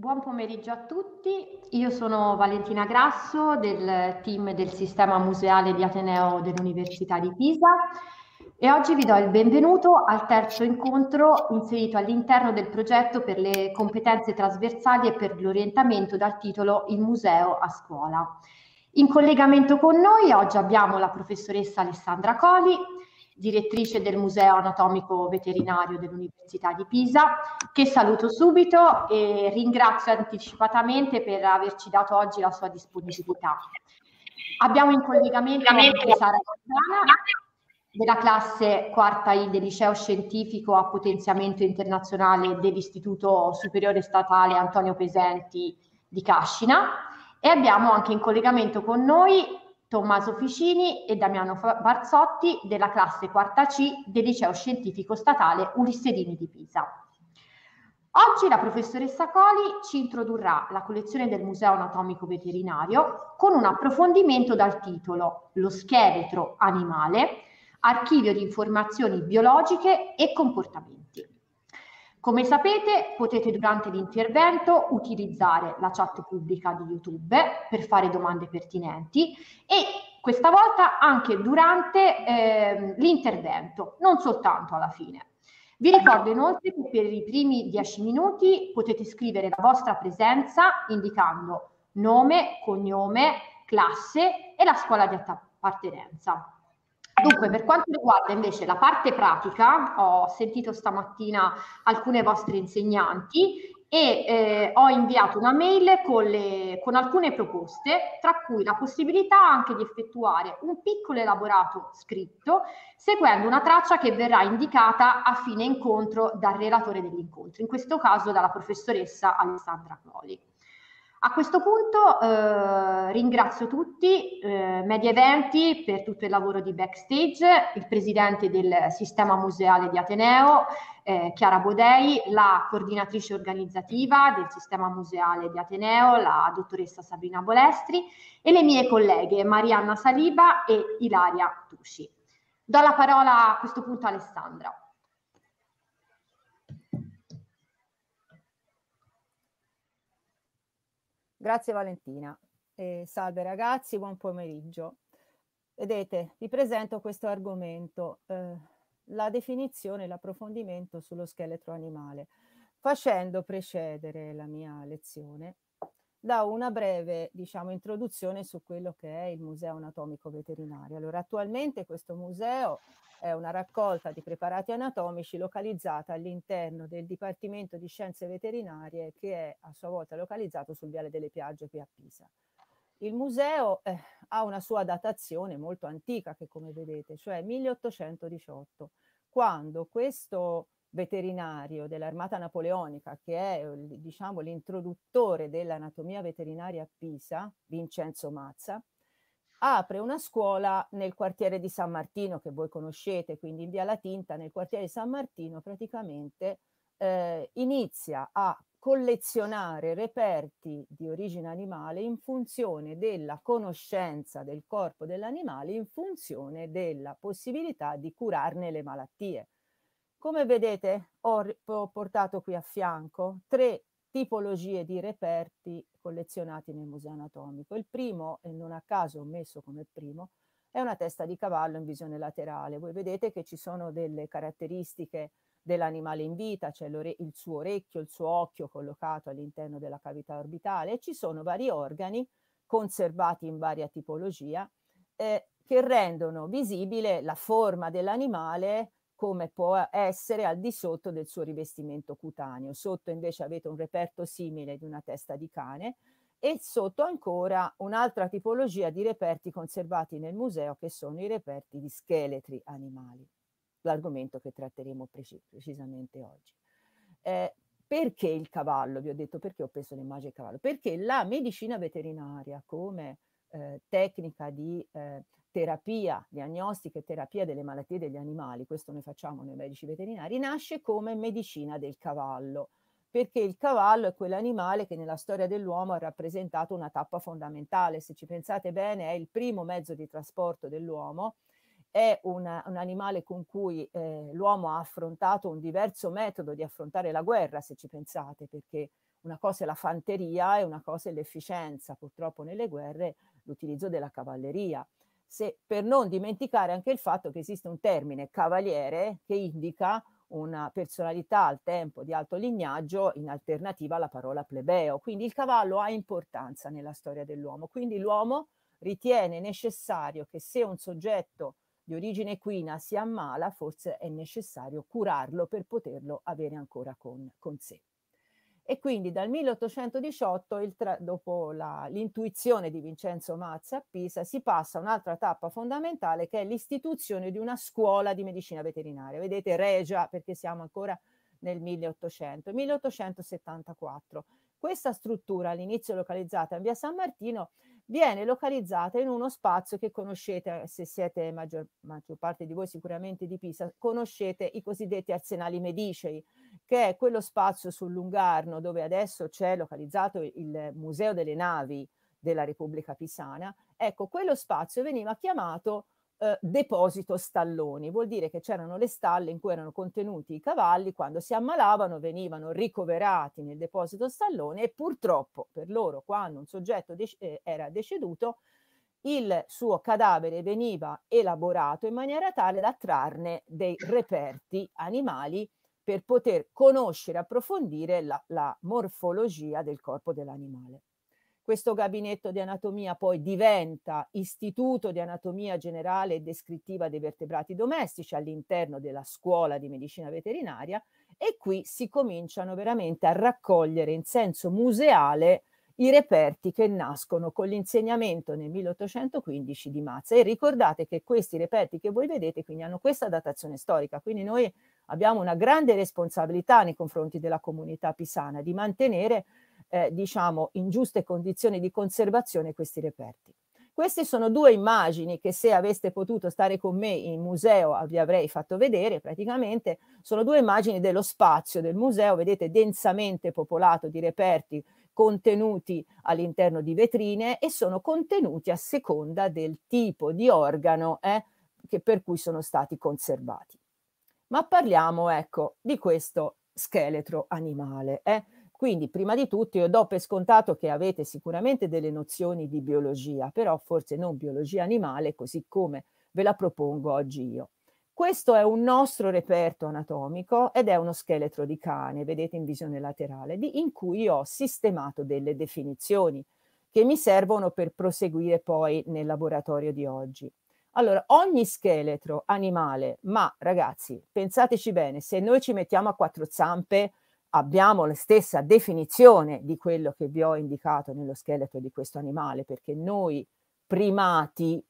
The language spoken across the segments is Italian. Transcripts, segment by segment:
Buon pomeriggio a tutti, io sono Valentina Grasso del team del sistema museale di Ateneo dell'Università di Pisa e oggi vi do il benvenuto al terzo incontro inserito all'interno del progetto per le competenze trasversali e per l'orientamento dal titolo Il museo a scuola. In collegamento con noi oggi abbiamo la professoressa Alessandra Coli, direttrice del Museo Anatomico Veterinario dell'Università di Pisa, che saluto subito e ringrazio anticipatamente per averci dato oggi la sua disponibilità. Abbiamo in collegamento Sara Montana della classe quarta I del liceo scientifico a potenziamento internazionale dell'Istituto Superiore Statale Antonio Pesenti di Cascina e abbiamo anche in collegamento con noi Tommaso Ficini e Damiano Barzotti della classe quarta C del liceo scientifico statale Ulisserini di Pisa. Oggi la professoressa Coli ci introdurrà la collezione del Museo Anatomico Veterinario con un approfondimento dal titolo Lo scheletro animale, archivio di informazioni biologiche e comportamenti. Come sapete, potete durante l'intervento utilizzare la chat pubblica di YouTube per fare domande pertinenti e questa volta anche durante eh, l'intervento, non soltanto alla fine. Vi ricordo inoltre che per i primi 10 minuti potete scrivere la vostra presenza indicando nome, cognome, classe e la scuola di appartenenza. Dunque, per quanto riguarda invece la parte pratica, ho sentito stamattina alcune vostre insegnanti e eh, ho inviato una mail con, le, con, alcune proposte, tra cui la possibilità anche di effettuare un piccolo elaborato scritto seguendo una traccia che verrà indicata a fine incontro dal relatore dell'incontro, in questo caso dalla professoressa Alessandra Croli. A questo punto eh, ringrazio tutti, eh, Media Eventi per tutto il lavoro di backstage, il presidente del sistema museale di Ateneo, eh, Chiara Bodei, la coordinatrice organizzativa del sistema museale di Ateneo, la dottoressa Sabrina Bolestri e le mie colleghe Marianna Saliba e Ilaria Tusci. Do la parola a questo punto a Alessandra. Grazie Valentina. Eh, salve ragazzi, buon pomeriggio. Vedete, vi presento questo argomento, eh, la definizione e l'approfondimento sullo scheletro animale, facendo precedere la mia lezione da una breve diciamo, introduzione su quello che è il Museo Anatomico Veterinario. Allora, attualmente questo museo è una raccolta di preparati anatomici localizzata all'interno del Dipartimento di Scienze Veterinarie che è a sua volta localizzato sul Viale delle Piagge qui a Pisa. Il museo eh, ha una sua datazione molto antica che come vedete, cioè 1818, quando questo veterinario dell'armata napoleonica, che è ehm, diciamo, l'introduttore dell'anatomia veterinaria a Pisa, Vincenzo Mazza, apre una scuola nel quartiere di San Martino, che voi conoscete, quindi in via La Tinta, nel quartiere di San Martino praticamente eh, inizia a collezionare reperti di origine animale in funzione della conoscenza del corpo dell'animale, in funzione della possibilità di curarne le malattie. Come vedete ho, ho portato qui a fianco tre tipologie di reperti collezionati nel Museo Anatomico. Il primo, e non a caso ho messo come primo, è una testa di cavallo in visione laterale. Voi vedete che ci sono delle caratteristiche dell'animale in vita, c'è cioè il suo orecchio, il suo occhio collocato all'interno della cavità orbitale e ci sono vari organi conservati in varia tipologia eh, che rendono visibile la forma dell'animale come può essere al di sotto del suo rivestimento cutaneo. Sotto invece avete un reperto simile di una testa di cane e sotto ancora un'altra tipologia di reperti conservati nel museo che sono i reperti di scheletri animali, l'argomento che tratteremo precis precisamente oggi. Eh, perché il cavallo? Vi ho detto perché ho preso l'immagine del cavallo. Perché la medicina veterinaria come eh, tecnica di eh, terapia, diagnostica e terapia delle malattie degli animali, questo noi facciamo noi medici veterinari, nasce come medicina del cavallo, perché il cavallo è quell'animale che nella storia dell'uomo ha rappresentato una tappa fondamentale, se ci pensate bene è il primo mezzo di trasporto dell'uomo, è una, un animale con cui eh, l'uomo ha affrontato un diverso metodo di affrontare la guerra, se ci pensate, perché una cosa è la fanteria e una cosa è l'efficienza, purtroppo nelle guerre l'utilizzo della cavalleria se, per non dimenticare anche il fatto che esiste un termine cavaliere che indica una personalità al tempo di alto lignaggio in alternativa alla parola plebeo. Quindi il cavallo ha importanza nella storia dell'uomo. Quindi l'uomo ritiene necessario che se un soggetto di origine equina si ammala, forse è necessario curarlo per poterlo avere ancora con, con sé. E quindi dal 1818, tra- dopo la, l'intuizione di Vincenzo Mazza a Pisa, si passa a un'altra tappa fondamentale che è l'istituzione di una scuola di medicina veterinaria. Vedete Regia, perché siamo ancora nel 1800, 1874. Questa struttura, all'inizio localizzata in via San Martino, viene localizzata in uno spazio che conoscete, se siete maggior, maggior parte di voi sicuramente di Pisa, conoscete i cosiddetti arsenali medicei, che è quello spazio sul Lungarno dove adesso c'è localizzato il Museo delle Navi della Repubblica Pisana. Ecco, quello spazio veniva chiamato eh, deposito stalloni, vuol dire che c'erano le stalle in cui erano contenuti i cavalli, quando si ammalavano venivano ricoverati nel deposito stallone e purtroppo per loro quando un soggetto dec- eh, era deceduto il suo cadavere veniva elaborato in maniera tale da trarne dei reperti animali per poter conoscere e approfondire la, la morfologia del corpo dell'animale. Questo gabinetto di anatomia poi diventa istituto di anatomia generale e descrittiva dei vertebrati domestici all'interno della scuola di medicina veterinaria e qui si cominciano veramente a raccogliere in senso museale i reperti che nascono con l'insegnamento nel 1815 di Mazza. E ricordate che questi reperti che voi vedete quindi hanno questa datazione storica, quindi noi abbiamo una grande responsabilità nei confronti della comunità pisana di mantenere, eh, diciamo, in giuste condizioni di conservazione questi reperti. Queste sono due immagini che se aveste potuto stare con me in museo vi avrei fatto vedere praticamente, sono due immagini dello spazio del museo, vedete densamente popolato di reperti contenuti all'interno di vetrine e sono contenuti a seconda del tipo di organo eh, per cui sono stati conservati ma parliamo ecco di questo scheletro animale. Eh? Quindi, prima di tutto, io do per scontato che avete sicuramente delle nozioni di biologia, però forse non biologia animale, così come ve la propongo oggi io. Questo è un nostro reperto anatomico ed è uno scheletro di cane, vedete in visione laterale, di, in cui ho sistemato delle definizioni che mi servono per proseguire poi nel laboratorio di oggi. Allora, ogni scheletro animale, ma ragazzi, pensateci bene, se noi ci mettiamo a quattro zampe, abbiamo la stessa definizione di quello che vi ho indicato nello scheletro di questo animale, perché noi primati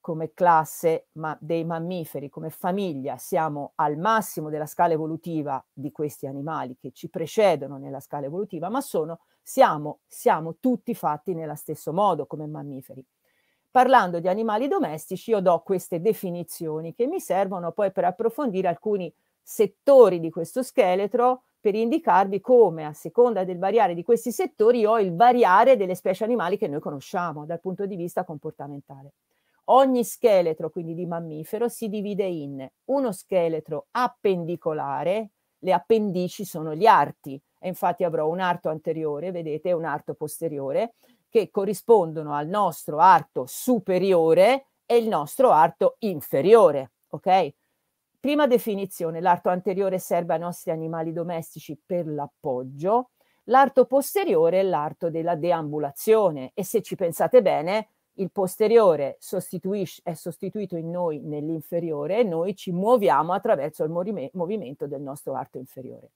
come classe ma dei mammiferi, come famiglia, siamo al massimo della scala evolutiva di questi animali che ci precedono nella scala evolutiva, ma sono, siamo, siamo tutti fatti nello stesso modo come mammiferi parlando di animali domestici io do queste definizioni che mi servono poi per approfondire alcuni settori di questo scheletro per indicarvi come a seconda del variare di questi settori ho il variare delle specie animali che noi conosciamo dal punto di vista comportamentale. Ogni scheletro, quindi di mammifero, si divide in uno scheletro appendicolare, le appendici sono gli arti, e infatti avrò un arto anteriore, vedete, un arto posteriore, che corrispondono al nostro arto superiore e il nostro arto inferiore, ok? Prima definizione, l'arto anteriore serve ai nostri animali domestici per l'appoggio, l'arto posteriore è l'arto della deambulazione e se ci pensate bene, il posteriore è sostituito in noi nell'inferiore e noi ci muoviamo attraverso il movime- movimento del nostro arto inferiore.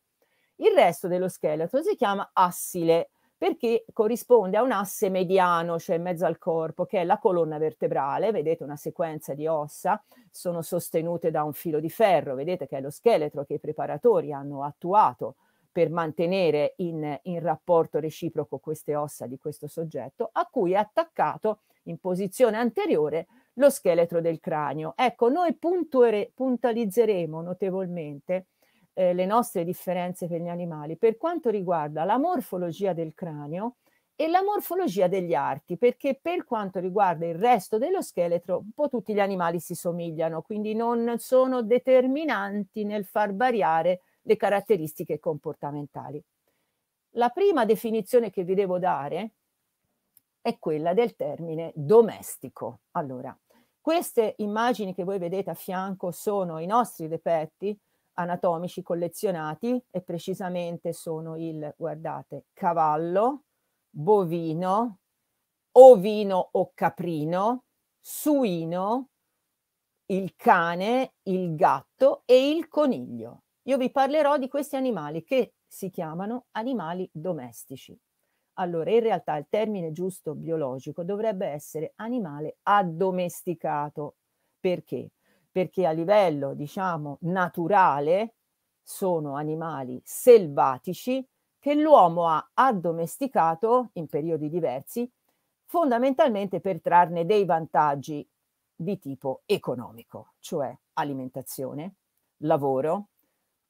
Il resto dello scheletro si chiama assile perché corrisponde a un asse mediano, cioè in mezzo al corpo, che è la colonna vertebrale, vedete una sequenza di ossa, sono sostenute da un filo di ferro, vedete che è lo scheletro che i preparatori hanno attuato per mantenere in, in rapporto reciproco queste ossa di questo soggetto, a cui è attaccato in posizione anteriore lo scheletro del cranio. Ecco, noi puntuere, puntualizzeremo notevolmente eh, le nostre differenze per gli animali per quanto riguarda la morfologia del cranio e la morfologia degli arti, perché per quanto riguarda il resto dello scheletro, un po' tutti gli animali si somigliano, quindi non sono determinanti nel far variare le caratteristiche comportamentali. La prima definizione che vi devo dare è quella del termine domestico. Allora, queste immagini che voi vedete a fianco sono i nostri reperti anatomici collezionati e precisamente sono il, guardate, cavallo, bovino, ovino o caprino, suino, il cane, il gatto e il coniglio. Io vi parlerò di questi animali che si chiamano animali domestici. Allora, in realtà il termine giusto biologico dovrebbe essere animale addomesticato. Perché? perché a livello, diciamo, naturale sono animali selvatici che l'uomo ha addomesticato in periodi diversi, fondamentalmente per trarne dei vantaggi di tipo economico, cioè alimentazione, lavoro,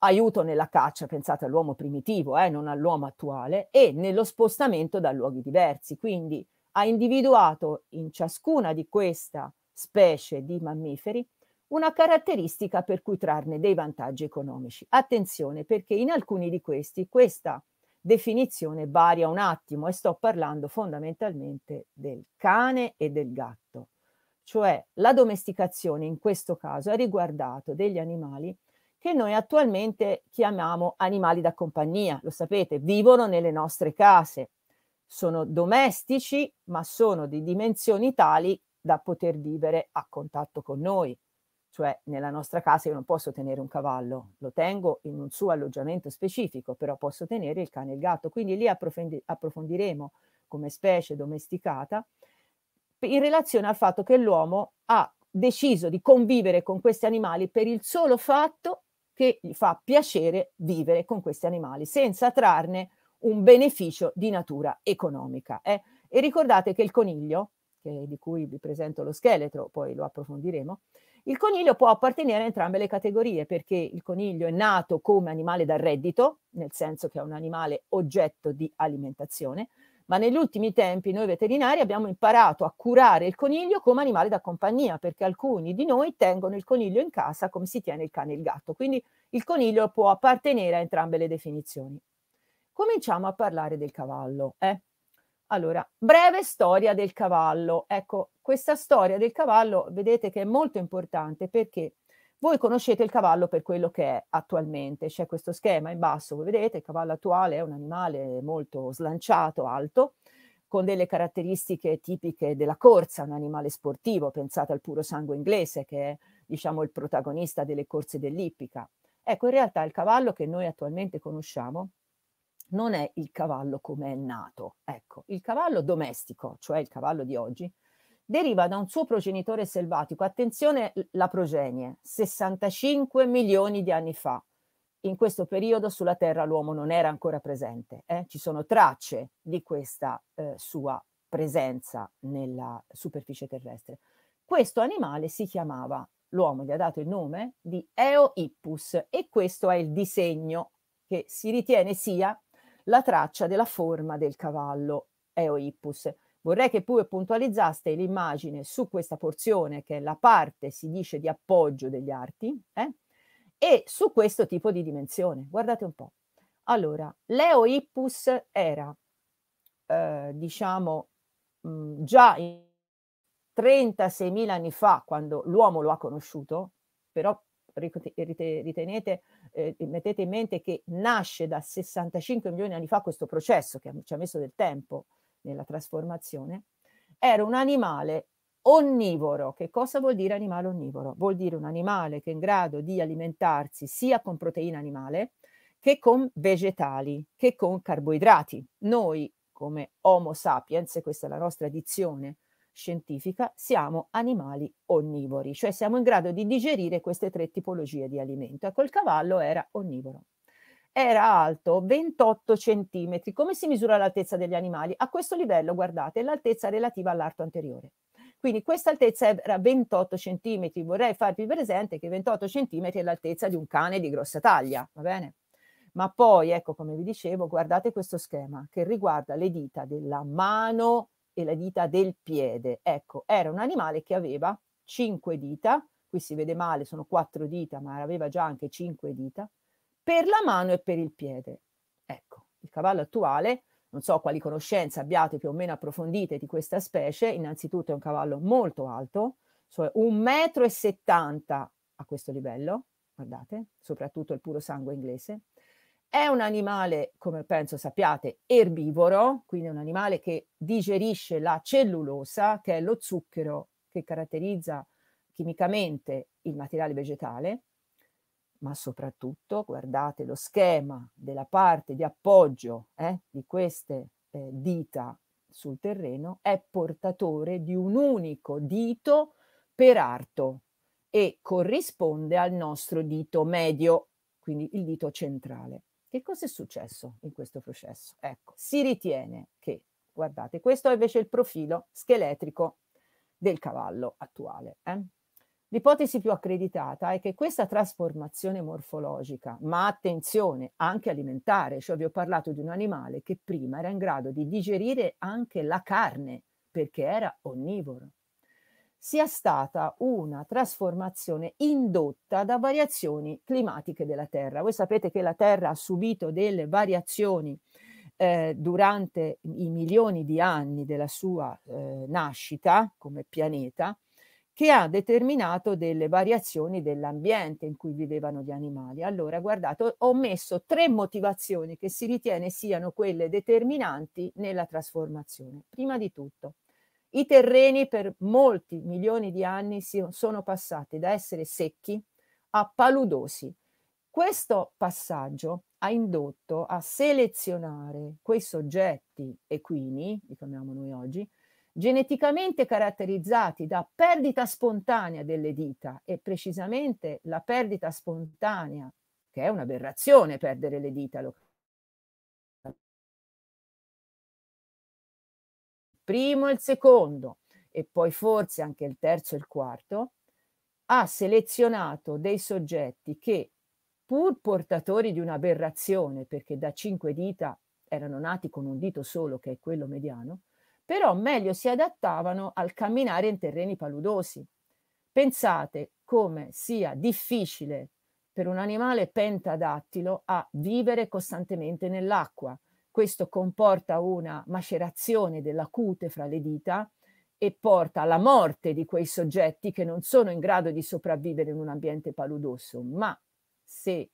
aiuto nella caccia, pensate all'uomo primitivo, eh, non all'uomo attuale, e nello spostamento da luoghi diversi. Quindi ha individuato in ciascuna di queste specie di mammiferi una caratteristica per cui trarne dei vantaggi economici. Attenzione perché in alcuni di questi questa definizione varia un attimo e sto parlando fondamentalmente del cane e del gatto, cioè la domesticazione in questo caso ha riguardato degli animali che noi attualmente chiamiamo animali da compagnia, lo sapete, vivono nelle nostre case, sono domestici ma sono di dimensioni tali da poter vivere a contatto con noi. Cioè nella nostra casa io non posso tenere un cavallo, lo tengo in un suo alloggiamento specifico, però posso tenere il cane e il gatto. Quindi lì approfondi- approfondiremo come specie domesticata in relazione al fatto che l'uomo ha deciso di convivere con questi animali per il solo fatto che gli fa piacere vivere con questi animali, senza trarne un beneficio di natura economica. Eh? E ricordate che il coniglio, che, di cui vi presento lo scheletro, poi lo approfondiremo, il coniglio può appartenere a entrambe le categorie perché il coniglio è nato come animale da reddito, nel senso che è un animale oggetto di alimentazione, ma negli ultimi tempi noi veterinari abbiamo imparato a curare il coniglio come animale da compagnia, perché alcuni di noi tengono il coniglio in casa come si tiene il cane e il gatto, quindi il coniglio può appartenere a entrambe le definizioni. Cominciamo a parlare del cavallo. Eh? Allora, breve storia del cavallo. Ecco, questa storia del cavallo vedete che è molto importante perché voi conoscete il cavallo per quello che è attualmente. C'è questo schema in basso, voi vedete, il cavallo attuale è un animale molto slanciato, alto, con delle caratteristiche tipiche della corsa, un animale sportivo, pensate al puro sangue inglese che è, diciamo, il protagonista delle corse dell'ippica. Ecco, in realtà il cavallo che noi attualmente conosciamo non è il cavallo come è nato. Ecco, il cavallo domestico, cioè il cavallo di oggi, deriva da un suo progenitore selvatico. Attenzione la progenie, 65 milioni di anni fa. In questo periodo sulla Terra l'uomo non era ancora presente. Eh? Ci sono tracce di questa eh, sua presenza nella superficie terrestre. Questo animale si chiamava, l'uomo gli ha dato il nome, di Eohippus e questo è il disegno che si ritiene sia la traccia della forma del cavallo Eoippus. Vorrei che pure puntualizzaste l'immagine su questa porzione che è la parte, si dice, di appoggio degli arti eh? e su questo tipo di dimensione. Guardate un po'. Allora, l'Eoippus era, eh, diciamo, mh, mm, già 36.000 anni fa, quando l'uomo lo ha conosciuto, però ritenete eh, mettete in mente che nasce da 65 milioni di anni fa questo processo che ci ha messo del tempo nella trasformazione, era un animale onnivoro. Che cosa vuol dire animale onnivoro? Vuol dire un animale che è in grado di alimentarsi sia con proteina animale che con vegetali, che con carboidrati. Noi come Homo sapiens, questa è la nostra dizione, scientifica siamo animali onnivori, cioè siamo in grado di digerire queste tre tipologie di alimento. Ecco, il cavallo era onnivoro. Era alto 28 centimetri. Come si misura l'altezza degli animali? A questo livello, guardate, l'altezza relativa all'arto anteriore. Quindi questa altezza era 28 centimetri. Vorrei farvi presente che 28 centimetri è l'altezza di un cane di grossa taglia, va bene? Ma poi, ecco, come vi dicevo, guardate questo schema che riguarda le dita della mano e la dita del piede. Ecco, era un animale che aveva cinque dita, qui si vede male, sono quattro dita, ma aveva già anche cinque dita, per la mano e per il piede. Ecco, il cavallo attuale, non so quali conoscenze abbiate più o meno approfondite di questa specie, innanzitutto è un cavallo molto alto, cioè un metro e settanta a questo livello, guardate, soprattutto il puro sangue inglese, è un animale, come penso sappiate, erbivoro, quindi un animale che digerisce la cellulosa, che è lo zucchero che caratterizza chimicamente il materiale vegetale, ma soprattutto guardate lo schema della parte di appoggio eh, di queste eh, dita sul terreno, è portatore di un unico dito per arto e corrisponde al nostro dito medio, quindi il dito centrale. Che cosa è successo in questo processo? Ecco, si ritiene che, guardate, questo è invece il profilo scheletrico del cavallo attuale. Eh? L'ipotesi più accreditata è che questa trasformazione morfologica, ma attenzione anche alimentare, cioè vi ho parlato di un animale che prima era in grado di digerire anche la carne perché era onnivoro sia stata una trasformazione indotta da variazioni climatiche della Terra. Voi sapete che la Terra ha subito delle variazioni eh, durante i milioni di anni della sua eh, nascita come pianeta, che ha determinato delle variazioni dell'ambiente in cui vivevano gli animali. Allora, guardate, ho messo tre motivazioni che si ritiene siano quelle determinanti nella trasformazione. Prima di tutto, i terreni per molti milioni di anni sono passati da essere secchi a paludosi. Questo passaggio ha indotto a selezionare quei soggetti equini, li chiamiamo noi oggi, geneticamente caratterizzati da perdita spontanea delle dita e precisamente la perdita spontanea, che è un'aberrazione perdere le dita, lo primo e il secondo e poi forse anche il terzo e il quarto, ha selezionato dei soggetti che, pur portatori di un'aberrazione, perché da cinque dita erano nati con un dito solo, che è quello mediano, però meglio si adattavano al camminare in terreni paludosi. Pensate come sia difficile per un animale pentadattilo a vivere costantemente nell'acqua, questo comporta una macerazione della cute fra le dita e porta alla morte di quei soggetti che non sono in grado di sopravvivere in un ambiente paludoso. Ma se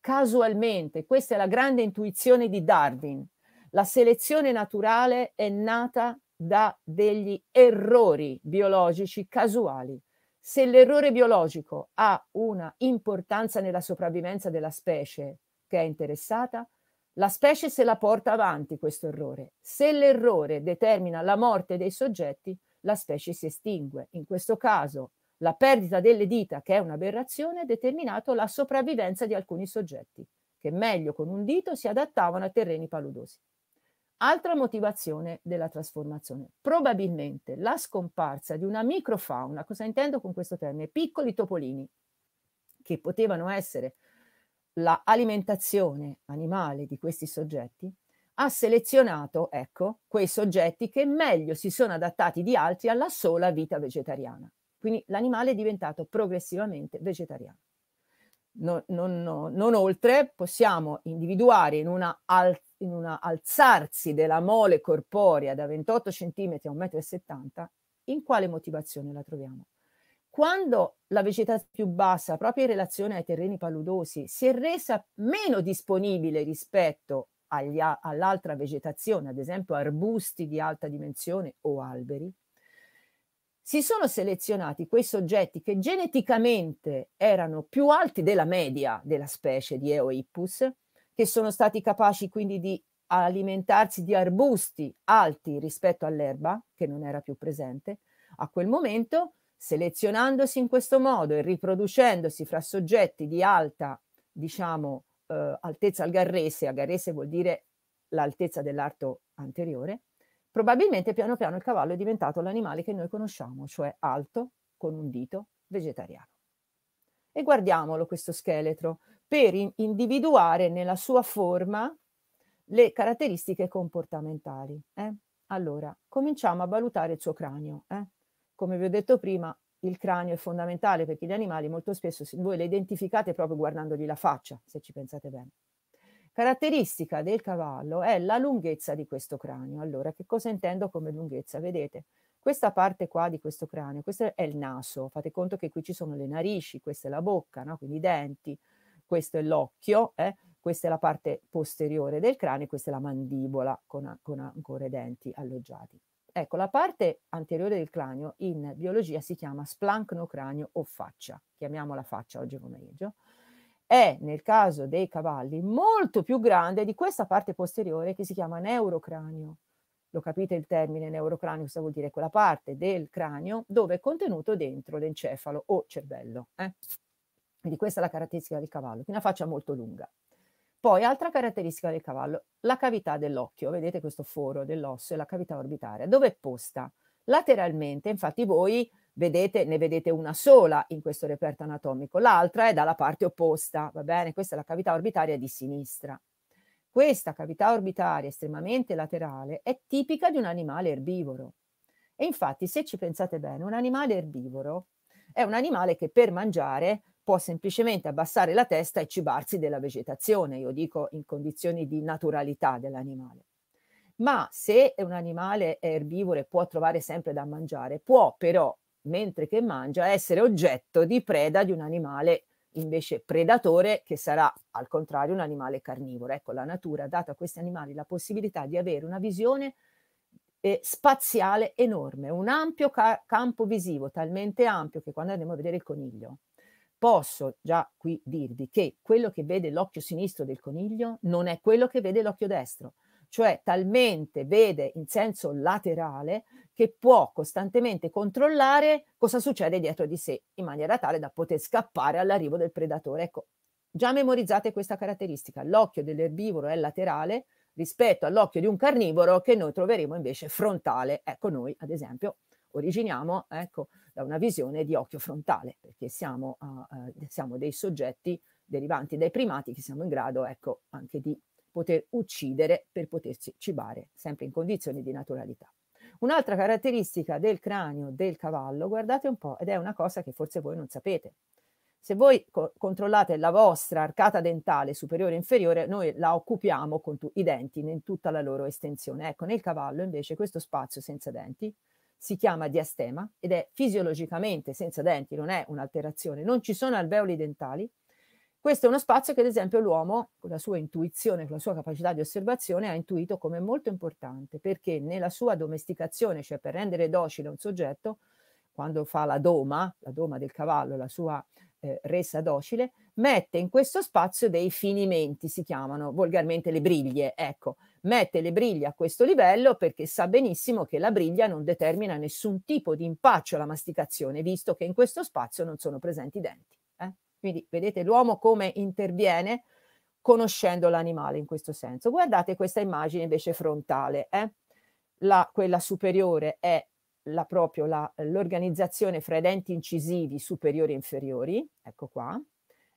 casualmente, questa è la grande intuizione di Darwin, la selezione naturale è nata da degli errori biologici casuali. Se l'errore biologico ha una importanza nella sopravvivenza della specie che è interessata, la specie se la porta avanti questo errore. Se l'errore determina la morte dei soggetti, la specie si estingue. In questo caso la perdita delle dita, che è un'aberrazione, ha determinato la sopravvivenza di alcuni soggetti, che meglio con un dito si adattavano a terreni paludosi. Altra motivazione della trasformazione. Probabilmente la scomparsa di una microfauna, cosa intendo con questo termine? Piccoli topolini, che potevano essere la alimentazione animale di questi soggetti ha selezionato, ecco, quei soggetti che meglio si sono adattati di altri alla sola vita vegetariana. Quindi l'animale è diventato progressivamente vegetariano. Non, non, non, non oltre possiamo individuare in una, al, in una alzarsi della mole corporea da 28 cm a 1,70 m in quale motivazione la troviamo? quando la vegetazione più bassa, proprio in relazione ai terreni paludosi, si è resa meno disponibile rispetto a, all'altra vegetazione, ad esempio arbusti di alta dimensione o alberi, si sono selezionati quei soggetti che geneticamente erano più alti della media della specie di Eoippus, che sono stati capaci quindi di alimentarsi di arbusti alti rispetto all'erba, che non era più presente a quel momento, Selezionandosi in questo modo e riproducendosi fra soggetti di alta, diciamo, eh, altezza algarrese, algarrese vuol dire l'altezza dell'arto anteriore, probabilmente piano piano il cavallo è diventato l'animale che noi conosciamo, cioè alto, con un dito, vegetariano. E guardiamolo questo scheletro per in individuare nella sua forma le caratteristiche comportamentali. Eh? Allora, cominciamo a valutare il suo cranio. Eh? Come vi ho detto prima, il cranio è fondamentale perché gli animali molto spesso voi le identificate proprio guardandogli la faccia, se ci pensate bene. Caratteristica del cavallo è la lunghezza di questo cranio. Allora, che cosa intendo come lunghezza? Vedete, questa parte qua di questo cranio, questo è il naso, fate conto che qui ci sono le narici, questa è la bocca, no? quindi i denti, questo è l'occhio, eh? questa è la parte posteriore del cranio, questa è la mandibola con, con ancora i denti alloggiati. Ecco, la parte anteriore del cranio in biologia si chiama splancnocranio o faccia, chiamiamola faccia oggi pomeriggio, è nel caso dei cavalli molto più grande di questa parte posteriore che si chiama neurocranio. Lo capite il termine neurocranio, cosa vuol dire? Quella parte del cranio dove è contenuto dentro l'encefalo o cervello. Eh? Quindi questa è la caratteristica del cavallo, che una faccia molto lunga. Poi, altra caratteristica del cavallo, la cavità dell'occhio, vedete questo foro dell'osso e la cavità orbitaria. dove è posta? Lateralmente, infatti voi vedete, ne vedete una sola in questo reperto anatomico, l'altra è dalla parte opposta, va bene? Questa è la cavità orbitaria di sinistra. Questa cavità orbitaria estremamente laterale è tipica di un animale erbivoro. E infatti, se ci pensate bene, un animale erbivoro è un animale che per mangiare può semplicemente abbassare la testa e cibarsi della vegetazione, io dico in condizioni di naturalità dell'animale. Ma se un animale è erbivore può trovare sempre da mangiare, può però, mentre che mangia, essere oggetto di preda di un animale invece predatore che sarà al contrario un animale carnivoro. Ecco, la natura ha dato a questi animali la possibilità di avere una visione eh, spaziale enorme, un ampio ca campo visivo, talmente ampio che quando andiamo a vedere il coniglio posso già qui dirvi che quello che vede l'occhio sinistro del coniglio non è quello che vede l'occhio destro, cioè talmente vede in senso laterale che può costantemente controllare cosa succede dietro di sé in maniera tale da poter scappare all'arrivo del predatore. Ecco, già memorizzate questa caratteristica, l'occhio dell'erbivoro è laterale rispetto all'occhio di un carnivoro che noi troveremo invece frontale. Ecco, noi ad esempio originiamo, ecco, da una visione di occhio frontale, perché siamo, uh, siamo dei soggetti derivanti dai primati che siamo in grado ecco, anche di poter uccidere per potersi cibare, sempre in condizioni di naturalità. Un'altra caratteristica del cranio del cavallo, guardate un po', ed è una cosa che forse voi non sapete. Se voi co controllate la vostra arcata dentale superiore e inferiore, noi la occupiamo con i denti in tutta la loro estensione. Ecco, nel cavallo invece questo spazio senza denti si chiama diastema ed è fisiologicamente senza denti, non è un'alterazione, non ci sono alveoli dentali. Questo è uno spazio che ad esempio l'uomo, con la sua intuizione, con la sua capacità di osservazione, ha intuito come molto importante, perché nella sua domesticazione, cioè per rendere docile un soggetto, quando fa la doma, la doma del cavallo, la sua eh, resa docile, mette in questo spazio dei finimenti, si chiamano volgarmente le briglie, ecco, mette le briglie a questo livello perché sa benissimo che la briglia non determina nessun tipo di impaccio alla masticazione, visto che in questo spazio non sono presenti i denti. Eh? Quindi vedete l'uomo come interviene conoscendo l'animale in questo senso. Guardate questa immagine invece frontale, eh? la, quella superiore è la, proprio l'organizzazione fra i denti incisivi superiori e inferiori, ecco qua,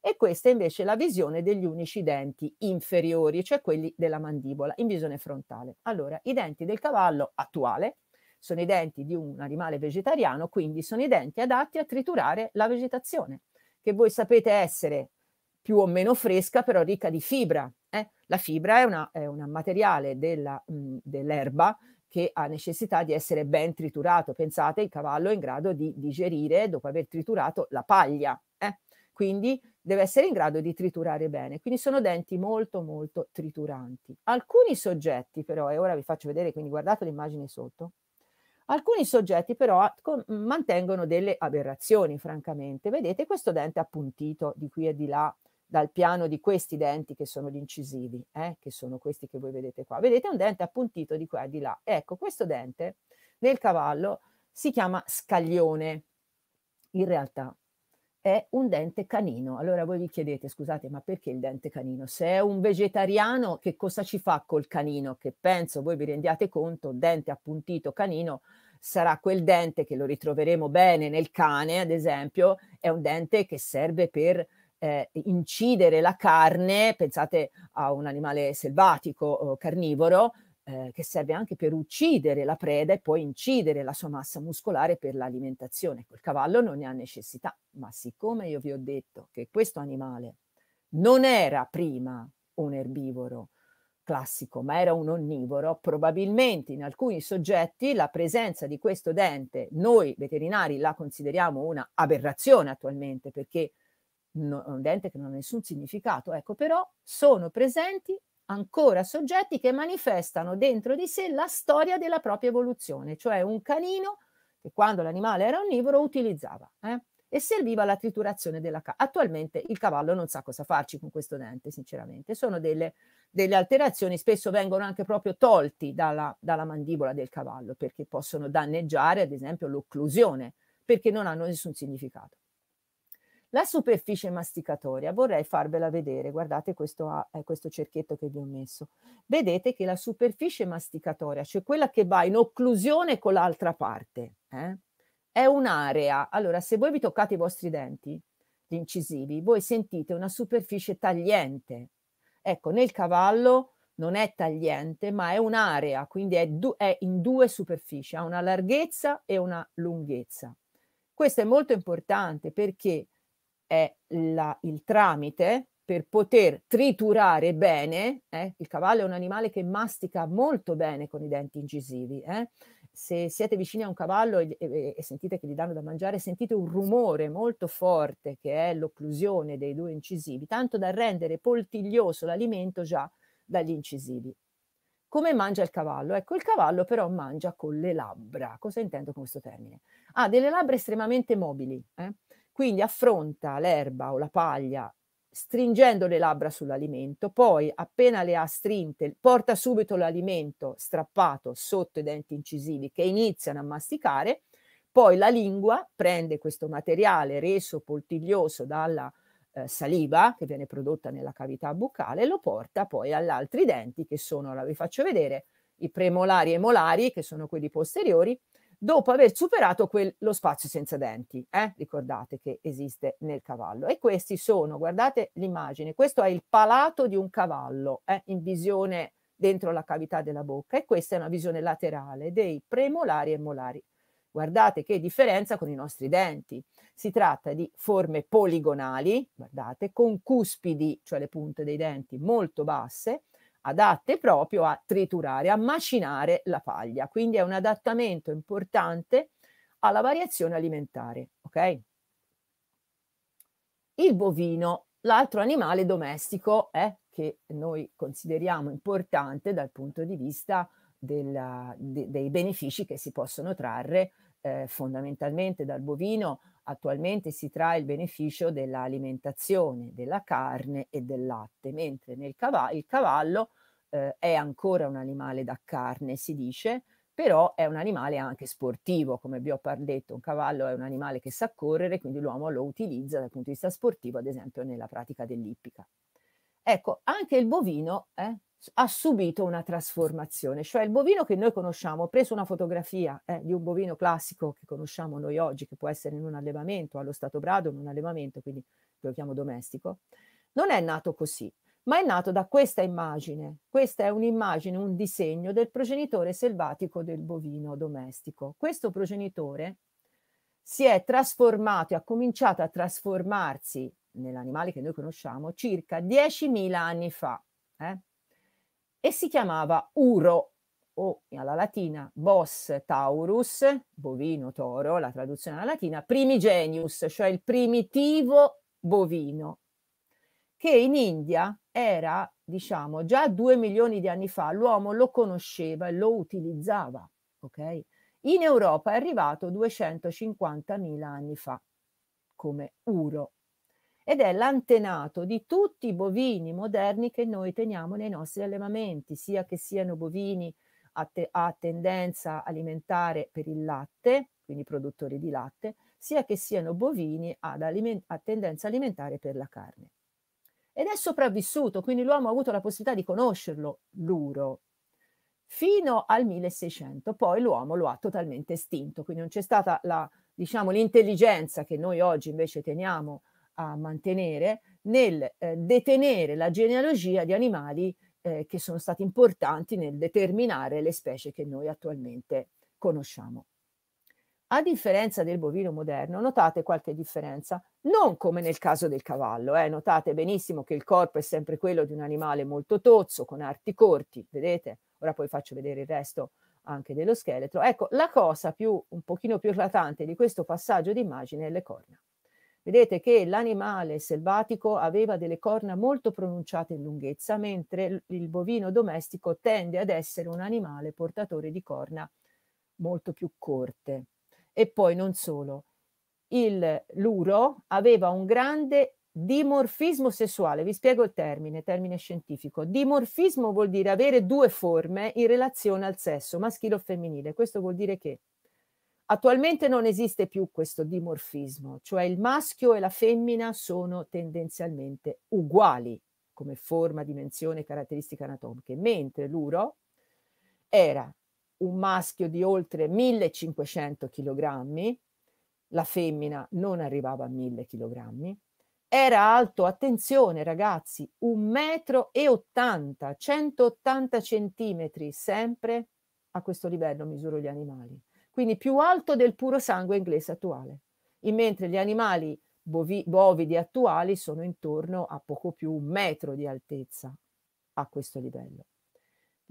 e questa è invece la visione degli unici denti inferiori, cioè quelli della mandibola in visione frontale. Allora, i denti del cavallo attuale sono i denti di un animale vegetariano, quindi sono i denti adatti a triturare la vegetazione, che voi sapete essere più o meno fresca, però ricca di fibra. Eh? La fibra è un materiale della, mh, mm, dell'erba che ha necessità di essere ben triturato. Pensate, il cavallo è in grado di digerire, dopo aver triturato, la paglia. Eh? quindi deve essere in grado di triturare bene. Quindi sono denti molto molto trituranti. Alcuni soggetti però, e ora vi faccio vedere, quindi guardate l'immagine sotto, alcuni soggetti però mantengono delle aberrazioni francamente. Vedete questo dente appuntito di qui e di là dal piano di questi denti che sono gli incisivi, eh, che sono questi che voi vedete qua. Vedete un dente appuntito di qua e di là. Ecco, questo dente nel cavallo si chiama scaglione in realtà è un dente canino. Allora voi vi chiedete, scusate, ma perché il dente canino? Se è un vegetariano, che cosa ci fa col canino? Che penso voi vi rendiate conto, dente appuntito canino sarà quel dente che lo ritroveremo bene nel cane, ad esempio, è un dente che serve per eh, incidere la carne, pensate a un animale selvatico o eh, carnivoro, eh, che serve anche per uccidere la preda e poi incidere la sua massa muscolare per l'alimentazione. Ecco, cavallo non ne ha necessità, ma siccome io vi ho detto che questo animale non era prima un erbivoro classico, ma era un onnivoro, probabilmente in alcuni soggetti la presenza di questo dente, noi veterinari la consideriamo una aberrazione attualmente perché no, è un dente che non ha nessun significato, ecco, però sono presenti ancora soggetti che manifestano dentro di sé la storia della propria evoluzione, cioè un canino che quando l'animale era onnivoro utilizzava eh, e serviva alla triturazione della carne. Attualmente il cavallo non sa cosa farci con questo dente, sinceramente. Sono delle, delle alterazioni, spesso vengono anche proprio tolti dalla, dalla mandibola del cavallo perché possono danneggiare, ad esempio, l'occlusione, perché non hanno nessun significato. La superficie masticatoria vorrei farvela vedere, guardate questo, eh, questo cerchietto che vi ho messo. Vedete che la superficie masticatoria, cioè quella che va in occlusione con l'altra parte, eh, è un'area. Allora, se voi vi toccate i vostri denti, gli incisivi, voi sentite una superficie tagliente. Ecco, nel cavallo non è tagliente, ma è un'area, quindi è, è in due superfici, ha una larghezza e una lunghezza. Questo è molto importante perché è la, il tramite per poter triturare bene, eh? il cavallo è un animale che mastica molto bene con i denti incisivi, eh? se siete vicini a un cavallo e, e, e, sentite che gli danno da mangiare, sentite un rumore molto forte che è l'occlusione dei due incisivi, tanto da rendere poltiglioso l'alimento già dagli incisivi. Come mangia il cavallo? Ecco, il cavallo però mangia con le labbra. Cosa intendo con questo termine? Ha ah, delle labbra estremamente mobili. Eh? Quindi affronta l'erba o la paglia stringendo le labbra sull'alimento, poi appena le ha strinte porta subito l'alimento strappato sotto i denti incisivi che iniziano a masticare, poi la lingua prende questo materiale reso poltiglioso dalla eh, saliva che viene prodotta nella cavità buccale e lo porta poi agli altri denti che sono, ora vi faccio vedere, i premolari e molari che sono quelli posteriori dopo aver superato quel, lo spazio senza denti, eh? ricordate che esiste nel cavallo. E questi sono, guardate l'immagine, questo è il palato di un cavallo eh? in visione dentro la cavità della bocca e questa è una visione laterale dei premolari e molari. Guardate che differenza con i nostri denti. Si tratta di forme poligonali, guardate, con cuspidi, cioè le punte dei denti, molto basse adatte proprio a triturare, a macinare la paglia. Quindi è un adattamento importante alla variazione alimentare. Ok? Il bovino, l'altro animale domestico eh, che noi consideriamo importante dal punto di vista della, de, dei benefici che si possono trarre eh, fondamentalmente dal bovino Attualmente si trae il beneficio dell'alimentazione, della carne e del latte, mentre cavallo, il cavallo eh, è ancora un animale da carne, si dice, però è un animale anche sportivo, come vi ho detto, un cavallo è un animale che sa correre, quindi l'uomo lo utilizza dal punto di vista sportivo, ad esempio nella pratica dell'ippica. Ecco, anche il bovino, eh, ha subito una trasformazione, cioè il bovino che noi conosciamo, ho preso una fotografia eh, di un bovino classico che conosciamo noi oggi, che può essere in un allevamento, allo stato brado, in un allevamento, quindi lo chiamo domestico, non è nato così, ma è nato da questa immagine. Questa è un'immagine, un disegno del progenitore selvatico del bovino domestico. Questo progenitore si è trasformato e ha cominciato a trasformarsi nell'animale che noi conosciamo circa 10.000 anni fa. Eh? e si chiamava Uro o alla latina Bos Taurus, bovino toro, la traduzione alla latina, primigenius, cioè il primitivo bovino, che in India era, diciamo, già due milioni di anni fa, l'uomo lo conosceva e lo utilizzava, ok? In Europa è arrivato 250.000 anni fa come uro ed è l'antenato di tutti i bovini moderni che noi teniamo nei nostri allevamenti, sia che siano bovini a, te- a tendenza alimentare per il latte, quindi produttori di latte, sia che siano bovini aliment- a tendenza alimentare per la carne. Ed è sopravvissuto, quindi l'uomo ha avuto la possibilità di conoscerlo, l'uro, fino al 1600. Poi l'uomo lo ha totalmente estinto, quindi non c'è stata la, diciamo, l'intelligenza che noi oggi invece teniamo a mantenere nel eh, detenere la genealogia di animali eh, che sono stati importanti nel determinare le specie che noi attualmente conosciamo. A differenza del bovino moderno, notate qualche differenza, non come nel caso del cavallo, eh? notate benissimo che il corpo è sempre quello di un animale molto tozzo, con arti corti, vedete? Ora poi faccio vedere il resto anche dello scheletro. Ecco, la cosa più, un pochino più eclatante di questo passaggio di immagine è le corna. Vedete che l'animale selvatico aveva delle corna molto pronunciate in lunghezza, mentre il bovino domestico tende ad essere un animale portatore di corna molto più corte. E poi non solo, il luro aveva un grande dimorfismo sessuale, vi spiego il termine, termine scientifico. Dimorfismo vuol dire avere due forme in relazione al sesso, maschile o femminile. Questo vuol dire che Attualmente non esiste più questo dimorfismo, cioè il maschio e la femmina sono tendenzialmente uguali come forma, dimensione e caratteristiche anatomiche, mentre l'uro era un maschio di oltre 1500 kg, la femmina non arrivava a 1000 kg, era alto, attenzione ragazzi, 1,80 m, 180 cm, sempre a questo livello misuro gli animali quindi più alto del puro sangue inglese attuale, mentre gli animali bovi, bovidi attuali sono intorno a poco più un metro di altezza a questo livello.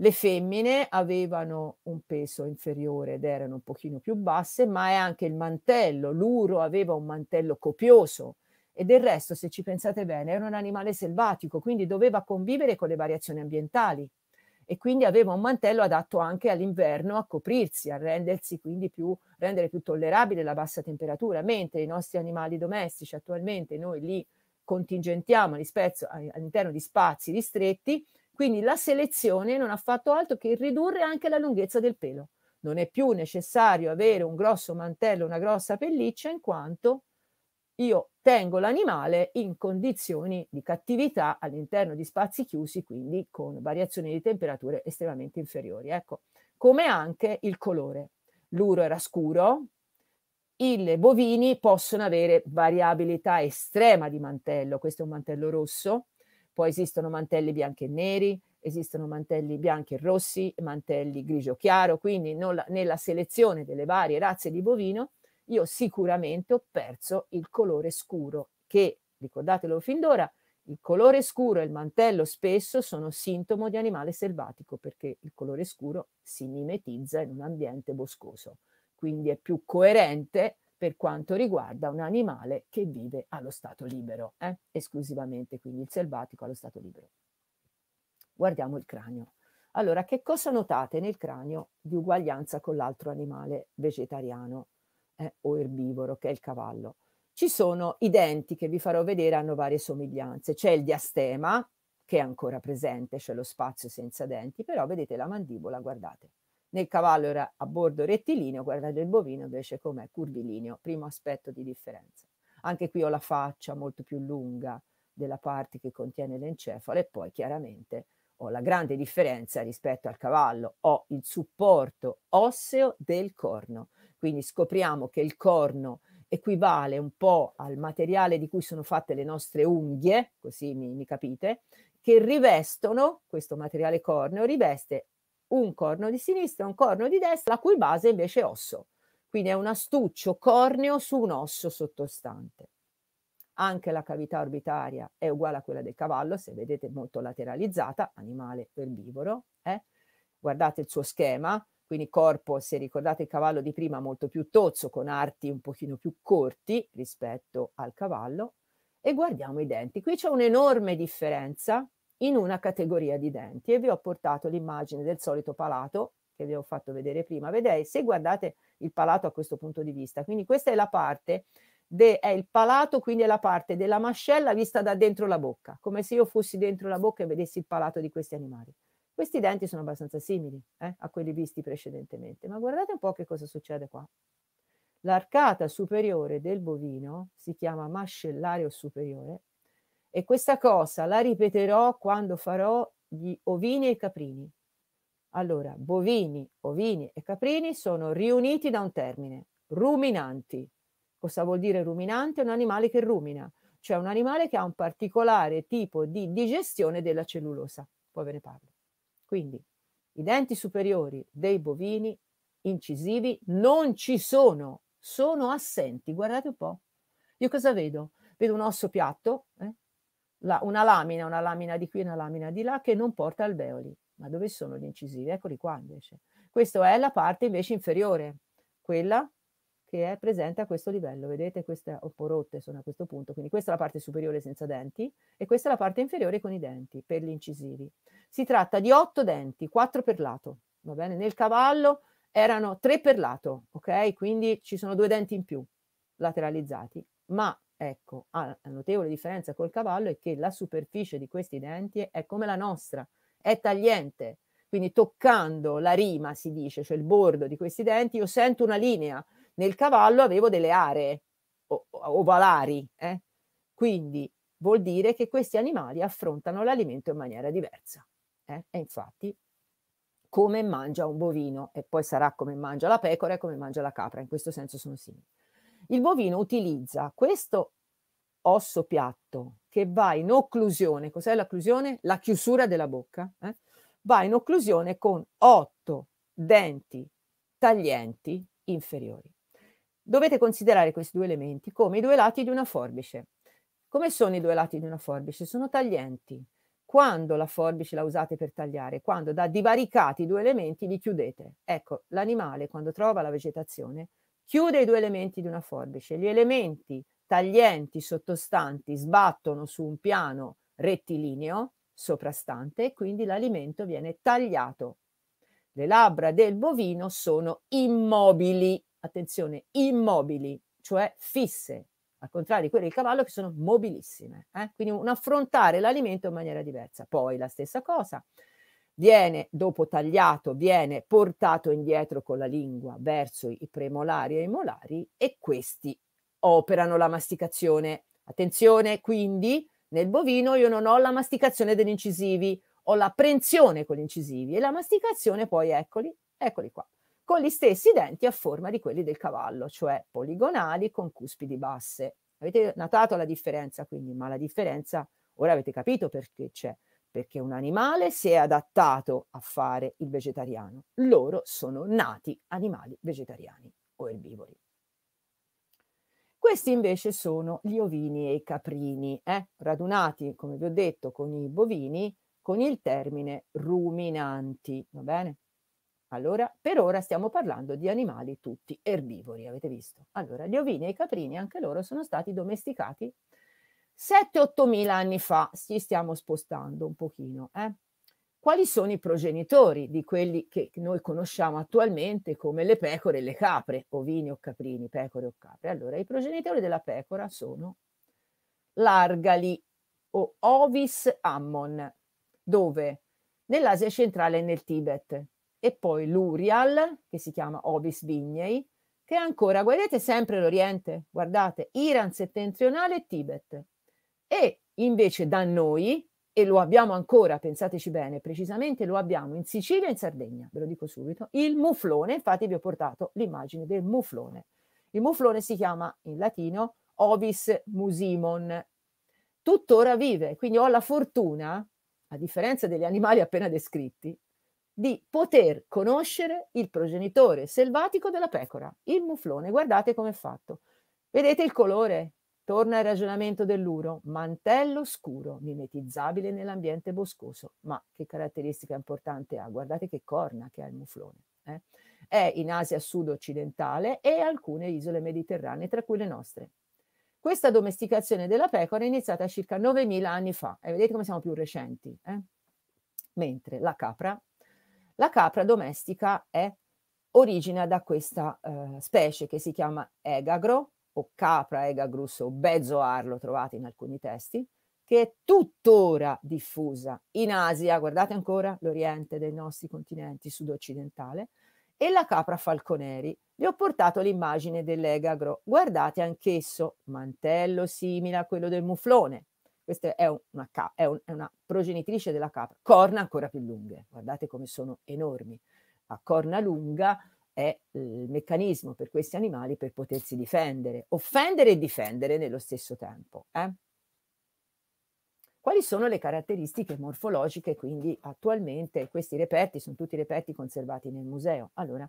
Le femmine avevano un peso inferiore ed erano un pochino più basse, ma è anche il mantello, l'uro aveva un mantello copioso e del resto, se ci pensate bene, era un animale selvatico, quindi doveva convivere con le variazioni ambientali e quindi aveva un mantello adatto anche all'inverno a coprirsi, a rendersi quindi più, rendere più tollerabile la bassa temperatura, mentre i nostri animali domestici attualmente noi li contingentiamo all'interno di spazi ristretti, quindi la selezione non ha fatto altro che ridurre anche la lunghezza del pelo. Non è più necessario avere un grosso mantello, una grossa pelliccia, in quanto io tengo l'animale in condizioni di cattività all'interno di spazi chiusi, quindi con variazioni di temperature estremamente inferiori. Ecco, come anche il colore. L'uro era scuro, i bovini possono avere variabilità estrema di mantello, questo è un mantello rosso, poi esistono mantelli bianchi e neri, esistono mantelli bianchi e rossi, mantelli grigio chiaro, quindi la, nella selezione delle varie razze di bovino io sicuramente ho perso il colore scuro, che, ricordatelo fin d'ora, il colore scuro e il mantello spesso sono sintomo di animale selvatico, perché il colore scuro si mimetizza in un ambiente boscoso, quindi è più coerente per quanto riguarda un animale che vive allo stato libero, eh? esclusivamente quindi il selvatico allo stato libero. Guardiamo il cranio. Allora, che cosa notate nel cranio di uguaglianza con l'altro animale vegetariano? eh, o erbivoro, che è il cavallo. Ci sono i denti che vi farò vedere, hanno varie somiglianze. C'è il diastema, che è ancora presente, c'è lo spazio senza denti, però vedete la mandibola, guardate. Nel cavallo era a bordo rettilineo, guardate il bovino invece com'è, curvilineo, primo aspetto di differenza. Anche qui ho la faccia molto più lunga della parte che contiene l'encefalo e poi chiaramente ho la grande differenza rispetto al cavallo, ho il supporto osseo del corno. Quindi scopriamo che il corno equivale un po' al materiale di cui sono fatte le nostre unghie, così mi, mi capite, che rivestono, questo materiale corneo riveste un corno di sinistra, un corno di destra, la cui base invece è osso. Quindi è un astuccio corneo su un osso sottostante. Anche la cavità orbitaria è uguale a quella del cavallo, se vedete molto lateralizzata, animale erbivoro. Eh? Guardate il suo schema, quindi corpo, se ricordate il cavallo di prima, molto più tozzo, con arti un pochino più corti rispetto al cavallo, e guardiamo i denti. Qui c'è un'enorme differenza in una categoria di denti e vi ho portato l'immagine del solito palato che vi ho fatto vedere prima. Vedete, se guardate il palato a questo punto di vista, quindi questa è la parte, de, è il palato, quindi è la parte della mascella vista da dentro la bocca, come se io fossi dentro la bocca e vedessi il palato di questi animali. Questi denti sono abbastanza simili eh, a quelli visti precedentemente, ma guardate un po' che cosa succede qua. L'arcata superiore del bovino si chiama mascellario superiore e questa cosa la ripeterò quando farò gli ovini e i caprini. Allora, bovini, ovini e caprini sono riuniti da un termine, ruminanti. Cosa vuol dire ruminante? È un animale che rumina, cioè un animale che ha un particolare tipo di digestione della cellulosa. Poi ve ne parlo. Quindi i denti superiori dei bovini incisivi non ci sono, sono assenti. Guardate un po'. Io cosa vedo? Vedo un osso piatto, eh? La, una lamina, una lamina di qui, una lamina di là, che non porta alveoli. Ma dove sono gli incisivi? Eccoli qua invece. Questa è la parte invece inferiore, quella che è presente a questo livello. Vedete, queste un po' rotte sono a questo punto, quindi questa è la parte superiore senza denti e questa è la parte inferiore con i denti per gli incisivi. Si tratta di otto denti, quattro per lato, va bene? Nel cavallo erano tre per lato, ok? Quindi ci sono due denti in più lateralizzati, ma ecco, la notevole differenza col cavallo è che la superficie di questi denti è come la nostra, è tagliente. Quindi toccando la rima, si dice, cioè il bordo di questi denti, io sento una linea nel cavallo avevo delle aree ovalari, eh? quindi vuol dire che questi animali affrontano l'alimento in maniera diversa. Eh? E infatti come mangia un bovino e poi sarà come mangia la pecora e come mangia la capra, in questo senso sono simili. Il bovino utilizza questo osso piatto che va in occlusione, cos'è l'occlusione? La chiusura della bocca, eh? va in occlusione con otto denti taglienti inferiori. Dovete considerare questi due elementi come i due lati di una forbice. Come sono i due lati di una forbice? Sono taglienti. Quando la forbice la usate per tagliare? Quando da divaricati i due elementi li chiudete. Ecco, l'animale quando trova la vegetazione chiude i due elementi di una forbice. Gli elementi taglienti sottostanti sbattono su un piano rettilineo soprastante e quindi l'alimento viene tagliato. Le labbra del bovino sono immobili attenzione, immobili, cioè fisse, al contrario di quelle del cavallo che sono mobilissime. Eh? Quindi un affrontare l'alimento in maniera diversa. Poi la stessa cosa, viene dopo tagliato, viene portato indietro con la lingua verso i premolari e i molari e questi operano la masticazione. Attenzione, quindi nel bovino io non ho la masticazione degli incisivi, ho la prensione con gli incisivi e la masticazione poi eccoli, eccoli qua con gli stessi denti a forma di quelli del cavallo, cioè poligonali con cuspidi basse. Avete notato la differenza quindi, ma la differenza ora avete capito perché c'è, perché un animale si è adattato a fare il vegetariano, loro sono nati animali vegetariani o erbivori. Questi invece sono gli ovini e i caprini, eh? radunati, come vi ho detto, con i bovini, con il termine ruminanti, va bene? Allora, per ora stiamo parlando di animali tutti erbivori, avete visto? Allora, gli ovini e i caprini, anche loro, sono stati domesticati 7-8 mila anni fa. Ci stiamo spostando un pochino. Eh? Quali sono i progenitori di quelli che noi conosciamo attualmente come le pecore e le capre, ovini o caprini, pecore o capre? Allora, i progenitori della pecora sono l'argali o ovis ammon, dove? Nell'Asia centrale e nel Tibet e poi l'Urial, che si chiama Ovis Vignei, che ancora, guardate sempre l'Oriente, guardate, Iran settentrionale e Tibet. E invece da noi, e lo abbiamo ancora, pensateci bene, precisamente lo abbiamo in Sicilia e in Sardegna, ve lo dico subito, il muflone, infatti vi ho portato l'immagine del muflone. Il muflone si chiama in latino Ovis musimon, tuttora vive, quindi ho la fortuna, a differenza degli animali appena descritti, di poter conoscere il progenitore selvatico della pecora, il muflone. Guardate come è fatto. Vedete il colore? Torna al ragionamento dell'uro, mantello scuro, mimetizzabile nell'ambiente boscoso. Ma che caratteristica importante ha? Guardate che corna che ha il muflone. Eh? È in Asia sud-occidentale e alcune isole mediterranee, tra cui le nostre. Questa domesticazione della pecora è iniziata circa 9.000 anni fa e vedete come siamo più recenti. Eh? Mentre la capra la capra domestica è origina da questa eh, specie che si chiama egagro o capra egagrus o bezoar, lo trovate in alcuni testi, che è tuttora diffusa in Asia, guardate ancora l'oriente dei nostri continenti sud-occidentale, e la capra falconeri. Vi ho portato l'immagine dell'egagro, guardate anch'esso, mantello simile a quello del muflone, questa è una, è una progenitrice della capra, corna ancora più lunghe, guardate come sono enormi. a corna lunga è eh, il meccanismo per questi animali per potersi difendere, offendere e difendere nello stesso tempo. Eh? Quali sono le caratteristiche morfologiche quindi attualmente? Questi reperti sono tutti reperti conservati nel museo. Allora,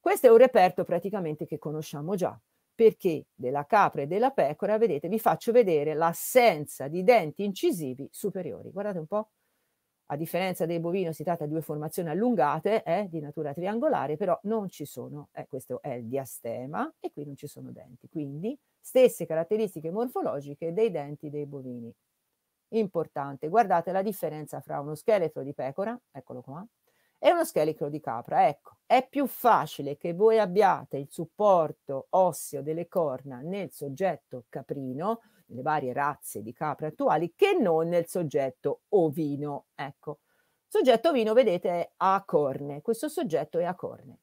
questo è un reperto praticamente che conosciamo già perché della capra e della pecora, vedete, vi faccio vedere l'assenza di denti incisivi superiori. Guardate un po'. A differenza del bovino si tratta di due formazioni allungate, eh, di natura triangolare, però non ci sono, eh, questo è il diastema, e qui non ci sono denti. Quindi stesse caratteristiche morfologiche dei denti dei bovini. Importante, guardate la differenza fra uno scheletro di pecora, eccolo qua, è uno scheletro di capra. Ecco, è più facile che voi abbiate il supporto osseo delle corna nel soggetto caprino, le varie razze di capre attuali, che non nel soggetto ovino. Ecco, soggetto ovino, vedete, è a corne. Questo soggetto è a corne.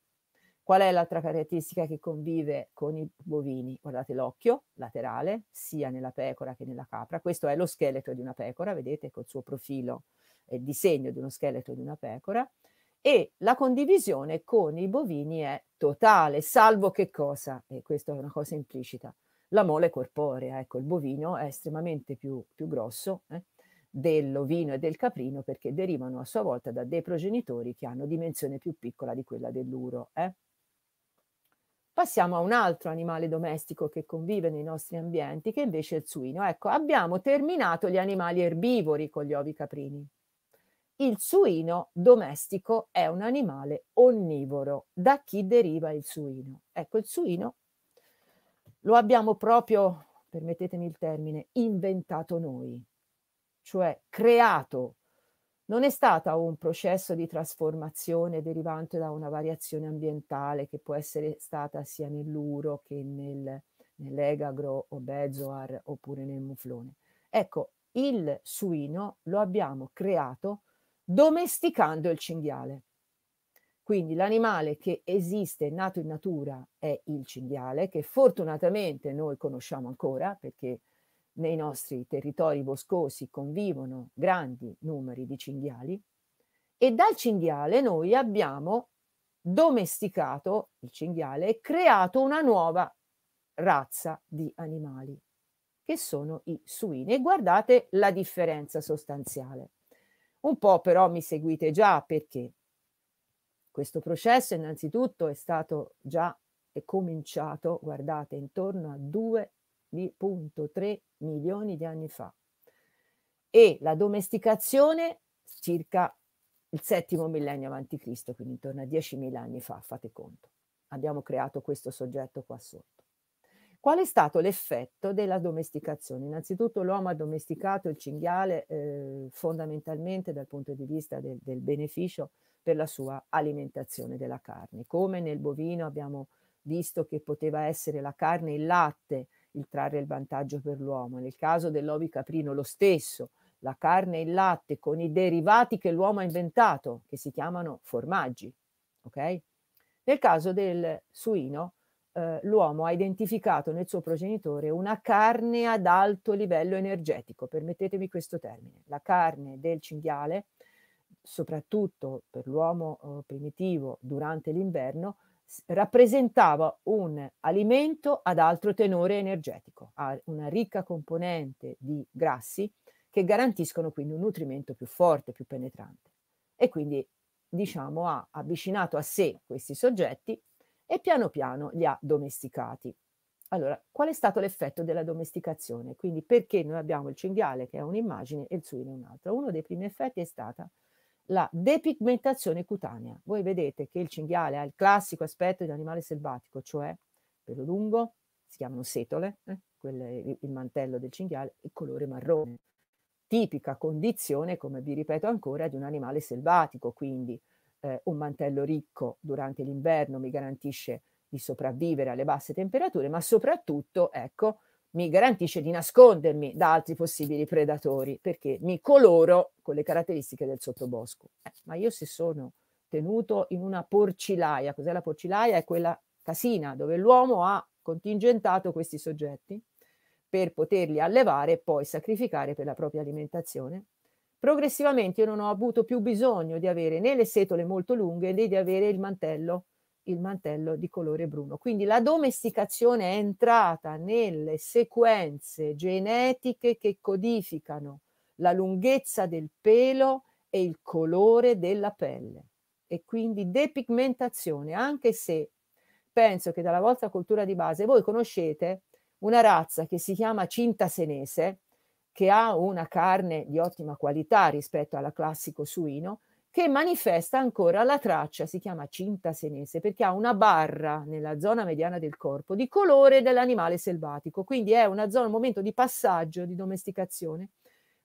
Qual è l'altra caratteristica che convive con i bovini? Guardate l'occhio laterale, sia nella pecora che nella capra. Questo è lo scheletro di una pecora, vedete, col suo profilo, il disegno di uno scheletro di una pecora e la condivisione con i bovini è totale, salvo che cosa? E questa è una cosa implicita, la mole corporea, ecco il bovino è estremamente più, più grosso eh, dell'ovino e del caprino perché derivano a sua volta da dei progenitori che hanno dimensione più piccola di quella dell'uro. Eh. Passiamo a un altro animale domestico che convive nei nostri ambienti, che invece è il suino. Ecco, abbiamo terminato gli animali erbivori con gli ovi caprini il suino domestico è un animale onnivoro. Da chi deriva il suino? Ecco, il suino lo abbiamo proprio, permettetemi il termine, inventato noi, cioè creato. Non è stato un processo di trasformazione derivante da una variazione ambientale che può essere stata sia nell'uro che nel, nell'egagro o bezoar oppure nel muflone. Ecco, il suino lo abbiamo creato domesticando il cinghiale. Quindi l'animale che esiste, nato in natura, è il cinghiale, che fortunatamente noi conosciamo ancora perché nei nostri territori boscosi convivono grandi numeri di cinghiali e dal cinghiale noi abbiamo domesticato il cinghiale e creato una nuova razza di animali, che sono i suini. E guardate la differenza sostanziale. Un po' però mi seguite già perché questo processo innanzitutto è stato già è cominciato, guardate, intorno a 2.3 milioni di anni fa. E la domesticazione circa il settimo millennio avanti Cristo, quindi intorno a 10.000 anni fa, fate conto. Abbiamo creato questo soggetto qua sotto. Qual è stato l'effetto della domesticazione? Innanzitutto l'uomo ha domesticato il cinghiale eh, fondamentalmente dal punto di vista del, del, beneficio per la sua alimentazione della carne. Come nel bovino abbiamo visto che poteva essere la carne e il latte il trarre il vantaggio per l'uomo, nel caso dell'ovi caprino lo stesso, la carne e il latte con i derivati che l'uomo ha inventato, che si chiamano formaggi. Okay? Nel caso del suino, eh, l'uomo ha identificato nel suo progenitore una carne ad alto livello energetico, permettetemi questo termine, la carne del cinghiale, soprattutto per l'uomo eh, primitivo durante l'inverno, rappresentava un alimento ad alto tenore energetico, ha una ricca componente di grassi che garantiscono quindi un nutrimento più forte, più penetrante. E quindi diciamo ha avvicinato a sé questi soggetti e piano piano li ha domesticati. Allora, qual è stato l'effetto della domesticazione? Quindi perché noi abbiamo il cinghiale che è un'immagine e il suino è un'altra? Uno dei primi effetti è stata la depigmentazione cutanea. Voi vedete che il cinghiale ha il classico aspetto di un animale selvatico, cioè pelo lungo, si chiamano setole, eh? Quelle, il mantello del cinghiale, il colore marrone. Tipica condizione, come vi ripeto ancora, di un animale selvatico, quindi eh, un mantello ricco durante l'inverno mi garantisce di sopravvivere alle basse temperature, ma soprattutto, ecco, mi garantisce di nascondermi da altri possibili predatori perché mi coloro con le caratteristiche del sottobosco. Eh, ma io se sono tenuto in una porcilaia, cos'è la porcilaia? È quella casina dove l'uomo ha contingentato questi soggetti per poterli allevare e poi sacrificare per la propria alimentazione. Progressivamente io non ho avuto più bisogno di avere né le setole molto lunghe né di avere il mantello, il mantello di colore bruno. Quindi la domesticazione è entrata nelle sequenze genetiche che codificano la lunghezza del pelo e il colore della pelle e quindi depigmentazione, anche se penso che dalla vostra cultura di base voi conoscete una razza che si chiama cinta senese, che ha una carne di ottima qualità rispetto alla classico suino, che manifesta ancora la traccia, si chiama cinta senese, perché ha una barra nella zona mediana del corpo di colore dell'animale selvatico, quindi è una zona, un momento di passaggio, di domesticazione,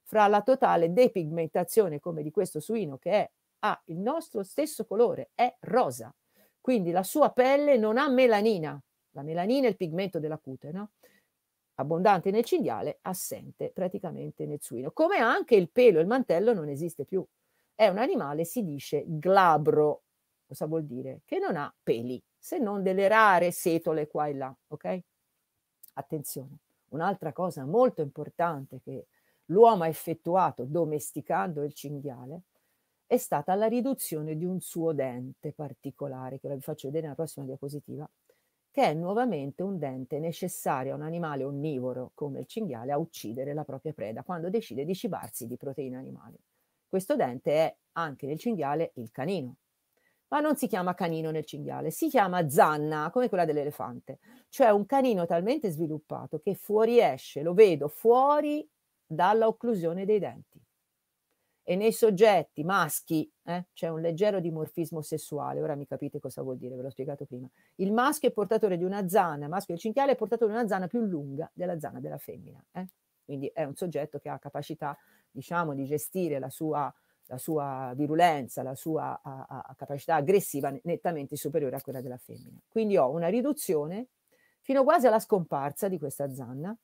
fra la totale depigmentazione come di questo suino che è, ha il nostro stesso colore, è rosa, quindi la sua pelle non ha melanina, la melanina è il pigmento della cute, no? abbondante nel cinghiale, assente praticamente nel suino. Come anche il pelo, il mantello non esiste più. È un animale, si dice, glabro, cosa vuol dire? Che non ha peli, se non delle rare setole qua e là, ok? Attenzione, un'altra cosa molto importante che l'uomo ha effettuato domesticando il cinghiale è stata la riduzione di un suo dente particolare, che ora vi faccio vedere nella prossima diapositiva, che è nuovamente un dente necessario a un animale onnivoro come il cinghiale a uccidere la propria preda quando decide di cibarsi di proteine animali. Questo dente è anche nel cinghiale il canino, ma non si chiama canino nel cinghiale, si chiama zanna, come quella dell'elefante, cioè un canino talmente sviluppato che fuoriesce, lo vedo, fuori dalla occlusione dei denti e nei soggetti maschi eh, c'è un leggero dimorfismo sessuale, ora mi capite cosa vuol dire, ve l'ho spiegato prima. Il maschio è portatore di una zana, il maschio del cinghiale è portatore di una zana più lunga della zana della femmina, eh? quindi è un soggetto che ha capacità diciamo, di gestire la sua, la sua virulenza, la sua a, a, a capacità aggressiva nettamente superiore a quella della femmina. Quindi ho una riduzione fino quasi alla scomparsa di questa zanna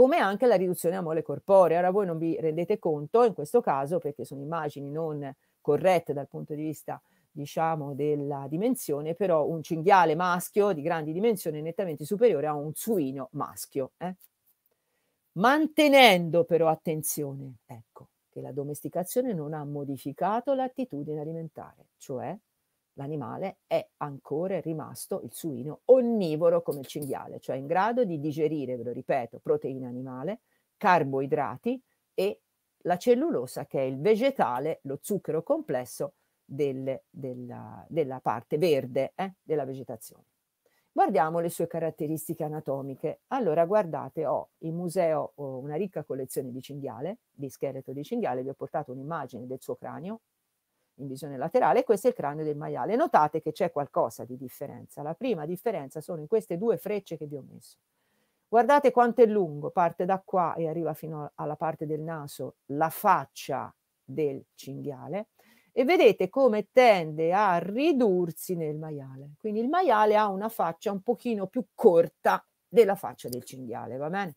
come anche la riduzione a mole corporea. Ora voi non vi rendete conto in questo caso perché sono immagini non corrette dal punto di vista diciamo della dimensione, però un cinghiale maschio di grandi dimensioni è nettamente superiore a un suino maschio. Eh? Mantenendo però attenzione, ecco, che la domesticazione non ha modificato l'attitudine alimentare, cioè l'animale è ancora rimasto il suino onnivoro come il cinghiale, cioè in grado di digerire, ve lo ripeto, proteine animale, carboidrati e la cellulosa che è il vegetale, lo zucchero complesso del, della, della, parte verde eh, della vegetazione. Guardiamo le sue caratteristiche anatomiche. Allora, guardate, ho in museo ho una ricca collezione di cinghiale, di scheletro di cinghiale, vi ho portato un'immagine del suo cranio, in visione laterale, e questo è il cranio del maiale. Notate che c'è qualcosa di differenza. La prima differenza sono in queste due frecce che vi ho messo. Guardate quanto è lungo, parte da qua e arriva fino alla parte del naso, la faccia del cinghiale e vedete come tende a ridursi nel maiale. Quindi il maiale ha una faccia un pochino più corta della faccia del cinghiale, va bene?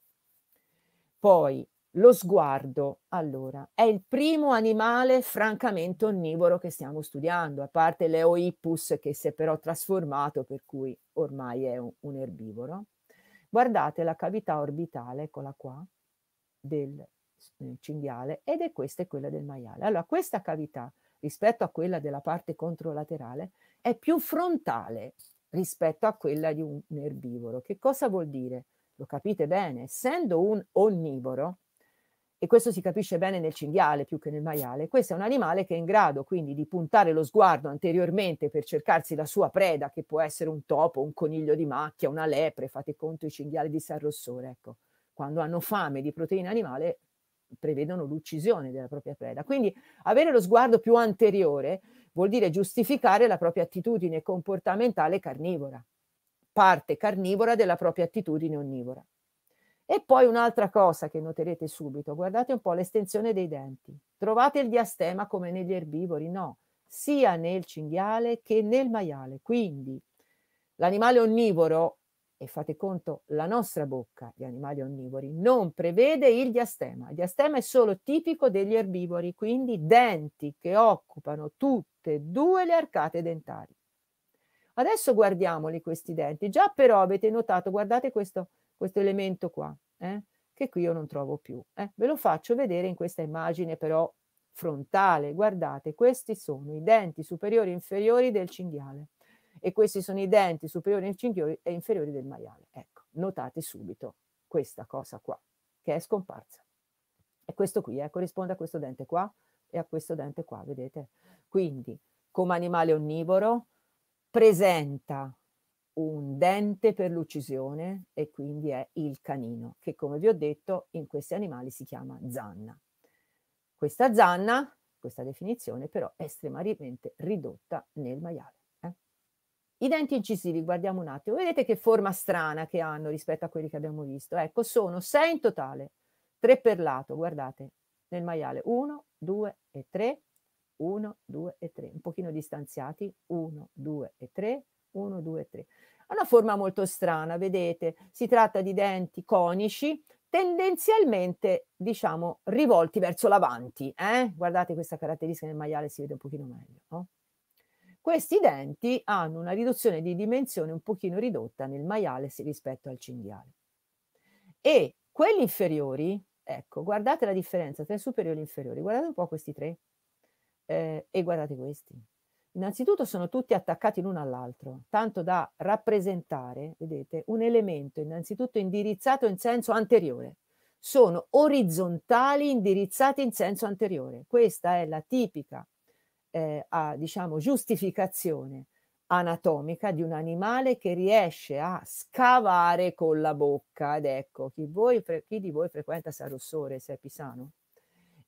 Poi lo sguardo, allora, è il primo animale francamente onnivoro che stiamo studiando, a parte l'Eoippus che si è però trasformato, per cui ormai è un, un erbivoro. Guardate la cavità orbitale, eccola qua, del eh, cinghiale ed è questa è quella del maiale. Allora, questa cavità rispetto a quella della parte controlaterale è più frontale rispetto a quella di un erbivoro. Che cosa vuol dire? Lo capite bene, essendo un onnivoro, e questo si capisce bene nel cinghiale più che nel maiale. Questo è un animale che è in grado quindi di puntare lo sguardo anteriormente per cercarsi la sua preda, che può essere un topo, un coniglio di macchia, una lepre, fate conto i cinghiali di San Rossore, ecco. Quando hanno fame di proteina animale prevedono l'uccisione della propria preda. Quindi avere lo sguardo più anteriore vuol dire giustificare la propria attitudine comportamentale carnivora, parte carnivora della propria attitudine onnivora. E poi un'altra cosa che noterete subito, guardate un po' l'estensione dei denti. Trovate il diastema come negli erbivori? No, sia nel cinghiale che nel maiale. Quindi l'animale onnivoro, e fate conto la nostra bocca, gli animali onnivori, non prevede il diastema. Il diastema è solo tipico degli erbivori, quindi denti che occupano tutte e due le arcate dentali. Adesso guardiamoli questi denti. Già però avete notato, guardate questo questo elemento qua, eh, che qui io non trovo più. Eh. Ve lo faccio vedere in questa immagine però frontale. Guardate, questi sono i denti superiori e inferiori del cinghiale e questi sono i denti superiori e inferiori del maiale. Ecco, notate subito questa cosa qua, che è scomparsa. E questo qui eh, corrisponde a questo dente qua e a questo dente qua, vedete? Quindi, come animale onnivoro, presenta un dente per l'uccisione e quindi è il canino, che come vi ho detto in questi animali si chiama zanna. Questa zanna, questa definizione però è estremamente ridotta nel maiale. Eh. I denti incisivi, guardiamo un attimo, vedete che forma strana che hanno rispetto a quelli che abbiamo visto. Ecco, sono sei in totale, tre per lato, guardate, nel maiale uno, due e tre, uno, due e tre, un pochino distanziati, uno, due e tre, 1, 2, 3. Ha una forma molto strana, vedete, si tratta di denti conici, tendenzialmente diciamo rivolti verso l'avanti. Eh? Guardate questa caratteristica nel maiale, si vede un pochino meglio. No? Questi denti hanno una riduzione di dimensione un pochino ridotta nel maiale rispetto al cinghiale. E quelli inferiori, ecco, guardate la differenza tra i superiori e inferiori, guardate un po' questi tre eh, e guardate questi. Innanzitutto sono tutti attaccati l'uno all'altro, tanto da rappresentare, vedete, un elemento innanzitutto indirizzato in senso anteriore. Sono orizzontali indirizzati in senso anteriore. Questa è la tipica eh, a, diciamo, giustificazione anatomica di un animale che riesce a scavare con la bocca. Ed ecco, chi, voi, chi di voi frequenta Sarossore, se è pisano?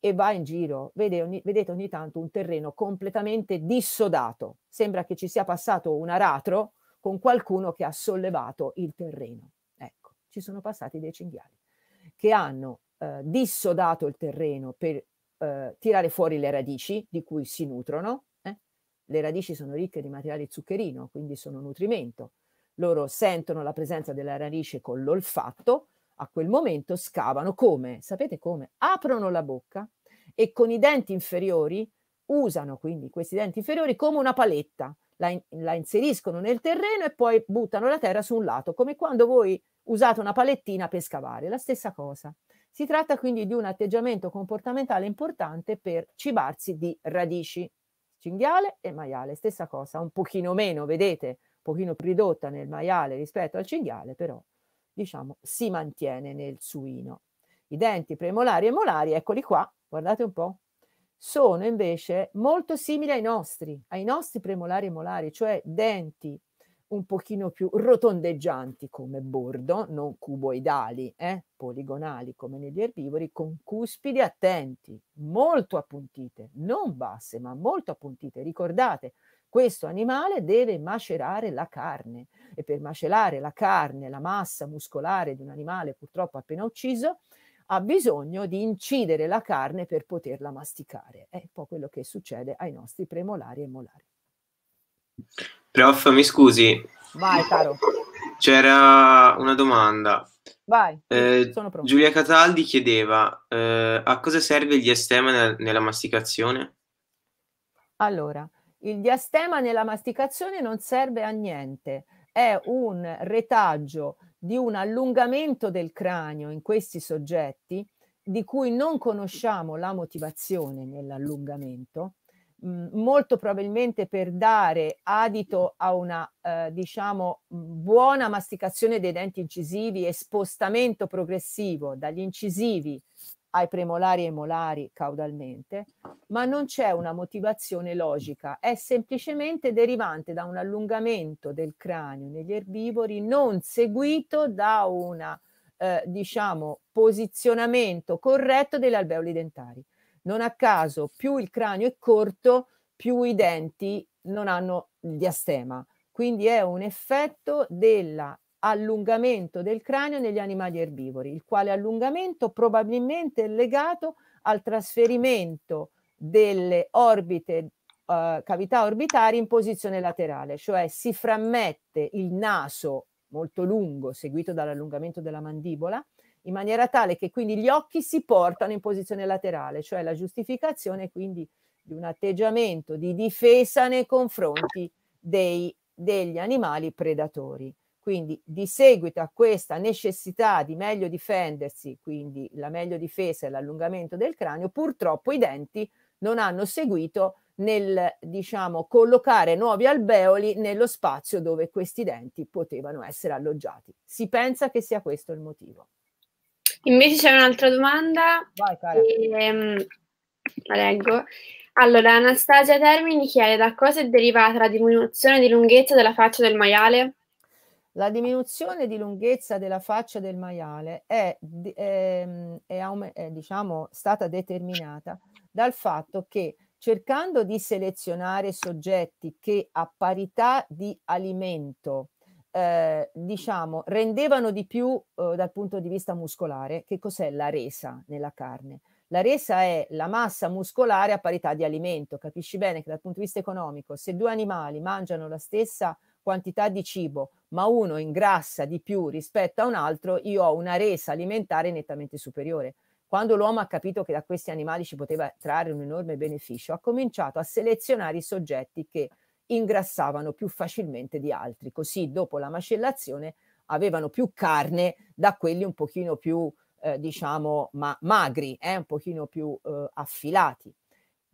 e va in giro. Vede ogni, vedete ogni tanto un terreno completamente dissodato. Sembra che ci sia passato un aratro con qualcuno che ha sollevato il terreno. Ecco, ci sono passati dei cinghiali che hanno eh, dissodato il terreno per eh, tirare fuori le radici di cui si nutrono. Eh? Le radici sono ricche di materiale zuccherino, quindi sono nutrimento. Loro sentono la presenza della radice con l'olfatto, a quel momento scavano come? Sapete come? Aprono la bocca e con i denti inferiori usano quindi questi denti inferiori come una paletta, la, in, la, inseriscono nel terreno e poi buttano la terra su un lato, come quando voi usate una palettina per scavare, la stessa cosa. Si tratta quindi di un atteggiamento comportamentale importante per cibarsi di radici, cinghiale e maiale, stessa cosa, un pochino meno, vedete, un pochino più ridotta nel maiale rispetto al cinghiale, però diciamo, si mantiene nel suino. I denti premolari e molari, eccoli qua, guardate un po', sono invece molto simili ai nostri, ai nostri premolari e molari, cioè denti un pochino più rotondeggianti come bordo, non cuboidali, eh, poligonali come negli erbivori, con cuspidi attenti, molto appuntite, non basse, ma molto appuntite. Ricordate, questo animale deve macerare la carne e per macerare la carne, la massa muscolare di un animale purtroppo appena ucciso, ha bisogno di incidere la carne per poterla masticare. È un po' quello che succede ai nostri premolari e molari. Prof, mi scusi. Vai, caro. C'era una domanda. Vai, eh, Giulia Cataldi chiedeva eh, a cosa serve il diastema nella masticazione? Allora, il diastema nella masticazione non serve a niente, è un retaggio di un allungamento del cranio in questi soggetti di cui non conosciamo la motivazione nell'allungamento, mm, molto probabilmente per dare adito a una eh, diciamo mm, buona masticazione dei denti incisivi e spostamento progressivo dagli incisivi ai premolari e molari caudalmente, ma non c'è una motivazione logica, è semplicemente derivante da un allungamento del cranio negli erbivori non seguito da un eh, diciamo, posizionamento corretto degli alveoli dentari. Non a caso, più il cranio è corto, più i denti non hanno il diastema. Quindi è un effetto della allungamento del cranio negli animali erbivori, il quale allungamento probabilmente è legato al trasferimento delle orbite, eh, cavità orbitari in posizione laterale, cioè si frammette il naso molto lungo seguito dall'allungamento della mandibola in maniera tale che quindi gli occhi si portano in posizione laterale, cioè la giustificazione quindi di un atteggiamento di difesa nei confronti dei, degli animali predatori. Quindi di seguito a questa necessità di meglio difendersi, quindi la meglio difesa e l'allungamento del cranio, purtroppo i denti non hanno seguito nel diciamo, collocare nuovi alveoli nello spazio dove questi denti potevano essere alloggiati. Si pensa che sia questo il motivo. Invece c'è un'altra domanda. Vai, cara. Ehm, la leggo. Allora, Anastasia Termini chiede da cosa è derivata la diminuzione di lunghezza della faccia del maiale? La diminuzione di lunghezza della faccia del maiale è, ehm, è, è, è diciamo, stata determinata dal fatto che cercando di selezionare soggetti che a parità di alimento eh, diciamo, rendevano di più eh, dal punto di vista muscolare, che cos'è la resa nella carne? La resa è la massa muscolare a parità di alimento. Capisci bene che dal punto di vista economico, se due animali mangiano la stessa quantità di cibo, ma uno ingrassa di più rispetto a un altro, io ho una resa alimentare nettamente superiore. Quando l'uomo ha capito che da questi animali ci poteva trarre un enorme beneficio, ha cominciato a selezionare i soggetti che ingrassavano più facilmente di altri, così dopo la macellazione avevano più carne da quelli un pochino più, eh, diciamo, ma magri, eh, un pochino più eh, affilati.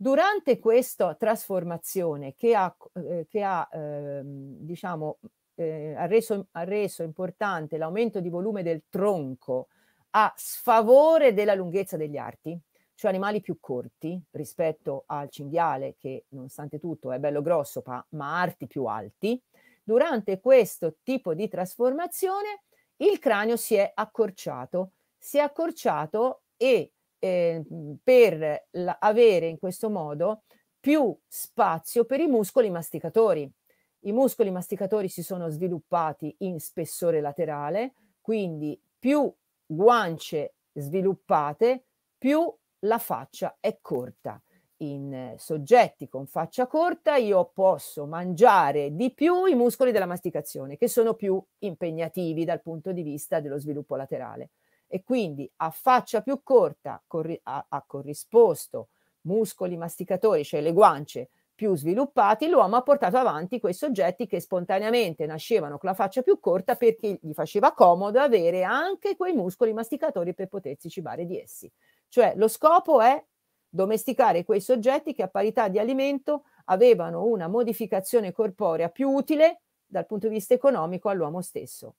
Durante questa trasformazione che ha, eh, che ha eh, diciamo, eh, ha, reso, ha reso importante l'aumento di volume del tronco a sfavore della lunghezza degli arti, cioè animali più corti rispetto al cinghiale che nonostante tutto è bello grosso ma, ma arti più alti, durante questo tipo di trasformazione il cranio si è accorciato, si è accorciato e eh, per la, avere in questo modo più spazio per i muscoli masticatori. I muscoli masticatori si sono sviluppati in spessore laterale, quindi più guance sviluppate, più la faccia è corta. In soggetti con faccia corta io posso mangiare di più i muscoli della masticazione, che sono più impegnativi dal punto di vista dello sviluppo laterale e quindi a faccia più corta corri- ha, ha corrisposto muscoli masticatori, cioè le guance più sviluppati, l'uomo ha portato avanti quei soggetti che spontaneamente nascevano con la faccia più corta perché gli faceva comodo avere anche quei muscoli masticatori per potersi cibare di essi. Cioè lo scopo è domesticare quei soggetti che a parità di alimento avevano una modificazione corporea più utile dal punto di vista economico all'uomo stesso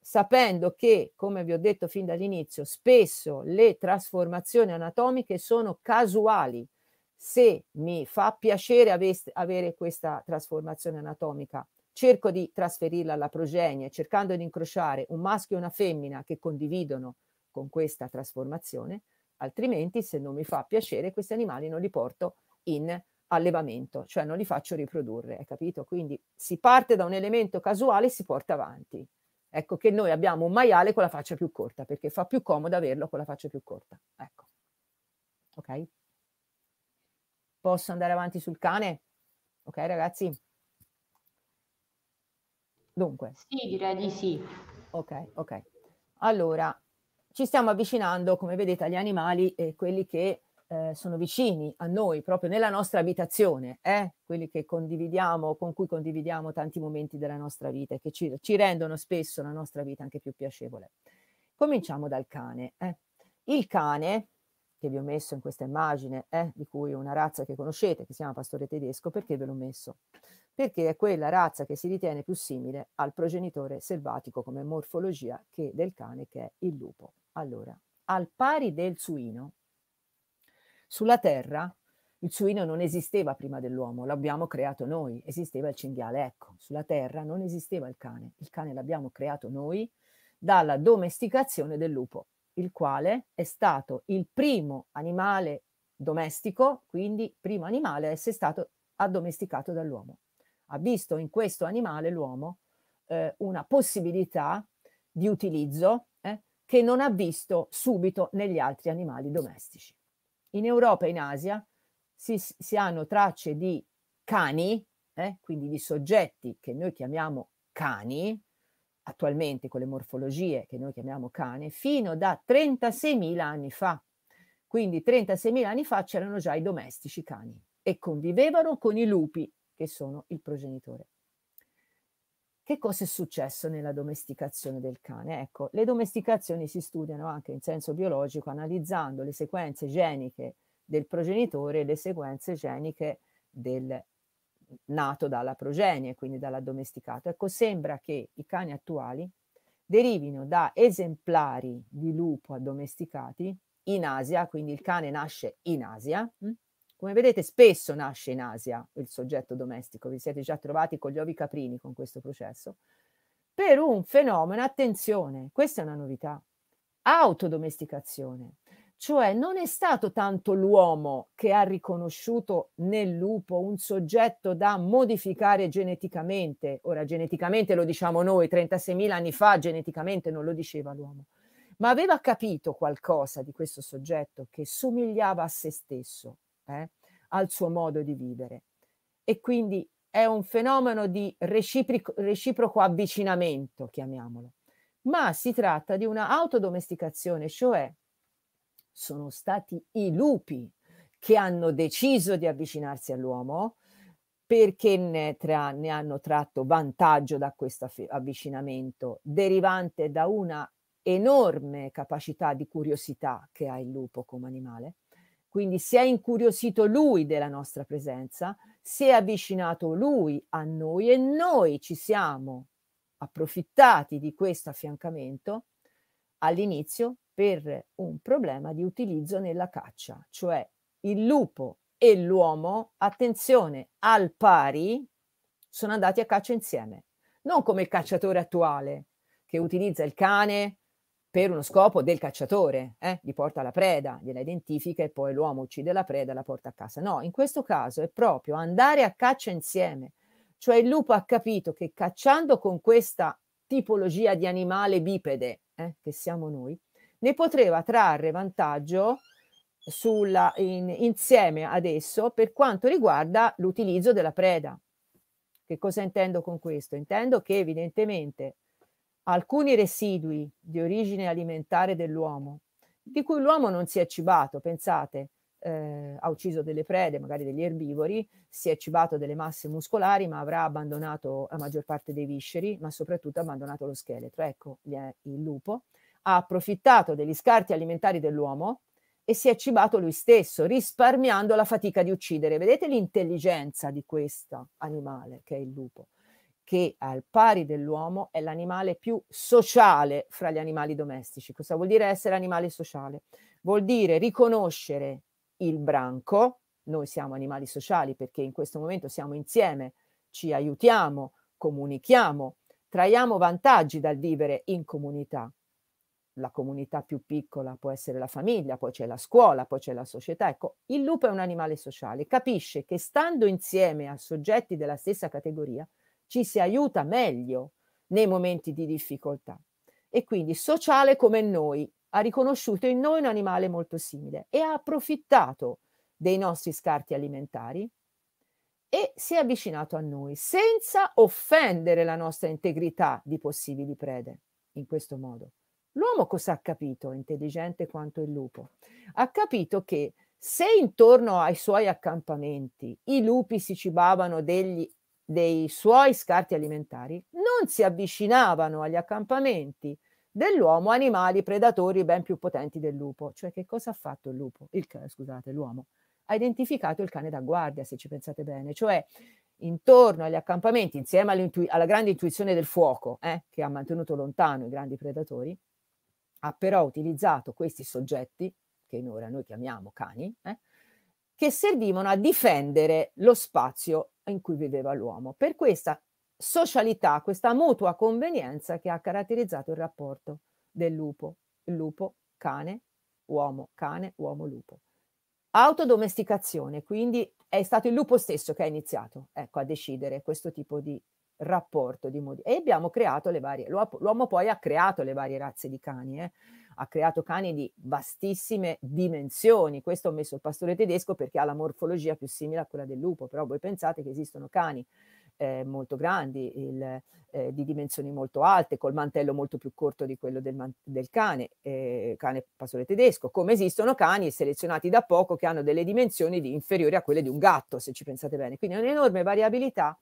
sapendo che, come vi ho detto fin dall'inizio, spesso le trasformazioni anatomiche sono casuali. Se mi fa piacere avere questa trasformazione anatomica, cerco di trasferirla alla progenie, cercando di incrociare un maschio e una femmina che condividono con questa trasformazione, altrimenti se non mi fa piacere questi animali non li porto in allevamento, cioè non li faccio riprodurre, hai capito? Quindi si parte da un elemento casuale e si porta avanti. Ecco che noi abbiamo un maiale con la faccia più corta, perché fa più comodo averlo con la faccia più corta. Ecco. Ok? Posso andare avanti sul cane? Ok, ragazzi? Dunque. Sì, direi di sì. Ok, ok. Allora, ci stiamo avvicinando, come vedete, agli animali e eh, quelli che eh, sono vicini a noi, proprio nella nostra abitazione, eh? quelli che condividiamo, con cui condividiamo tanti momenti della nostra vita e che ci, ci rendono spesso la nostra vita anche più piacevole. Cominciamo dal cane. Eh? Il cane, che vi ho messo in questa immagine, eh, di cui una razza che conoscete, che si chiama pastore tedesco, perché ve l'ho messo? Perché è quella razza che si ritiene più simile al progenitore selvatico come morfologia che del cane, che è il lupo. Allora, al pari del suino, sulla Terra il suino non esisteva prima dell'uomo, l'abbiamo creato noi, esisteva il cinghiale. Ecco, sulla Terra non esisteva il cane, il cane l'abbiamo creato noi dalla domesticazione del lupo, il quale è stato il primo animale domestico, quindi primo animale a essere stato addomesticato dall'uomo. Ha visto in questo animale l'uomo eh, una possibilità di utilizzo eh, che non ha visto subito negli altri animali domestici. In Europa e in Asia si, si hanno tracce di cani, eh, quindi di soggetti che noi chiamiamo cani, attualmente con le morfologie che noi chiamiamo cane, fino da 36.000 anni fa. Quindi 36.000 anni fa c'erano già i domestici cani e convivevano con i lupi, che sono il progenitore che cosa è successo nella domesticazione del cane? Ecco, le domesticazioni si studiano anche in senso biologico analizzando le sequenze geniche del progenitore e le sequenze geniche del nato dalla progenie, quindi dall'addomesticato. Ecco, sembra che i cani attuali derivino da esemplari di lupo addomesticati in Asia, quindi il cane nasce in Asia, mm, come vedete, spesso nasce in Asia il soggetto domestico, vi siete già trovati con gli ovi caprini con questo processo, per un fenomeno, attenzione, questa è una novità, autodomesticazione. Cioè non è stato tanto l'uomo che ha riconosciuto nel lupo un soggetto da modificare geneticamente, ora geneticamente lo diciamo noi, 36.000 anni fa geneticamente non lo diceva l'uomo, ma aveva capito qualcosa di questo soggetto che somigliava a se stesso eh, al suo modo di vivere. E quindi è un fenomeno di reciproco, reciproco avvicinamento, chiamiamolo, ma si tratta di una autodomesticazione, cioè sono stati i lupi che hanno deciso di avvicinarsi all'uomo perché ne, tra, ne hanno tratto vantaggio da questo avvicinamento derivante da una enorme capacità di curiosità che ha il lupo come animale quindi si è incuriosito lui della nostra presenza, si è avvicinato lui a noi e noi ci siamo approfittati di questo affiancamento all'inizio per un problema di utilizzo nella caccia, cioè il lupo e l'uomo, attenzione, al pari sono andati a caccia insieme, non come il cacciatore attuale che utilizza il cane per uno scopo del cacciatore, eh? gli porta la preda, gliela identifica e poi l'uomo uccide la preda e la porta a casa. No, in questo caso è proprio andare a caccia insieme. Cioè il lupo ha capito che cacciando con questa tipologia di animale bipede, eh, che siamo noi, ne poteva trarre vantaggio sulla, in, insieme ad esso per quanto riguarda l'utilizzo della preda. Che cosa intendo con questo? Intendo che evidentemente alcuni residui di origine alimentare dell'uomo, di cui l'uomo non si è cibato, pensate, eh, ha ucciso delle prede, magari degli erbivori, si è cibato delle masse muscolari, ma avrà abbandonato la maggior parte dei visceri, ma soprattutto ha abbandonato lo scheletro. Ecco il lupo. Ha approfittato degli scarti alimentari dell'uomo e si è cibato lui stesso, risparmiando la fatica di uccidere. Vedete l'intelligenza di questo animale che è il lupo che al pari dell'uomo è l'animale più sociale fra gli animali domestici. Cosa vuol dire essere animale sociale? Vuol dire riconoscere il branco, noi siamo animali sociali perché in questo momento siamo insieme, ci aiutiamo, comunichiamo, traiamo vantaggi dal vivere in comunità. La comunità più piccola può essere la famiglia, poi c'è la scuola, poi c'è la società. Ecco, il lupo è un animale sociale, capisce che stando insieme a soggetti della stessa categoria ci si aiuta meglio nei momenti di difficoltà. E quindi sociale come noi ha riconosciuto in noi un animale molto simile e ha approfittato dei nostri scarti alimentari e si è avvicinato a noi senza offendere la nostra integrità di possibili prede in questo modo. L'uomo cosa ha capito, intelligente quanto il lupo? Ha capito che se intorno ai suoi accampamenti i lupi si cibavano degli dei suoi scarti alimentari, non si avvicinavano agli accampamenti dell'uomo animali predatori ben più potenti del lupo. Cioè che cosa ha fatto il lupo? Il, scusate, l'uomo ha identificato il cane da guardia, se ci pensate bene, cioè intorno agli accampamenti, insieme alla grande intuizione del fuoco, eh, che ha mantenuto lontano i grandi predatori, ha però utilizzato questi soggetti, che ora noi chiamiamo cani, eh, che servivano a difendere lo spazio in cui viveva l'uomo, per questa socialità, questa mutua convenienza che ha caratterizzato il rapporto del lupo, lupo, cane, uomo, cane, uomo, lupo. Autodomesticazione, quindi è stato il lupo stesso che ha iniziato ecco, a decidere questo tipo di rapporto di modi- e abbiamo creato le varie l'uomo poi ha creato le varie razze di cani eh? ha creato cani di vastissime dimensioni. Questo ho messo il pastore tedesco perché ha la morfologia più simile a quella del lupo, però voi pensate che esistono cani eh, molto grandi, il, eh, di dimensioni molto alte, col mantello molto più corto di quello del, man- del cane, eh, cane pastore tedesco, come esistono cani selezionati da poco che hanno delle dimensioni di, inferiori a quelle di un gatto, se ci pensate bene. Quindi è un'enorme variabilità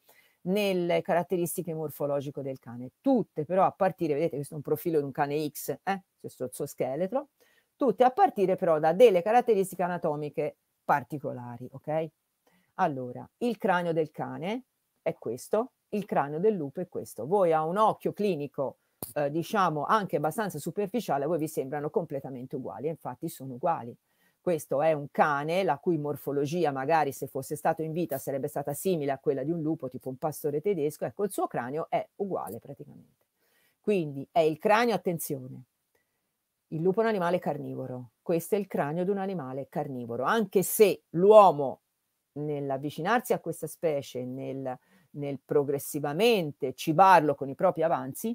nelle caratteristiche morfologiche del cane. Tutte però a partire, vedete questo è un profilo di un cane X, eh? questo suo scheletro, tutte a partire però da delle caratteristiche anatomiche particolari, ok? Allora, il cranio del cane è questo, il cranio del lupo è questo. Voi a un occhio clinico, eh, diciamo anche abbastanza superficiale, a voi vi sembrano completamente uguali, infatti sono uguali questo è un cane la cui morfologia magari se fosse stato in vita sarebbe stata simile a quella di un lupo tipo un pastore tedesco, ecco il suo cranio è uguale praticamente. Quindi è il cranio, attenzione, il lupo è un animale carnivoro, questo è il cranio di un animale carnivoro, anche se l'uomo nell'avvicinarsi a questa specie, nel, nel progressivamente cibarlo con i propri avanzi,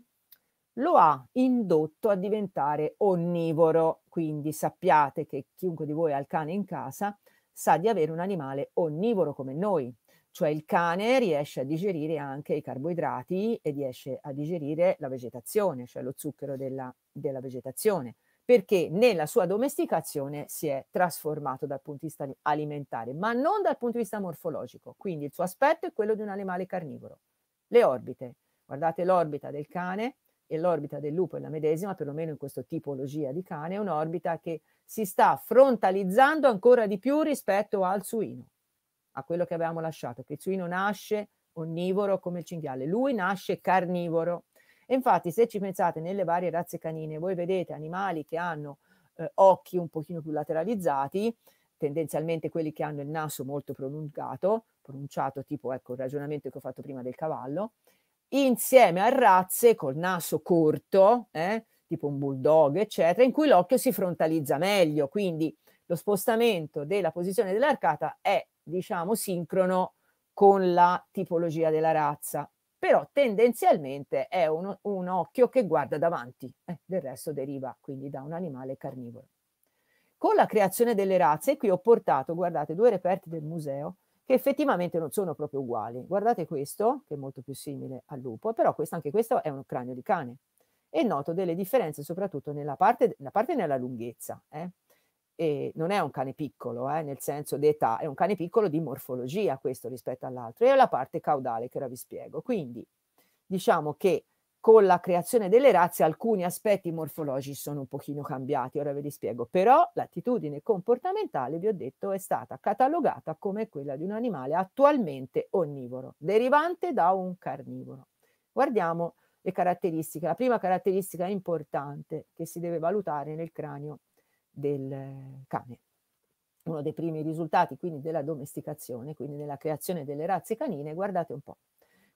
lo ha indotto a diventare onnivoro. Quindi sappiate che chiunque di voi ha il cane in casa sa di avere un animale onnivoro come noi, cioè il cane riesce a digerire anche i carboidrati e riesce a digerire la vegetazione, cioè lo zucchero della, della vegetazione, perché nella sua domesticazione si è trasformato dal punto di vista alimentare, ma non dal punto di vista morfologico. Quindi il suo aspetto è quello di un animale carnivoro. Le orbite, guardate l'orbita del cane e l'orbita del lupo è la medesima, perlomeno in questa tipologia di cane, è un'orbita che si sta frontalizzando ancora di più rispetto al suino, a quello che avevamo lasciato, che il suino nasce onnivoro come il cinghiale, lui nasce carnivoro. E infatti se ci pensate nelle varie razze canine, voi vedete animali che hanno eh, occhi un pochino più lateralizzati, tendenzialmente quelli che hanno il naso molto prolungato, pronunciato tipo ecco il ragionamento che ho fatto prima del cavallo, insieme a razze col naso corto, eh, tipo un bulldog, eccetera, in cui l'occhio si frontalizza meglio, quindi lo spostamento della posizione dell'arcata è, diciamo, sincrono con la tipologia della razza, però tendenzialmente è un, un occhio che guarda davanti, eh, del resto deriva quindi da un animale carnivoro. Con la creazione delle razze, qui ho portato, guardate, due reperti del museo, che effettivamente non sono proprio uguali. Guardate questo, che è molto più simile al lupo, però questo, anche questo è un cranio di cane. E noto delle differenze soprattutto nella parte, parte nella lunghezza. Eh? E non è un cane piccolo, eh, nel senso d'età, è un cane piccolo di morfologia questo rispetto all'altro, e la parte caudale che ora vi spiego. Quindi diciamo che con la creazione delle razze alcuni aspetti morfologici sono un pochino cambiati, ora ve li spiego, però l'attitudine comportamentale, vi ho detto, è stata catalogata come quella di un animale attualmente onnivoro, derivante da un carnivoro. Guardiamo le caratteristiche. La prima caratteristica importante che si deve valutare nel cranio del eh, cane. Uno dei primi risultati quindi della domesticazione, quindi della creazione delle razze canine, guardate un po'.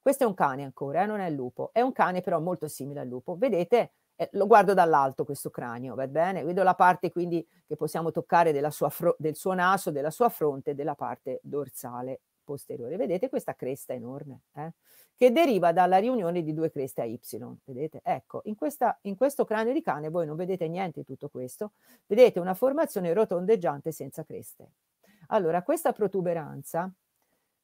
Questo è un cane ancora, eh, non è il lupo. È un cane però molto simile al lupo. Vedete, eh, lo guardo dall'alto questo cranio, va bene? Vedo la parte quindi che possiamo toccare fro- del suo naso, della sua fronte, della parte dorsale posteriore. Vedete questa cresta enorme, eh? che deriva dalla riunione di due creste a Y. Vedete? Ecco, in, questa, in questo cranio di cane voi non vedete niente di tutto questo. Vedete una formazione rotondeggiante senza creste. Allora, questa protuberanza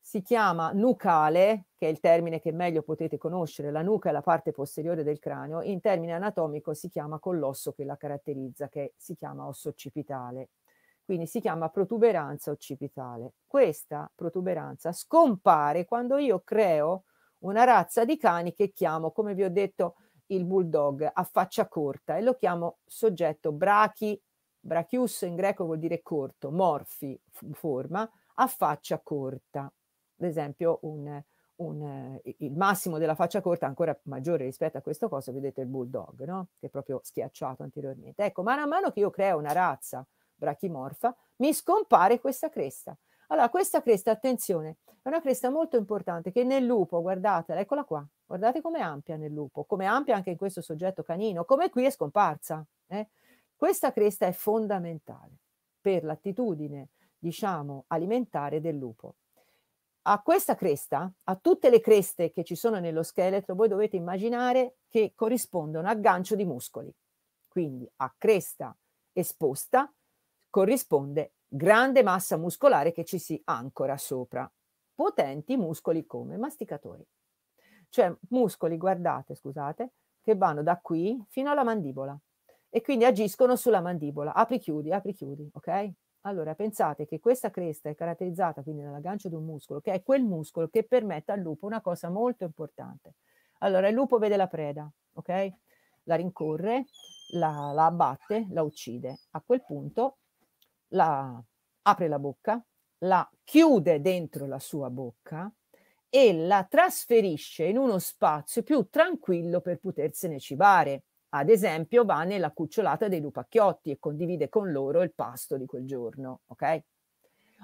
si chiama nucale, che è il termine che meglio potete conoscere, la nuca è la parte posteriore del cranio, in termine anatomico si chiama collosso che la caratterizza, che si chiama osso occipitale. Quindi si chiama protuberanza occipitale. Questa protuberanza scompare quando io creo una razza di cani che chiamo, come vi ho detto, il bulldog a faccia corta e lo chiamo soggetto brachi, brachius in greco vuol dire corto, morfi, forma, a faccia corta ad esempio un, un, il massimo della faccia corta ancora maggiore rispetto a questo coso, vedete il bulldog, no? che è proprio schiacciato anteriormente. Ecco, man mano che io creo una razza brachimorfa, mi scompare questa cresta. Allora, questa cresta, attenzione, è una cresta molto importante che nel lupo, guardatela, eccola qua, guardate com'è ampia nel lupo, come ampia anche in questo soggetto canino, come qui è scomparsa. Eh? Questa cresta è fondamentale per l'attitudine, diciamo, alimentare del lupo a questa cresta, a tutte le creste che ci sono nello scheletro, voi dovete immaginare che corrispondono a gancio di muscoli. Quindi a cresta esposta corrisponde grande massa muscolare che ci si ancora sopra. Potenti muscoli come masticatori. Cioè muscoli, guardate, scusate, che vanno da qui fino alla mandibola e quindi agiscono sulla mandibola. Apri chiudi, apri chiudi, ok? Allora, pensate che questa cresta è caratterizzata quindi dall'aggancio di un muscolo, che è quel muscolo che permette al lupo una cosa molto importante. Allora, il lupo vede la preda, ok? La rincorre, la, la abbatte, la uccide. A quel punto la apre la bocca, la chiude dentro la sua bocca e la trasferisce in uno spazio più tranquillo per potersene cibare. Ad esempio va nella cucciolata dei lupacchiotti e condivide con loro il pasto di quel giorno, ok?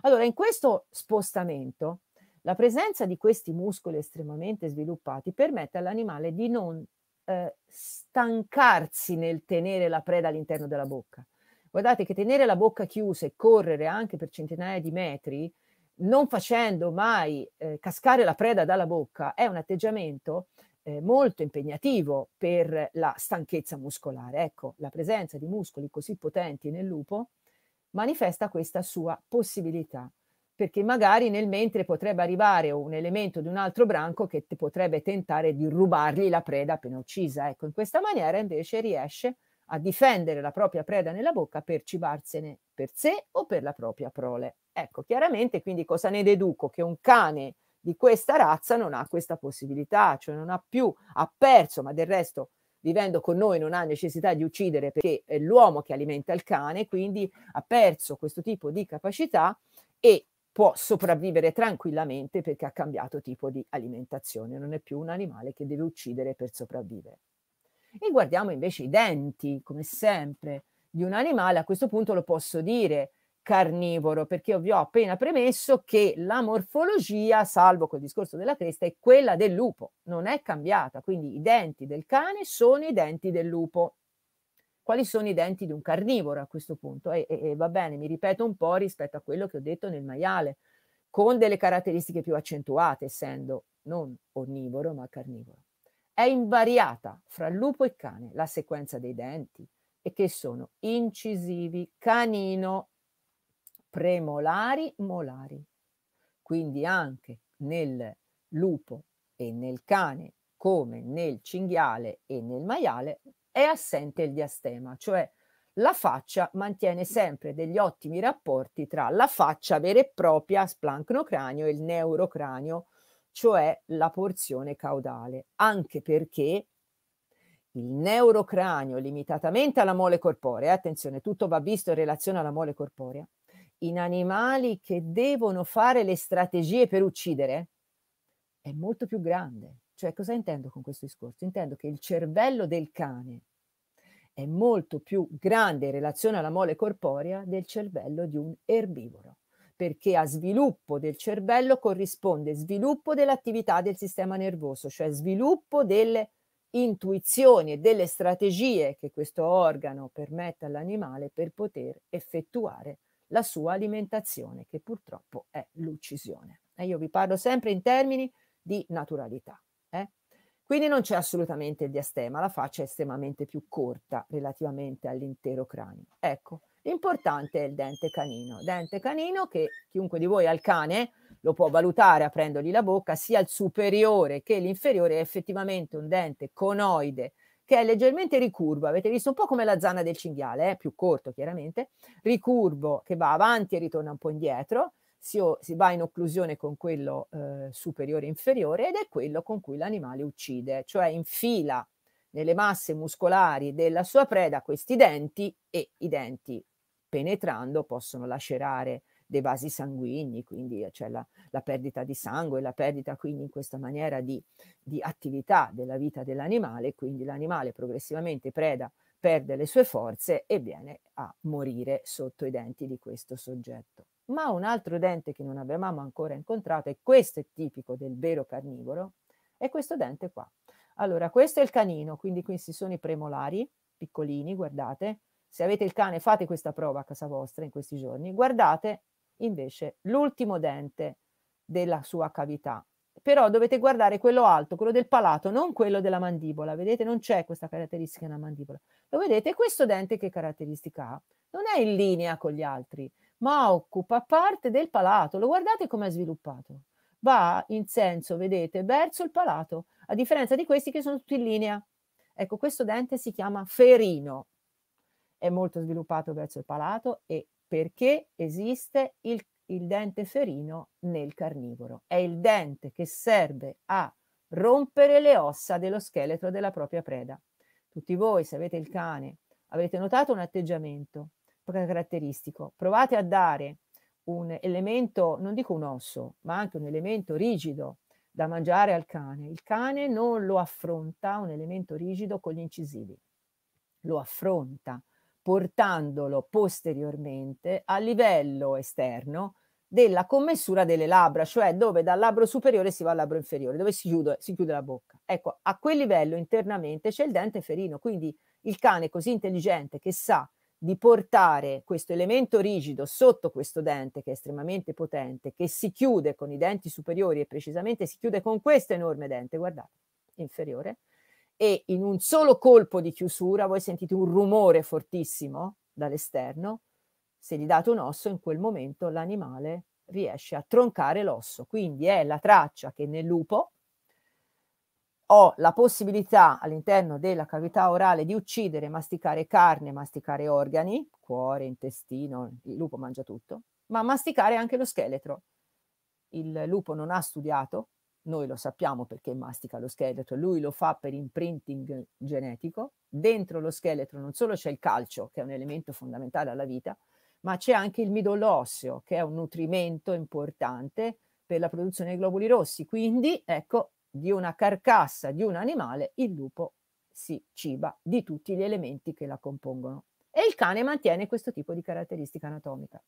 Allora, in questo spostamento, la presenza di questi muscoli estremamente sviluppati permette all'animale di non eh, stancarsi nel tenere la preda all'interno della bocca. Guardate che tenere la bocca chiusa e correre anche per centinaia di metri, non facendo mai eh, cascare la preda dalla bocca, è un atteggiamento eh, molto impegnativo per la stanchezza muscolare. Ecco, la presenza di muscoli così potenti nel lupo manifesta questa sua possibilità, perché magari nel mentre potrebbe arrivare un elemento di un altro branco che potrebbe tentare di rubargli la preda appena uccisa. Ecco, in questa maniera invece riesce a difendere la propria preda nella bocca per cibarsene per sé o per la propria prole. Ecco, chiaramente quindi cosa ne deduco? Che un cane di questa razza non ha questa possibilità, cioè non ha più, ha perso, ma del resto vivendo con noi non ha necessità di uccidere perché è l'uomo che alimenta il cane, quindi ha perso questo tipo di capacità e può sopravvivere tranquillamente perché ha cambiato tipo di alimentazione, non è più un animale che deve uccidere per sopravvivere. E guardiamo invece i denti, come sempre, di un animale, a questo punto lo posso dire, carnivoro, perché io vi ho appena premesso che la morfologia, salvo col discorso della cresta, è quella del lupo, non è cambiata, quindi i denti del cane sono i denti del lupo. Quali sono i denti di un carnivoro a questo punto? E, e, e va bene, mi ripeto un po' rispetto a quello che ho detto nel maiale, con delle caratteristiche più accentuate, essendo non onnivoro ma carnivoro. È invariata fra lupo e cane la sequenza dei denti, e che sono incisivi, canino premolari, molari. Quindi anche nel lupo e nel cane, come nel cinghiale e nel maiale, è assente il diastema, cioè la faccia mantiene sempre degli ottimi rapporti tra la faccia vera e propria, splancnocranio, e il neurocranio, cioè la porzione caudale, anche perché il neurocranio, limitatamente alla mole corporea, attenzione, tutto va visto in relazione alla mole corporea, in animali che devono fare le strategie per uccidere è molto più grande. Cioè, cosa intendo con questo discorso? Intendo che il cervello del cane è molto più grande in relazione alla mole corporea del cervello di un erbivoro, perché a sviluppo del cervello corrisponde sviluppo dell'attività del sistema nervoso, cioè sviluppo delle intuizioni e delle strategie che questo organo permette all'animale per poter effettuare la sua alimentazione, che purtroppo è l'uccisione. E io vi parlo sempre in termini di naturalità. Eh? Quindi non c'è assolutamente il diastema, la faccia è estremamente più corta relativamente all'intero cranio. Ecco, l'importante è il dente canino. Dente canino che chiunque di voi ha il cane lo può valutare aprendogli la bocca, sia il superiore che l'inferiore è effettivamente un dente conoide che è leggermente ricurvo. Avete visto un po' come la zanna del cinghiale, eh? più corto chiaramente, ricurvo che va avanti e ritorna un po' indietro, si, si va in occlusione con quello eh, superiore e inferiore ed è quello con cui l'animale uccide, cioè infila nelle masse muscolari della sua preda questi denti e i denti penetrando possono lacerare dei vasi sanguigni, quindi eh, c'è la, la, perdita di sangue, la perdita quindi in questa maniera di, di attività della vita dell'animale, quindi l'animale progressivamente preda, perde le sue forze e viene a morire sotto i denti di questo soggetto. Ma un altro dente che non avevamo ancora incontrato, e questo è tipico del vero carnivoro, è questo dente qua. Allora, questo è il canino, quindi questi sono i premolari piccolini, guardate. Se avete il cane fate questa prova a casa vostra in questi giorni, guardate invece l'ultimo dente della sua cavità. Però dovete guardare quello alto, quello del palato, non quello della mandibola. Vedete, non c'è questa caratteristica nella mandibola. Lo vedete, questo dente che caratteristica ha? Non è in linea con gli altri, ma occupa parte del palato. Lo guardate come è sviluppato. Va in senso, vedete, verso il palato, a differenza di questi che sono tutti in linea. Ecco, questo dente si chiama ferino. È molto sviluppato verso il palato e perché esiste il, il dente ferino nel carnivoro. È il dente che serve a rompere le ossa dello scheletro della propria preda. Tutti voi, se avete il cane, avete notato un atteggiamento caratteristico. Provate a dare un elemento, non dico un osso, ma anche un elemento rigido da mangiare al cane. Il cane non lo affronta, un elemento rigido, con gli incisivi. Lo affronta, portandolo posteriormente a livello esterno della commessura delle labbra, cioè dove dal labbro superiore si va al labbro inferiore, dove si chiude, si chiude la bocca. Ecco, a quel livello internamente c'è il dente ferino, quindi il cane così intelligente che sa di portare questo elemento rigido sotto questo dente che è estremamente potente, che si chiude con i denti superiori e precisamente si chiude con questo enorme dente, guardate, inferiore, e in un solo colpo di chiusura voi sentite un rumore fortissimo dall'esterno, se gli date un osso in quel momento l'animale riesce a troncare l'osso, quindi è la traccia che nel lupo ho la possibilità all'interno della cavità orale di uccidere, masticare carne, masticare organi, cuore, intestino, il lupo mangia tutto, ma masticare anche lo scheletro. Il lupo non ha studiato noi lo sappiamo perché mastica lo scheletro, lui lo fa per imprinting genetico, dentro lo scheletro non solo c'è il calcio, che è un elemento fondamentale alla vita, ma c'è anche il midollo osseo, che è un nutrimento importante per la produzione dei globuli rossi, quindi ecco, di una carcassa di un animale il lupo si ciba di tutti gli elementi che la compongono. E il cane mantiene questo tipo di caratteristica anatomica.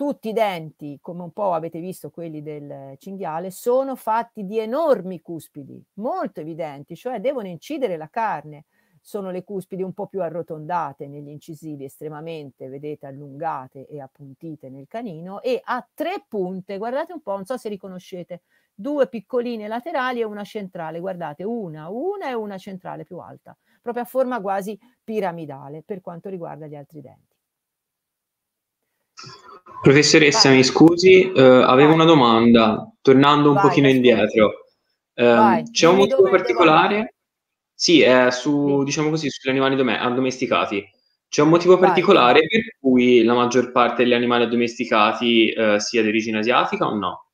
Tutti i denti, come un po' avete visto quelli del cinghiale, sono fatti di enormi cuspidi, molto evidenti, cioè devono incidere la carne. Sono le cuspidi un po' più arrotondate negli incisivi, estremamente, vedete, allungate e appuntite nel canino, e a tre punte, guardate un po', non so se riconoscete, due piccoline laterali e una centrale, guardate, una, una e una centrale più alta, proprio a forma quasi piramidale per quanto riguarda gli altri denti. Professoressa, Vai. mi scusi, eh, avevo una domanda, tornando un Vai, pochino indietro. Eh, c'è un motivo particolare? Domani. Sì, è su, sì. diciamo così, sugli animali dom- addomesticati. C'è un motivo Vai. particolare per cui la maggior parte degli animali addomesticati eh, sia di origine asiatica o no?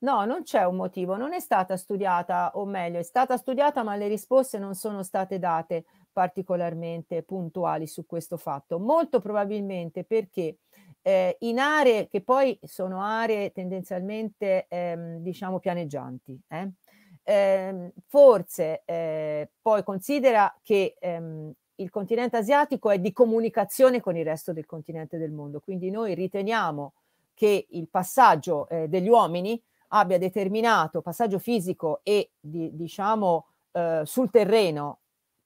No, non c'è un motivo, non è stata studiata, o meglio, è stata studiata ma le risposte non sono state date particolarmente puntuali su questo fatto, molto probabilmente perché eh, in aree che poi sono aree tendenzialmente ehm, diciamo pianeggianti, eh? Ehm, eh, forse poi considera che ehm, il continente asiatico è di comunicazione con il resto del continente del mondo, quindi noi riteniamo che il passaggio eh, degli uomini abbia determinato passaggio fisico e di, diciamo eh, sul terreno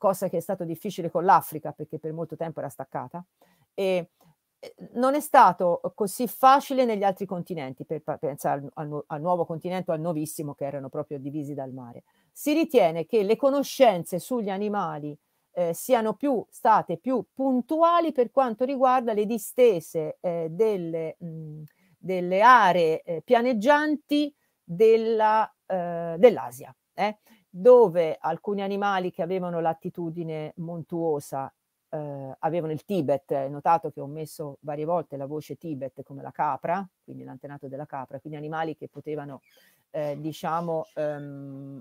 cosa che è stato difficile con l'Africa perché per molto tempo era staccata. E eh, non è stato così facile negli altri continenti, per pensare al, al, al nuovo continente al nuovissimo che erano proprio divisi dal mare. Si ritiene che le conoscenze sugli animali eh, siano più, state più puntuali per quanto riguarda le distese eh, delle, mh, delle, aree eh, pianeggianti della, eh, dell'Asia. Eh dove alcuni animali che avevano l'attitudine montuosa eh, avevano il Tibet, È notato che ho messo varie volte la voce Tibet come la capra, quindi l'antenato della capra, quindi animali che potevano eh, diciamo ehm,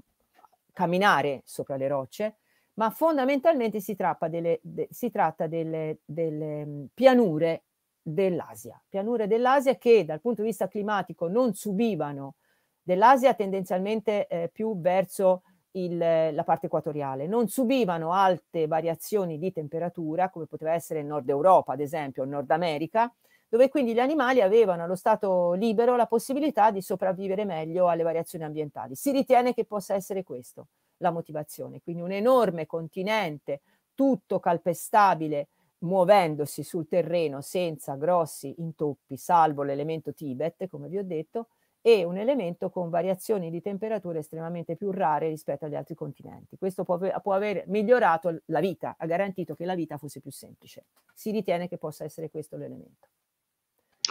camminare sopra le rocce, ma fondamentalmente si, delle, de, si tratta delle, delle mm, pianure dell'Asia, pianure dell'Asia che dal punto di vista climatico non subivano dell'Asia tendenzialmente eh, più verso il, la parte equatoriale, non subivano alte variazioni di temperatura come poteva essere in Nord Europa, ad esempio, o Nord America, dove quindi gli animali avevano allo stato libero la possibilità di sopravvivere meglio alle variazioni ambientali. Si ritiene che possa essere questo la motivazione, quindi un enorme continente tutto calpestabile muovendosi sul terreno senza grossi intoppi, salvo l'elemento Tibet, come vi ho detto, e un elemento con variazioni di temperature estremamente più rare rispetto agli altri continenti. Questo può, può, aver migliorato la vita, ha garantito che la vita fosse più semplice. Si ritiene che possa essere questo l'elemento.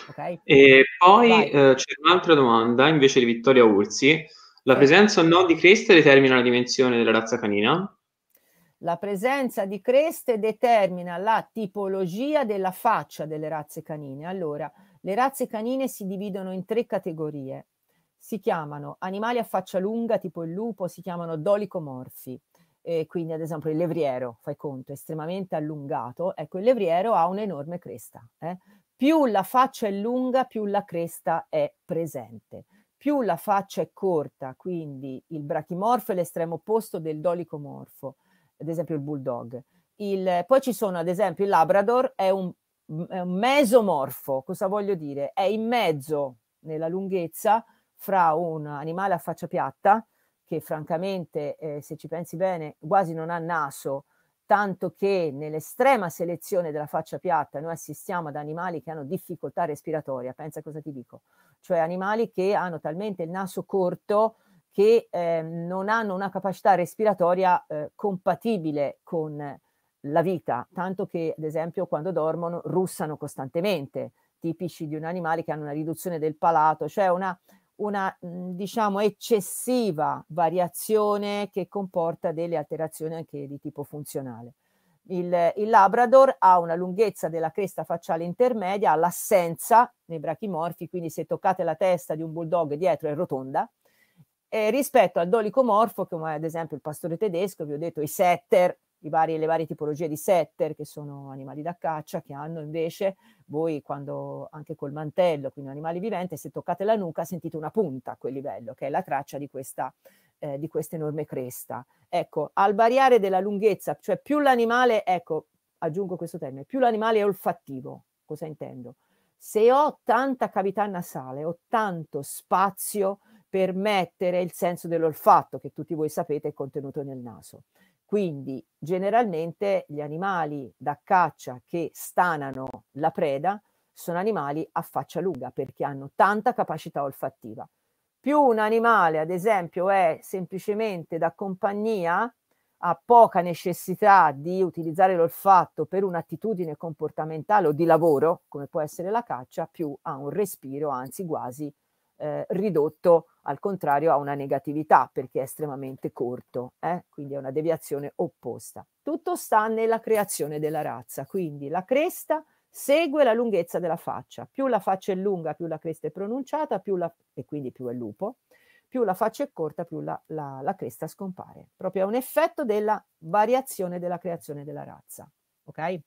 Okay? E poi eh, c'è un'altra domanda invece di Vittoria Ursi. La presenza o no di creste determina la dimensione della razza canina? La presenza di creste determina la tipologia della faccia delle razze canine. Allora, le razze canine si dividono in tre categorie. Si chiamano animali a faccia lunga, tipo il lupo, si chiamano dolicomorfi. E quindi ad esempio il levriero, fai conto, estremamente allungato, ecco il levriero ha un'enorme cresta. Eh? Più la faccia è lunga, più la cresta è presente. Più la faccia è corta, quindi il brachimorfo è l'estremo opposto del dolicomorfo, ad esempio il bulldog. Il, poi ci sono ad esempio il labrador, è un mesomorfo, cosa voglio dire? È in mezzo nella lunghezza fra un animale a faccia piatta, che francamente, eh, se ci pensi bene, quasi non ha naso, tanto che nell'estrema selezione della faccia piatta noi assistiamo ad animali che hanno difficoltà respiratoria, pensa cosa ti dico, cioè animali che hanno talmente il naso corto che eh, non hanno una capacità respiratoria eh, compatibile con la vita, tanto che ad esempio quando dormono russano costantemente, tipici di un animale che hanno una riduzione del palato, cioè una, una mhmm, diciamo eccessiva variazione che comporta delle alterazioni anche di tipo funzionale. Il, il Labrador ha una lunghezza della cresta facciale intermedia, ha l'assenza nei brachimorfi, quindi se toccate la testa di un bulldog dietro è rotonda, eh, rispetto al dolicomorfo, come ad esempio il pastore tedesco, vi ho detto i setter, i vari, le varie tipologie di setter, che sono animali da caccia, che hanno invece voi quando anche col mantello, quindi animali viventi, se toccate la nuca sentite una punta a quel livello, che è la traccia di questa, eh, di questa enorme cresta. Ecco, al variare della lunghezza, cioè più l'animale, ecco, aggiungo questo termine, più l'animale è olfattivo, cosa intendo? Se ho tanta cavità nasale, ho tanto spazio per mettere il senso dell'olfatto, che tutti voi sapete è contenuto nel naso. Quindi generalmente gli animali da caccia che stanano la preda sono animali a faccia lunga perché hanno tanta capacità olfattiva. Più un animale, ad esempio, è semplicemente da compagnia, ha poca necessità di utilizzare l'olfatto per un'attitudine comportamentale o di lavoro, come può essere la caccia, più ha un respiro, anzi quasi eh, ridotto al contrario a una negatività perché è estremamente corto, eh? quindi è una deviazione opposta. Tutto sta nella creazione della razza, quindi la cresta segue la lunghezza della faccia, più la faccia è lunga, più la cresta è pronunciata, più la, e quindi più è lupo, più la faccia è corta, più la, la, la cresta scompare. Proprio è un effetto della variazione della creazione della razza. Ok?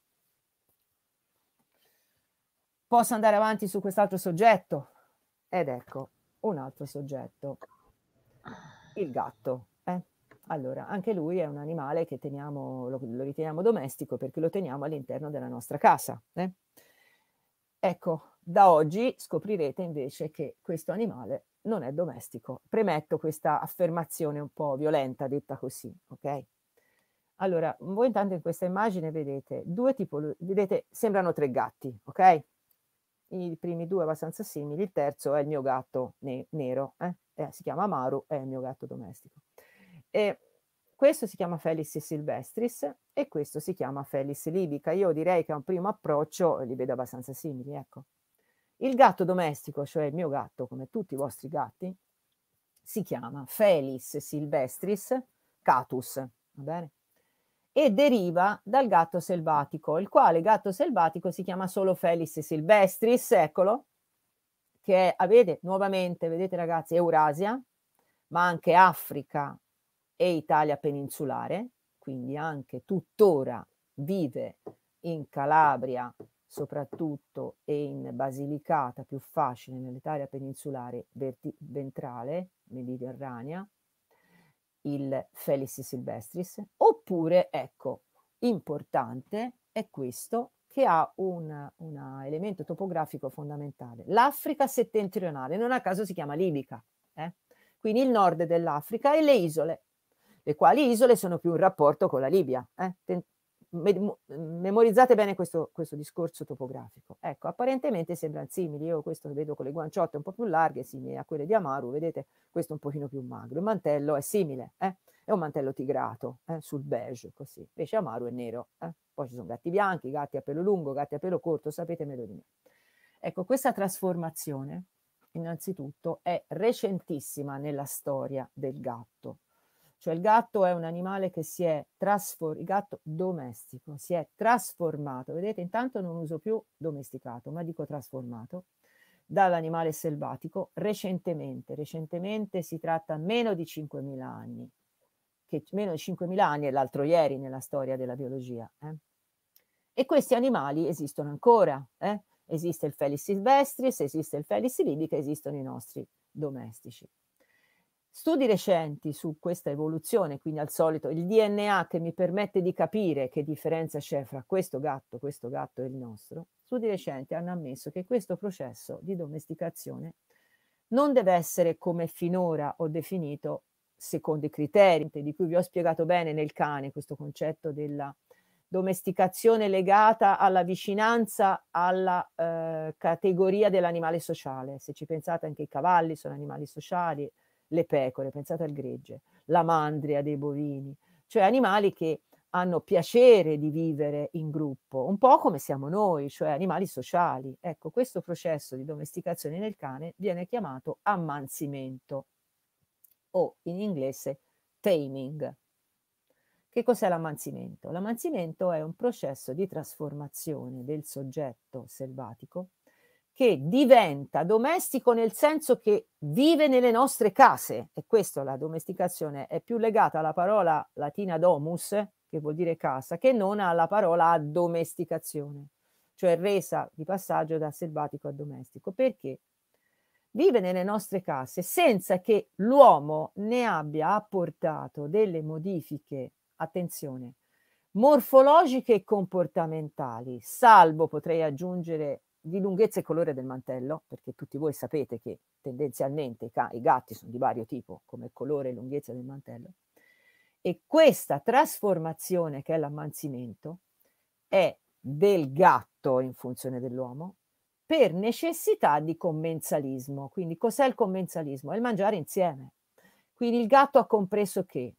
Posso andare avanti su quest'altro soggetto? Ed ecco un altro soggetto, il gatto. Eh? Allora, anche lui è un animale che teniamo, lo, lo, riteniamo domestico perché lo teniamo all'interno della nostra casa. Eh? Ecco, da oggi scoprirete invece che questo animale non è domestico. Premetto questa affermazione un po' violenta detta così, ok? Allora, voi intanto in questa immagine vedete due tipologie, vedete, sembrano tre gatti, ok? i primi due abbastanza simili, il terzo è il mio gatto ne nero, eh? Eh, si chiama Maru, è il mio gatto domestico. E questo si chiama Felis silvestris e questo si chiama Felis libica. Io direi che a un primo approccio li vedo abbastanza simili, ecco. Il gatto domestico, cioè il mio gatto, come tutti i vostri gatti, si chiama Felis silvestris catus, va bene? e deriva dal gatto selvatico, il quale gatto selvatico si chiama solo Felis silvestris, eccolo, che è, avete nuovamente, vedete ragazzi, Eurasia, ma anche Africa e Italia peninsulare, quindi anche tuttora vive in Calabria soprattutto e in Basilicata più facile nell'Italia peninsulare verti- ventrale, mediterranea, il Felicis Silvestris, oppure, ecco, importante è questo, che ha un elemento topografico fondamentale. L'Africa settentrionale, non a caso si chiama libica, eh? quindi il nord dell'Africa e le isole, le quali isole sono più in rapporto con la Libia. Eh? memorizzate bene questo, questo, discorso topografico. Ecco, apparentemente sembrano simili, io questo lo vedo con le guanciotte un po' più larghe, simili a quelle di Amaru, vedete, questo un pochino più magro. Il mantello è simile, eh? è un mantello tigrato, eh? sul beige, così. Invece Amaru è nero. Eh? Poi ci sono gatti bianchi, gatti a pelo lungo, gatti a pelo corto, sapete meglio di me. Ecco, questa trasformazione, innanzitutto, è recentissima nella storia del gatto cioè il gatto è un animale che si è trasformato, il gatto domestico si è trasformato, vedete intanto non uso più domesticato, ma dico trasformato, dall'animale selvatico recentemente. Recentemente si tratta meno di 5.000 anni, che meno di 5.000 anni è l'altro ieri nella storia della biologia. Eh? E questi animali esistono ancora. Eh? Esiste il Felis silvestris, esiste il Felis libica, esistono i nostri domestici. Studi recenti su questa evoluzione, quindi al solito il DNA che mi permette di capire che differenza c'è fra questo gatto, questo gatto e il nostro, studi recenti hanno ammesso che questo processo di domesticazione non deve essere come finora ho definito secondo i criteri di cui vi ho spiegato bene nel cane questo concetto della domesticazione legata alla vicinanza alla eh, categoria dell'animale sociale. Se ci pensate anche i cavalli sono animali sociali, le pecore, pensate al gregge, la mandria dei bovini, cioè animali che hanno piacere di vivere in gruppo, un po' come siamo noi, cioè animali sociali. Ecco, questo processo di domesticazione nel cane viene chiamato ammanzimento o in inglese taming. Che cos'è l'ammansimento? L'ammansimento è un processo di trasformazione del soggetto selvatico che diventa domestico nel senso che vive nelle nostre case, e questa la domesticazione è più legata alla parola latina domus, che vuol dire casa, che non alla parola domesticazione, cioè resa di passaggio da selvatico a domestico. Perché? Vive nelle nostre case senza che l'uomo ne abbia apportato delle modifiche, attenzione, morfologiche e comportamentali, salvo potrei aggiungere di lunghezza e colore del mantello, perché tutti voi sapete che tendenzialmente i, ca- i gatti sono di vario tipo come colore e lunghezza del mantello, e questa trasformazione che è l'ammanzimento è del gatto in funzione dell'uomo per necessità di commensalismo. Quindi cos'è il commensalismo? È il mangiare insieme. Quindi il gatto ha compreso che,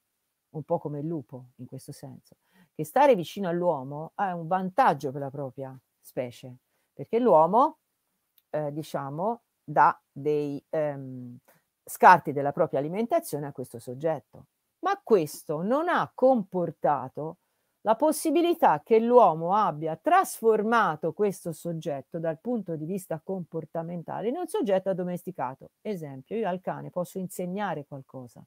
un po' come il lupo in questo senso, che stare vicino all'uomo è un vantaggio per la propria specie perché l'uomo, eh, diciamo, dà dei ehm, scarti della propria alimentazione a questo soggetto. Ma questo non ha comportato la possibilità che l'uomo abbia trasformato questo soggetto dal punto di vista comportamentale in un soggetto addomesticato. Esempio, io al cane posso insegnare qualcosa,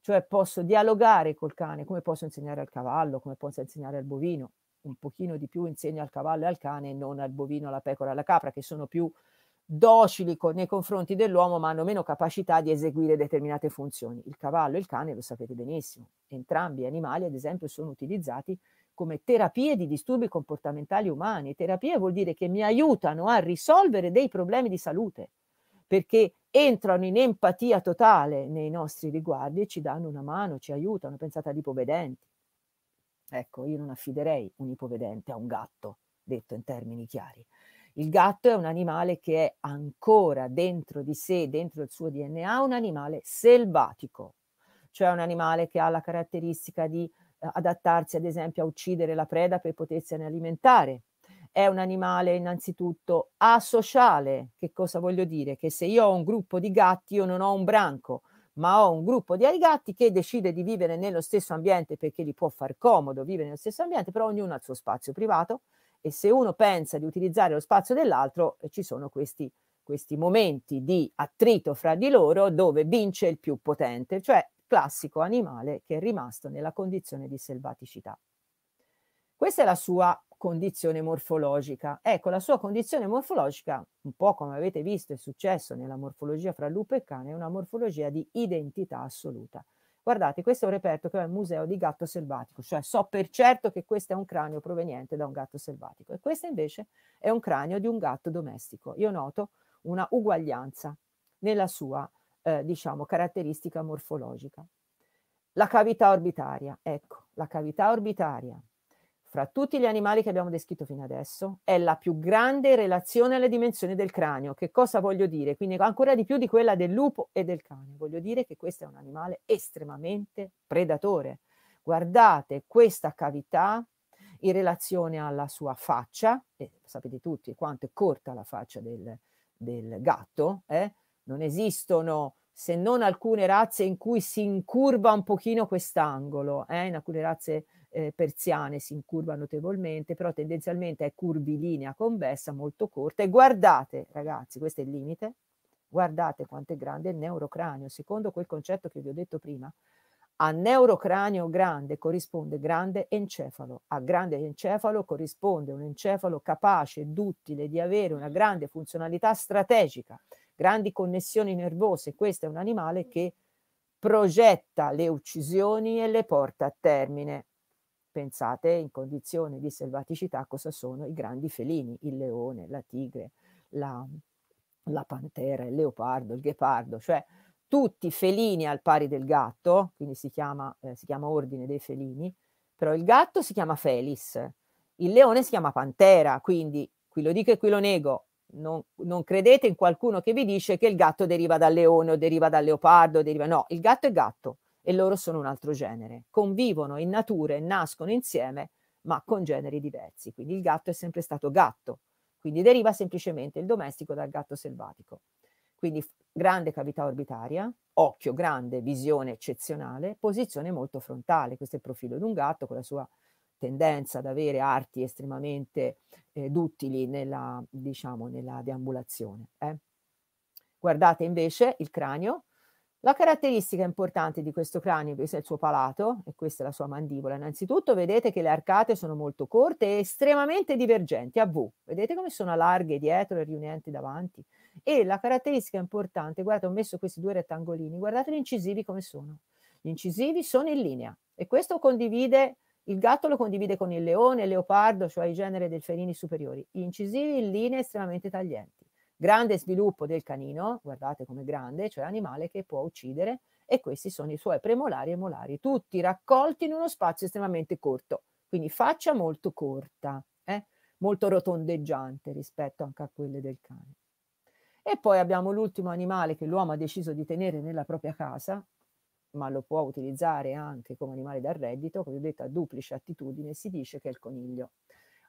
cioè posso dialogare col cane, come posso insegnare al cavallo, come posso insegnare al bovino, un pochino di più insegna al cavallo e al cane e non al bovino, alla pecora, alla capra, che sono più docili con, nei confronti dell'uomo, ma hanno meno capacità di eseguire determinate funzioni. Il cavallo e il cane lo sapete benissimo. Entrambi gli animali, ad esempio, sono utilizzati come terapie di disturbi comportamentali umani. Terapie vuol dire che mi aiutano a risolvere dei problemi di salute, perché entrano in empatia totale nei nostri riguardi e ci danno una mano, ci aiutano. Pensate agli ipovedenti. Ecco, io non affiderei un ipovedente a un gatto, detto in termini chiari. Il gatto è un animale che è ancora dentro di sé, dentro il suo DNA, un animale selvatico, cioè un animale che ha la caratteristica di eh, adattarsi ad esempio a uccidere la preda per potersene alimentare. È un animale innanzitutto asociale, che cosa voglio dire? Che se io ho un gruppo di gatti io non ho un branco, ma ho un gruppo di algatti che decide di vivere nello stesso ambiente perché gli può far comodo vivere nello stesso ambiente, però ognuno ha il suo spazio privato e se uno pensa di utilizzare lo spazio dell'altro eh, ci sono questi, questi momenti di attrito fra di loro dove vince il più potente, cioè classico animale che è rimasto nella condizione di selvaticità. Questa è la sua condizione morfologica. Ecco, la sua condizione morfologica, un po' come avete visto è successo nella morfologia fra lupo e cane, è una morfologia di identità assoluta. Guardate, questo è un reperto che ho al museo di gatto selvatico, cioè so per certo che questo è un cranio proveniente da un gatto selvatico e questo invece è un cranio di un gatto domestico. Io noto una uguaglianza nella sua, eh, diciamo, caratteristica morfologica. La cavità orbitaria, ecco, la cavità orbitaria fra tutti gli animali che abbiamo descritto fino adesso, è la più grande in relazione alle dimensioni del cranio. Che cosa voglio dire? Quindi ancora di più di quella del lupo e del cane. Voglio dire che questo è un animale estremamente predatore. Guardate questa cavità in relazione alla sua faccia, e sapete tutti quanto è corta la faccia del, del gatto, eh? non esistono se non alcune razze in cui si incurva un pochino quest'angolo, eh? in alcune razze eh, persiane si incurva notevolmente, però tendenzialmente è curvilinea convessa, molto corta. E guardate, ragazzi, questo è il limite, guardate quanto è grande il neurocranio, secondo quel concetto che vi ho detto prima. A neurocranio grande corrisponde grande encefalo, a grande encefalo corrisponde un encefalo capace e duttile di avere una grande funzionalità strategica, grandi connessioni nervose. Questo è un animale che progetta le uccisioni e le porta a termine. Pensate in condizione di selvaticità cosa sono i grandi felini, il leone, la tigre, la, la pantera, il leopardo, il ghepardo, cioè tutti felini al pari del gatto, quindi si chiama, eh, si chiama ordine dei felini, però il gatto si chiama felis, il leone si chiama pantera, quindi qui lo dico e qui lo nego, non, non, credete in qualcuno che vi dice che il gatto deriva dal leone o deriva dal leopardo, deriva... no, il gatto è gatto, e loro sono un altro genere. Convivono in natura e nascono insieme, ma con generi diversi. Quindi il gatto è sempre stato gatto, quindi deriva semplicemente il domestico dal gatto selvatico. Quindi grande cavità orbitaria, occhio grande, visione eccezionale, posizione molto frontale. Questo è il profilo di un gatto con la sua tendenza ad avere arti estremamente eh, duttili nella, diciamo, nella deambulazione. Eh. Guardate invece il cranio, la caratteristica importante di questo cranio invece è il suo palato, e questa è la sua mandibola. Innanzitutto vedete che le arcate sono molto corte e estremamente divergenti a V. Vedete come sono larghe dietro e riunenti davanti? E la caratteristica importante, guardate, ho messo questi due rettangolini, guardate gli incisivi come sono. Gli incisivi sono in linea e questo condivide, il gatto lo condivide con il leone, il leopardo, cioè i generi delferini superiori. Gli incisivi in linea estremamente taglienti. Grande sviluppo del canino, guardate come grande, cioè animale che può uccidere, e questi sono i suoi premolari e molari, tutti raccolti in uno spazio estremamente corto, quindi faccia molto corta, eh? molto rotondeggiante rispetto anche a quelle del cane. E poi abbiamo l'ultimo animale che l'uomo ha deciso di tenere nella propria casa, ma lo può utilizzare anche come animale da reddito, come ho detto a duplice attitudine, si dice che è il coniglio.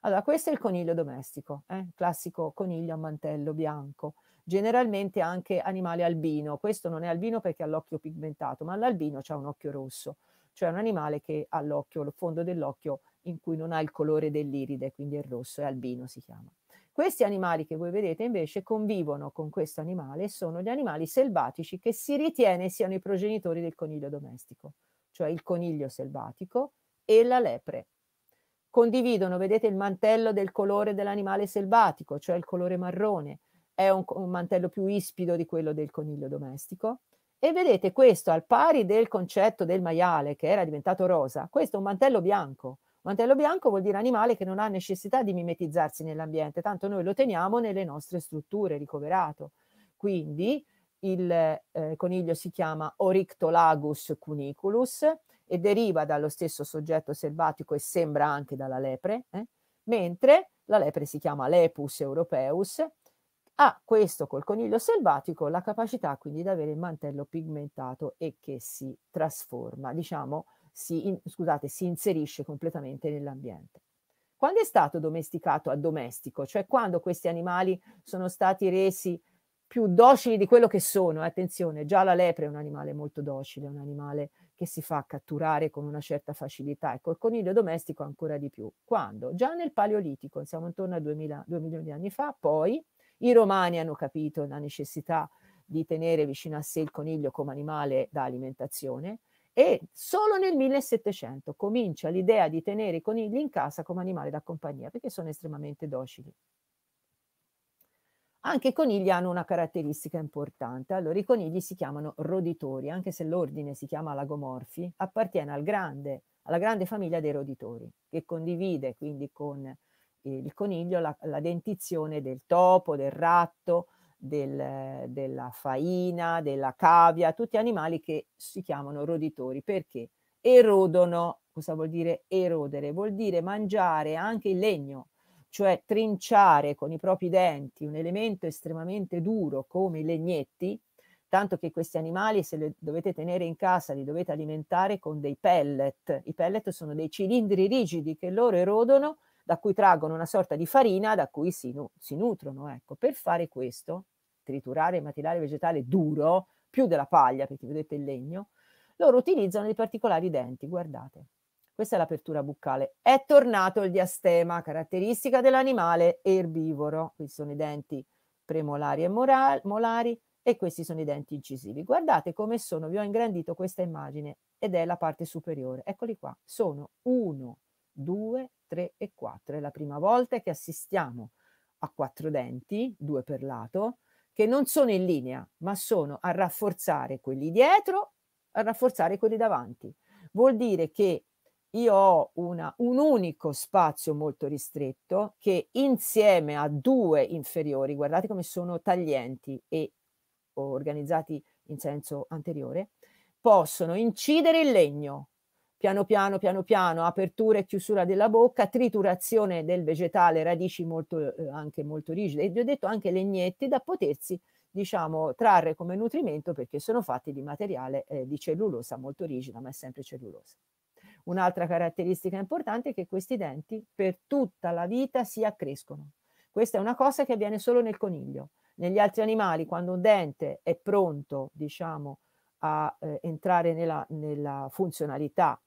Allora, questo è il coniglio domestico, eh? classico coniglio a mantello bianco, generalmente anche animale albino. Questo non è albino perché ha l'occhio pigmentato, ma l'albino ha un occhio rosso, cioè un animale che ha l'occhio, il fondo dell'occhio in cui non ha il colore dell'iride, quindi è rosso, è albino si chiama. Questi animali che voi vedete invece convivono con questo animale e sono gli animali selvatici che si ritiene siano i progenitori del coniglio domestico, cioè il coniglio selvatico e la lepre condividono, vedete, il mantello del colore dell'animale selvatico, cioè il colore marrone, è un, un mantello più ispido di quello del coniglio domestico. E vedete questo, al pari del concetto del maiale che era diventato rosa, questo è un mantello bianco. Mantello bianco vuol dire animale che non ha necessità di mimetizzarsi nell'ambiente, tanto noi lo teniamo nelle nostre strutture ricoverato. Quindi il eh, coniglio si chiama Orictolagus cuniculus e deriva dallo stesso soggetto selvatico e sembra anche dalla lepre, eh? mentre la lepre si chiama lepus europeus, ha questo col coniglio selvatico la capacità quindi di avere il mantello pigmentato e che si trasforma, diciamo, si, in, scusate, si inserisce completamente nell'ambiente. Quando è stato domesticato a domestico, cioè quando questi animali sono stati resi più docili di quello che sono, attenzione, già la lepre è un animale molto docile, un animale che si fa catturare con una certa facilità Ecco, il coniglio domestico ancora di più. Quando? Già nel Paleolitico, siamo intorno a 2000, 2 milioni di anni fa, poi i romani hanno capito la necessità di tenere vicino a sé il coniglio come animale da alimentazione e solo nel 1700 comincia l'idea di tenere i conigli in casa come animale da compagnia perché sono estremamente docili. Anche i conigli hanno una caratteristica importante. Allora, i conigli si chiamano roditori, anche se l'ordine si chiama lagomorfi, appartiene al grande, alla grande famiglia dei roditori, che condivide quindi con eh, il coniglio la, la dentizione del topo, del ratto, del, della faina, della cavia, tutti animali che si chiamano roditori. Perché? Erodono, cosa vuol dire erodere? Vuol dire mangiare anche il legno, cioè trinciare con i propri denti un elemento estremamente duro come i legnetti, tanto che questi animali se li dovete tenere in casa li dovete alimentare con dei pellet. I pellet sono dei cilindri rigidi che loro erodono, da cui traggono una sorta di farina da cui si, nu- si nutrono. Ecco, per fare questo, triturare il materiale vegetale duro, più della paglia, perché vedete il legno, loro utilizzano dei particolari denti, guardate. Questa è l'apertura buccale. È tornato il diastema, caratteristica dell'animale erbivoro. Questi sono i denti premolari e molari e questi sono i denti incisivi. Guardate come sono, vi ho ingrandito questa immagine ed è la parte superiore. Eccoli qua, sono 1, 2, 3 e 4. È la prima volta che assistiamo a quattro denti, due per lato, che non sono in linea, ma sono a rafforzare quelli dietro, a rafforzare quelli davanti. Vuol dire che io ho una, un unico spazio molto ristretto che insieme a due inferiori, guardate come sono taglienti e organizzati in senso anteriore, possono incidere il legno. Piano piano, piano piano, apertura e chiusura della bocca, triturazione del vegetale, radici molto, eh, anche molto rigide, e vi ho detto anche legnetti da potersi diciamo, trarre come nutrimento perché sono fatti di materiale eh, di cellulosa molto rigida, ma è sempre cellulosa. Un'altra caratteristica importante è che questi denti per tutta la vita si accrescono. Questa è una cosa che avviene solo nel coniglio. Negli altri animali, quando un dente è pronto, diciamo, a eh, entrare nella, nella, funzionalità,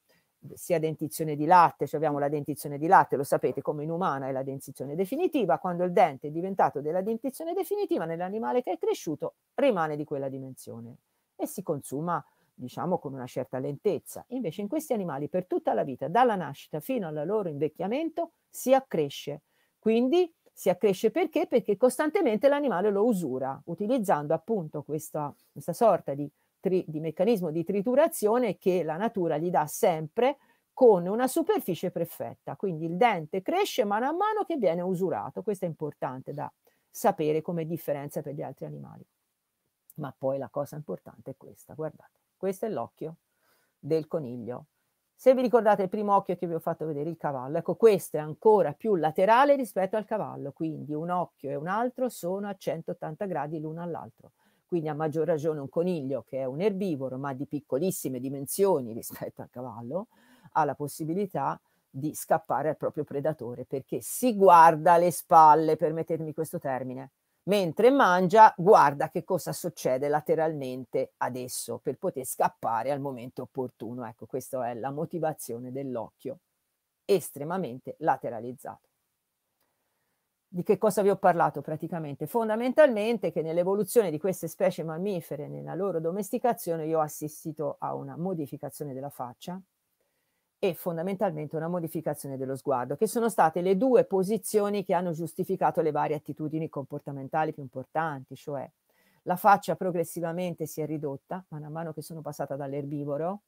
sia dentizione di latte, cioè abbiamo la dentizione di latte, lo sapete, come in umana è la dentizione definitiva, quando il dente è diventato della dentizione definitiva, nell'animale che è cresciuto rimane di quella dimensione e si consuma diciamo con una certa lentezza. Invece in questi animali per tutta la vita, dalla nascita fino al loro invecchiamento, si accresce. Quindi si accresce perché? Perché costantemente l'animale lo usura, utilizzando appunto questa, questa sorta di, tri, di meccanismo di triturazione che la natura gli dà sempre con una superficie perfetta. Quindi il dente cresce mano a mano che viene usurato. Questo è importante da sapere come differenza per gli altri animali. Ma poi la cosa importante è questa, guardate. Questo è l'occhio del coniglio. Se vi ricordate il primo occhio che vi ho fatto vedere, il cavallo, ecco questo è ancora più laterale rispetto al cavallo, quindi un occhio e un altro sono a 180 gradi l'uno all'altro. Quindi a maggior ragione un coniglio che è un erbivoro ma di piccolissime dimensioni rispetto al cavallo ha la possibilità di scappare al proprio predatore perché si guarda le spalle, permettetemi questo termine mentre mangia guarda che cosa succede lateralmente adesso per poter scappare al momento opportuno. Ecco, questa è la motivazione dell'occhio estremamente lateralizzato. Di che cosa vi ho parlato praticamente? Fondamentalmente che nell'evoluzione di queste specie mammifere, nella loro domesticazione, io ho assistito a una modificazione della faccia, e fondamentalmente una modificazione dello sguardo, che sono state le due posizioni che hanno giustificato le varie attitudini comportamentali più importanti, cioè la faccia progressivamente si è ridotta, man mano che sono passata dall'erbivoro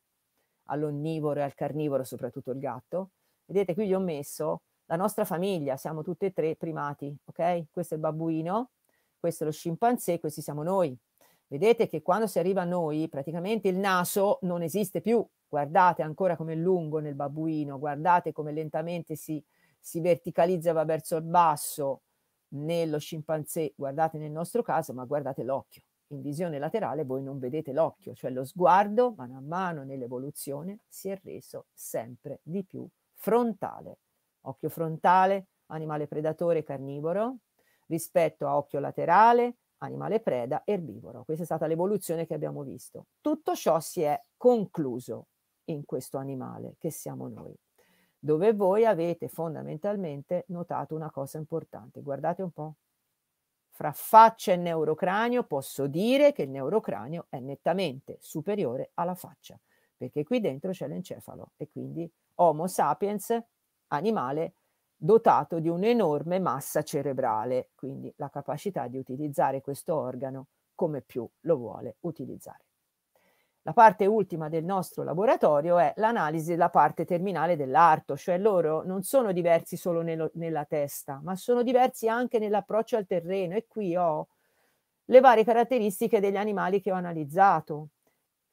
all'onnivoro e al carnivoro, soprattutto il gatto. Vedete, qui gli ho messo la nostra famiglia, siamo tutti e tre primati, ok? Questo è il babbuino, questo è lo scimpanzé, questi siamo noi, Vedete che quando si arriva a noi praticamente il naso non esiste più. Guardate ancora come è lungo nel babbuino, guardate come lentamente si, si verticalizza va verso il basso nello scimpanzé, guardate nel nostro caso, ma guardate l'occhio. In visione laterale voi non vedete l'occhio, cioè lo sguardo mano a mano nell'evoluzione si è reso sempre di più frontale. Occhio frontale, animale predatore carnivoro, rispetto a occhio laterale, animale preda, erbivoro. Questa è stata l'evoluzione che abbiamo visto. Tutto ciò si è concluso in questo animale che siamo noi, dove voi avete fondamentalmente notato una cosa importante. Guardate un po'. Fra faccia e neurocranio posso dire che il neurocranio è nettamente superiore alla faccia, perché qui dentro c'è l'encefalo e quindi Homo sapiens, animale dotato di un'enorme massa cerebrale, quindi la capacità di utilizzare questo organo come più lo vuole utilizzare. La parte ultima del nostro laboratorio è l'analisi della parte terminale dell'arto, cioè loro non sono diversi solo nello, nella testa, ma sono diversi anche nell'approccio al terreno e qui ho le varie caratteristiche degli animali che ho analizzato.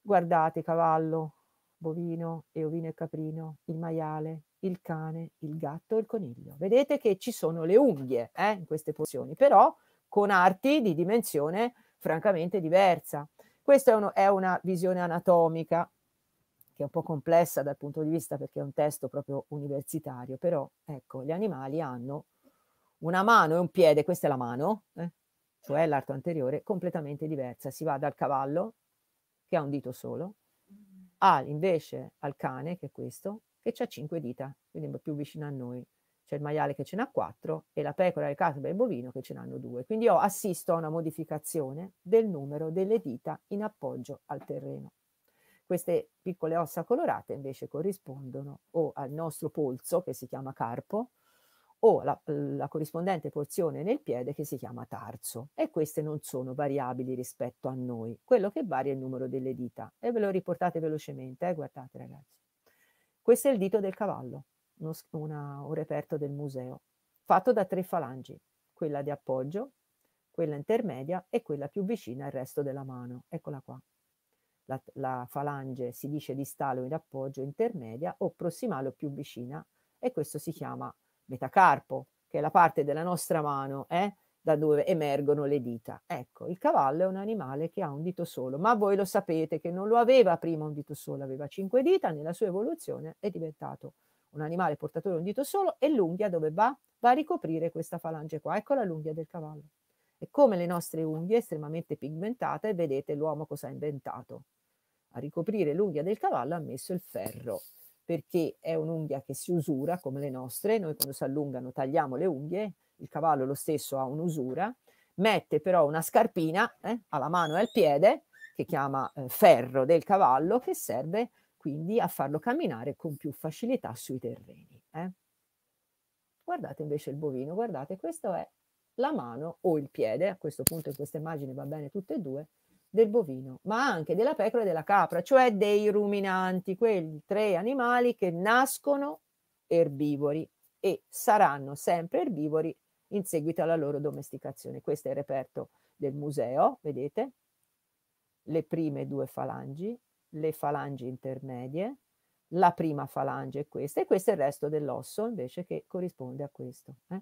Guardate cavallo, bovino e ovino e caprino, il maiale, il cane, il gatto e il coniglio. Vedete che ci sono le unghie eh, in queste pozioni, però con arti di dimensione francamente diversa. Questa è, uno, è una visione anatomica che è un po' complessa dal punto di vista perché è un testo proprio universitario, però ecco, gli animali hanno una mano e un piede, questa è la mano, eh, cioè l'arto anteriore, completamente diversa. Si va dal cavallo, che ha un dito solo, al, invece al cane, che è questo, che ha cinque dita, quindi più vicino a noi. C'è il maiale che ce n'ha quattro e la pecora, il casabe e il bovino che ce n'hanno due. Quindi io assisto a una modificazione del numero delle dita in appoggio al terreno. Queste piccole ossa colorate invece corrispondono o al nostro polso che si chiama carpo o la, la corrispondente porzione nel piede che si chiama tarso e queste non sono variabili rispetto a noi. Quello che varia è il numero delle dita e ve lo riportate velocemente, eh? guardate ragazzi. Questo è il dito del cavallo, uno, una, un reperto del museo, fatto da tre falangi, quella di appoggio, quella intermedia e quella più vicina al resto della mano. Eccola qua. La, la falange si dice di o in appoggio intermedia o prossimale o più vicina e questo si chiama metacarpo, che è la parte della nostra mano eh, da dove emergono le dita. Ecco, il cavallo è un animale che ha un dito solo, ma voi lo sapete che non lo aveva prima un dito solo, aveva cinque dita, nella sua evoluzione è diventato un animale portatore di un dito solo e l'unghia dove va? Va a ricoprire questa falange qua, ecco la l'unghia del cavallo. E come le nostre unghie estremamente pigmentate, vedete l'uomo cosa ha inventato. A ricoprire l'unghia del cavallo ha messo il ferro, perché è un'unghia che si usura come le nostre, noi quando si allungano tagliamo le unghie, il cavallo lo stesso ha un'usura, mette però una scarpina eh, alla mano e al piede, che chiama eh, ferro del cavallo, che serve quindi a farlo camminare con più facilità sui terreni. Eh. Guardate invece il bovino, guardate, questa è la mano o il piede, a questo punto in questa immagine va bene tutte e due, del bovino, ma anche della pecora e della capra, cioè dei ruminanti, quei tre animali che nascono erbivori e saranno sempre erbivori in seguito alla loro domesticazione. Questo è il reperto del museo, vedete? Le prime due falangi, le falangi intermedie, la prima falange è questa e questo è il resto dell'osso invece che corrisponde a questo. Eh?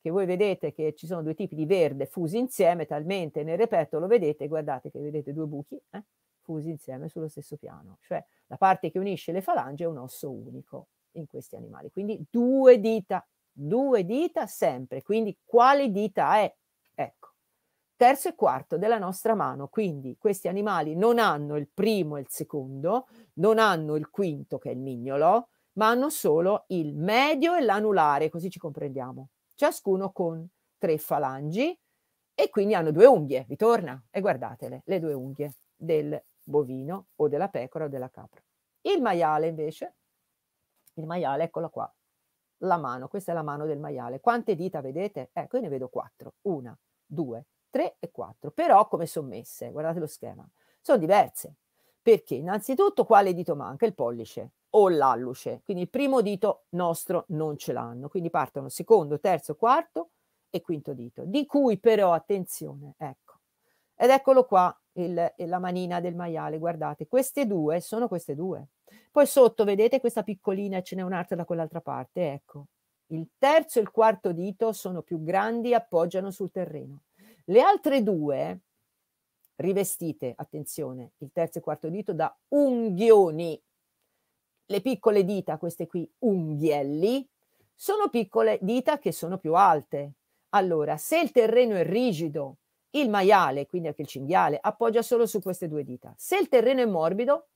Che voi vedete che ci sono due tipi di verde fusi insieme talmente nel reperto lo vedete, guardate che vedete due buchi eh? fusi insieme sullo stesso piano, cioè la parte che unisce le falange è un osso unico in questi animali, quindi due dita due dita sempre, quindi quale dita è? Ecco, terzo e quarto della nostra mano, quindi questi animali non hanno il primo e il secondo, non hanno il quinto che è il mignolo, ma hanno solo il medio e l'anulare, così ci comprendiamo, ciascuno con tre falangi e quindi hanno due unghie, vi torna e guardatele, le due unghie del bovino o della pecora o della capra. Il maiale invece, il maiale eccolo qua, la mano, questa è la mano del maiale. Quante dita vedete? Ecco, io ne vedo quattro, una, due, tre e quattro, però come sono messe? guardate lo schema, sono diverse. Perché innanzitutto quale dito manca? Il pollice o l'alluce, quindi il primo dito nostro non ce l'hanno, quindi partono secondo, terzo, quarto e quinto dito, di cui però attenzione, ecco, ed eccolo qua il, la manina del maiale, guardate, queste due sono queste due, poi sotto vedete questa piccolina, ce n'è un'altra da quell'altra parte, ecco. Il terzo e il quarto dito sono più grandi e appoggiano sul terreno. Le altre due, rivestite, attenzione, il terzo e il quarto dito da unghioni. Le piccole dita, queste qui, unghielli, sono piccole dita che sono più alte. Allora, se il terreno è rigido, il maiale, quindi anche il cinghiale, appoggia solo su queste due dita. Se il terreno è morbido,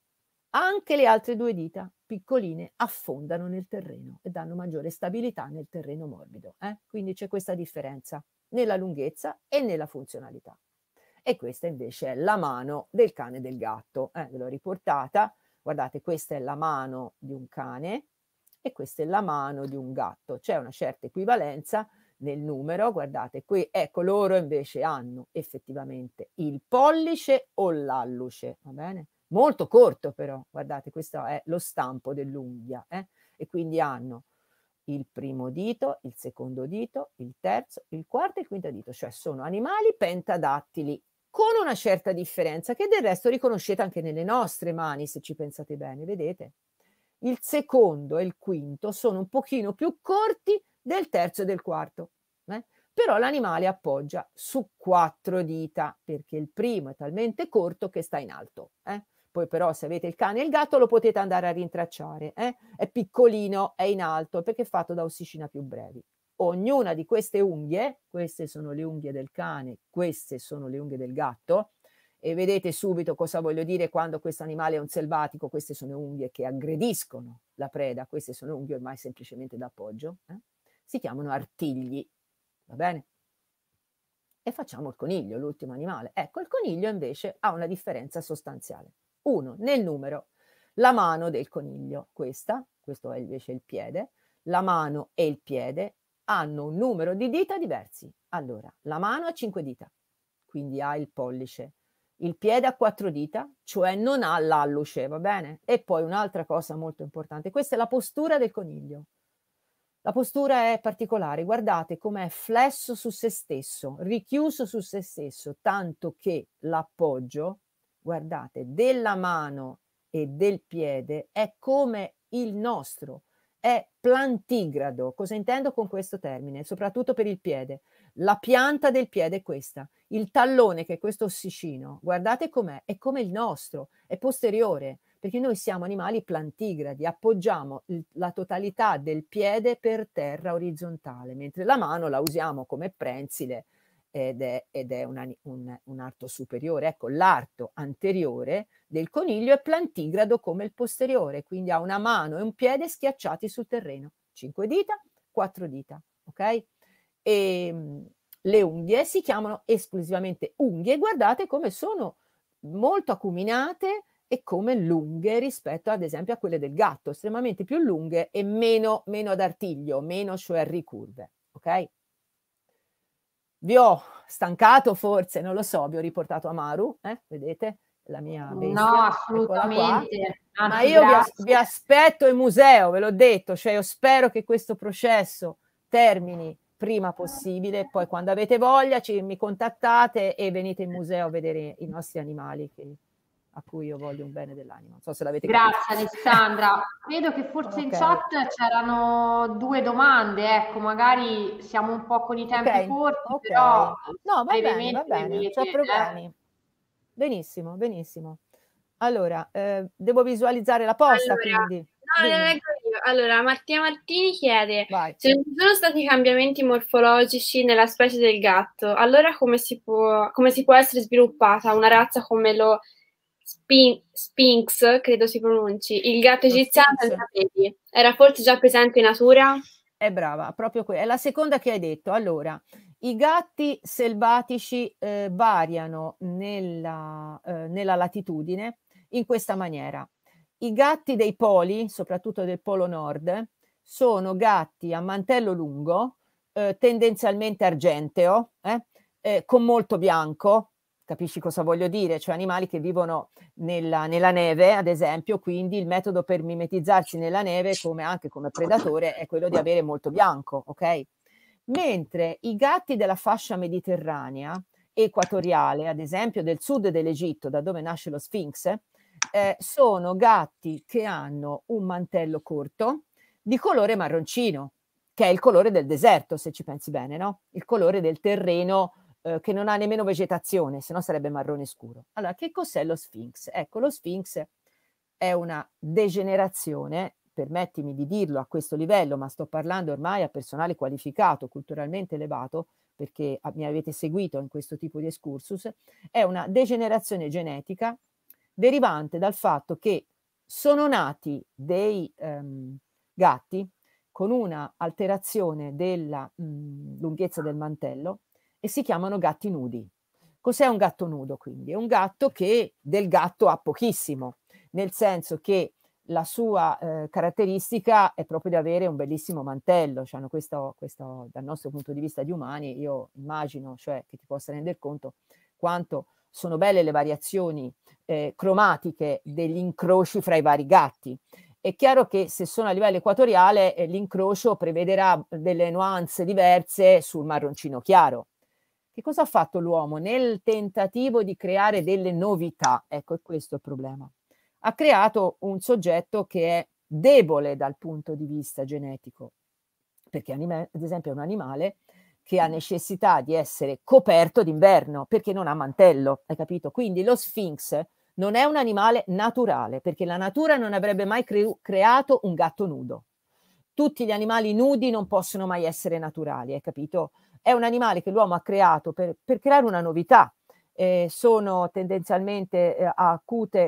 anche le altre due dita piccoline affondano nel terreno e danno maggiore stabilità nel terreno morbido. Eh? Quindi c'è questa differenza nella lunghezza e nella funzionalità. E questa invece è la mano del cane e del gatto. Eh, ve l'ho riportata. Guardate, questa è la mano di un cane e questa è la mano di un gatto. C'è una certa equivalenza nel numero, guardate qui, ecco loro invece hanno effettivamente il pollice o l'alluce, va bene? molto corto però, guardate, questo è lo stampo dell'unghia, eh? e quindi hanno il primo dito, il secondo dito, il terzo, il quarto e il quinto dito, cioè sono animali pentadattili, con una certa differenza che del resto riconoscete anche nelle nostre mani, se ci pensate bene, vedete? Il secondo e il quinto sono un pochino più corti del terzo e del quarto, eh? però l'animale appoggia su quattro dita, perché il primo è talmente corto che sta in alto. Eh? poi però se avete il cane e il gatto lo potete andare a rintracciare, eh? è piccolino, è in alto perché è fatto da ossicina più brevi. Ognuna di queste unghie, queste sono le unghie del cane, queste sono le unghie del gatto, e vedete subito cosa voglio dire quando questo animale è un selvatico, queste sono unghie che aggrediscono la preda, queste sono unghie ormai semplicemente d'appoggio, eh? si chiamano artigli, va bene? E facciamo il coniglio, l'ultimo animale. Ecco, il coniglio invece ha una differenza sostanziale uno nel numero la mano del coniglio. Questa, questo è invece il piede, la mano e il piede hanno un numero di dita diversi. Allora, la mano ha cinque dita, quindi ha il pollice. Il piede ha quattro dita, cioè non ha l'alluce, va bene? E poi un'altra cosa molto importante, questa è la postura del coniglio. La postura è particolare, guardate come è flesso su se stesso, richiuso su se stesso, tanto che l'appoggio guardate, della mano e del piede è come il nostro, è plantigrado. Cosa intendo con questo termine? Soprattutto per il piede. La pianta del piede è questa, il tallone che è questo ossicino, guardate com'è, è come il nostro, è posteriore, perché noi siamo animali plantigradi, appoggiamo la totalità del piede per terra orizzontale, mentre la mano la usiamo come prensile, ed è, ed è una, un, un, arto superiore. Ecco, l'arto anteriore del coniglio è plantigrado come il posteriore, quindi ha una mano e un piede schiacciati sul terreno. Cinque dita, quattro dita, ok? E ehm, le unghie si chiamano esclusivamente unghie, guardate come sono molto acuminate e come lunghe rispetto ad esempio a quelle del gatto, estremamente più lunghe e meno, meno ad artiglio, meno cioè ricurve, ok? Vi ho stancato forse, non lo so, vi ho riportato Amaru, eh? vedete la mia bestia. No, assolutamente. Anzi, Ma io vi, vi, aspetto in museo, ve l'ho detto, cioè io spero che questo processo termini prima possibile, poi quando avete voglia ci, mi contattate e venite in museo a vedere i nostri animali che a cui io voglio un bene dell'anima. Non so se l'avete Grazie capito. Alessandra. Vedo che forse okay. in chat c'erano due domande, ecco, magari siamo un po' con i tempi okay. corti, okay. però... No, va bene, va bene, c'è problemi. Benissimo, benissimo. Allora, eh, devo visualizzare la posta allora, quindi. Allora, Martina Martini chiede Vai. se ci sono stati cambiamenti morfologici nella specie del gatto, allora come si può, come si può essere sviluppata una razza come lo Spin- Sphinx, credo si pronunci, il gatto egiziano era forse già presente in natura? È eh, brava, proprio quella. È la seconda che hai detto. Allora, i gatti selvatici eh, variano nella, eh, nella latitudine in questa maniera. I gatti dei poli, soprattutto del polo nord, sono gatti a mantello lungo, eh, tendenzialmente argenteo, eh, eh con molto bianco, Capisci cosa voglio dire? Cioè animali che vivono nella, nella, neve, ad esempio, quindi il metodo per mimetizzarsi nella neve, come anche come predatore, è quello di avere molto bianco, ok? Mentre i gatti della fascia mediterranea, equatoriale, ad esempio del sud dell'Egitto, da dove nasce lo Sphinx, eh, sono gatti che hanno un mantello corto di colore marroncino, che è il colore del deserto, se ci pensi bene, no? Il colore del terreno eh, che non ha nemmeno vegetazione, se no sarebbe marrone scuro. Allora, che cos'è lo Sphinx? Ecco, lo Sphinx è una degenerazione, permettimi di dirlo a questo livello, ma sto parlando ormai a personale qualificato, culturalmente elevato, perché mi avete seguito in questo tipo di excursus, è una degenerazione genetica derivante dal fatto che sono nati dei ehm, gatti con una alterazione della mh, mm, lunghezza del mantello e si chiamano gatti nudi. Cos'è un gatto nudo quindi? È un gatto che del gatto ha pochissimo, nel senso che la sua eh, caratteristica è proprio di avere un bellissimo mantello, cioè questo, questo, dal nostro punto di vista di umani, io immagino, cioè che ti possa rendere conto quanto sono belle le variazioni eh, cromatiche degli incroci fra i vari gatti. È chiaro che se sono a livello equatoriale eh, l'incrocio prevederà delle nuance diverse sul marroncino chiaro, che cosa ha fatto l'uomo nel tentativo di creare delle novità? Ecco, è questo il problema. Ha creato un soggetto che è debole dal punto di vista genetico, perché ad esempio è un animale che ha necessità di essere coperto d'inverno perché non ha mantello, hai capito? Quindi lo Sphinx non è un animale naturale perché la natura non avrebbe mai cre creato un gatto nudo tutti gli animali nudi non possono mai essere naturali, hai capito? È un animale che l'uomo ha creato per, per creare una novità. Eh, sono tendenzialmente eh, a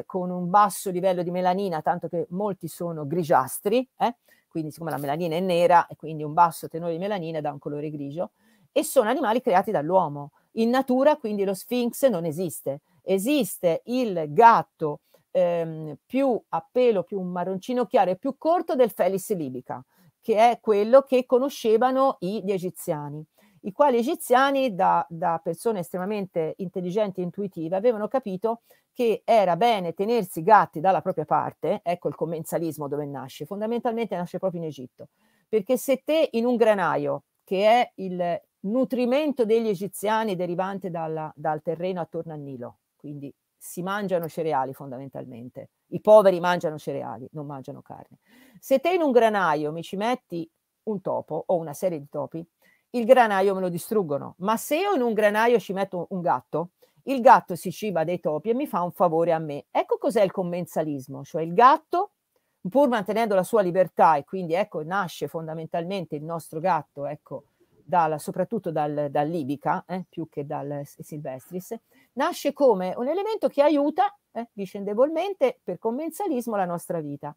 con un basso livello di melanina, tanto che molti sono grigiastri, eh? quindi siccome la melanina è nera e quindi un basso tenore di melanina dà un colore grigio, e sono animali creati dall'uomo. In natura quindi lo Sphinx non esiste, esiste il gatto ehm, più a pelo, più un marroncino chiaro e più corto del Felis libica che è quello che conoscevano gli egiziani, i quali egiziani, da, da persone estremamente intelligenti e intuitive, avevano capito che era bene tenersi gatti dalla propria parte, ecco il commensalismo dove nasce, fondamentalmente nasce proprio in Egitto, perché se te in un granaio, che è il nutrimento degli egiziani derivante dalla, dal terreno attorno al Nilo, quindi si mangiano cereali fondamentalmente, i poveri mangiano cereali, non mangiano carne. Se te in un granaio mi ci metti un topo o una serie di topi, il granaio me lo distruggono. Ma se io in un granaio ci metto un gatto, il gatto si ciba dei topi e mi fa un favore a me. Ecco cos'è il commensalismo, cioè il gatto, pur mantenendo la sua libertà, e quindi ecco, nasce fondamentalmente il nostro gatto, ecco, dal, soprattutto dal, dall'Ibica, eh, più che dal Silvestris, nasce come un elemento che aiuta eh, discendevolmente per commensalismo la nostra vita.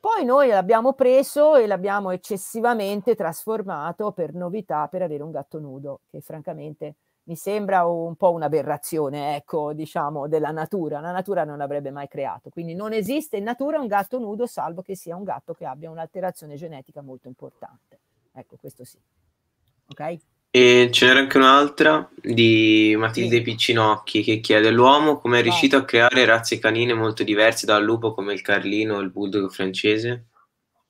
Poi noi l'abbiamo preso e l'abbiamo eccessivamente trasformato per novità, per avere un gatto nudo, che francamente mi sembra un po' un'aberrazione, ecco, diciamo, della natura. La natura non l'avrebbe mai creato. Quindi non esiste in natura un gatto nudo, salvo che sia un gatto che abbia un'alterazione genetica molto importante. Ecco, questo sì. Ok? E ce n'era anche un'altra di Matilde sì. Piccinocchi che chiede: L'uomo come è riuscito a creare razze canine molto diverse dal lupo come il carlino o il bulldog francese?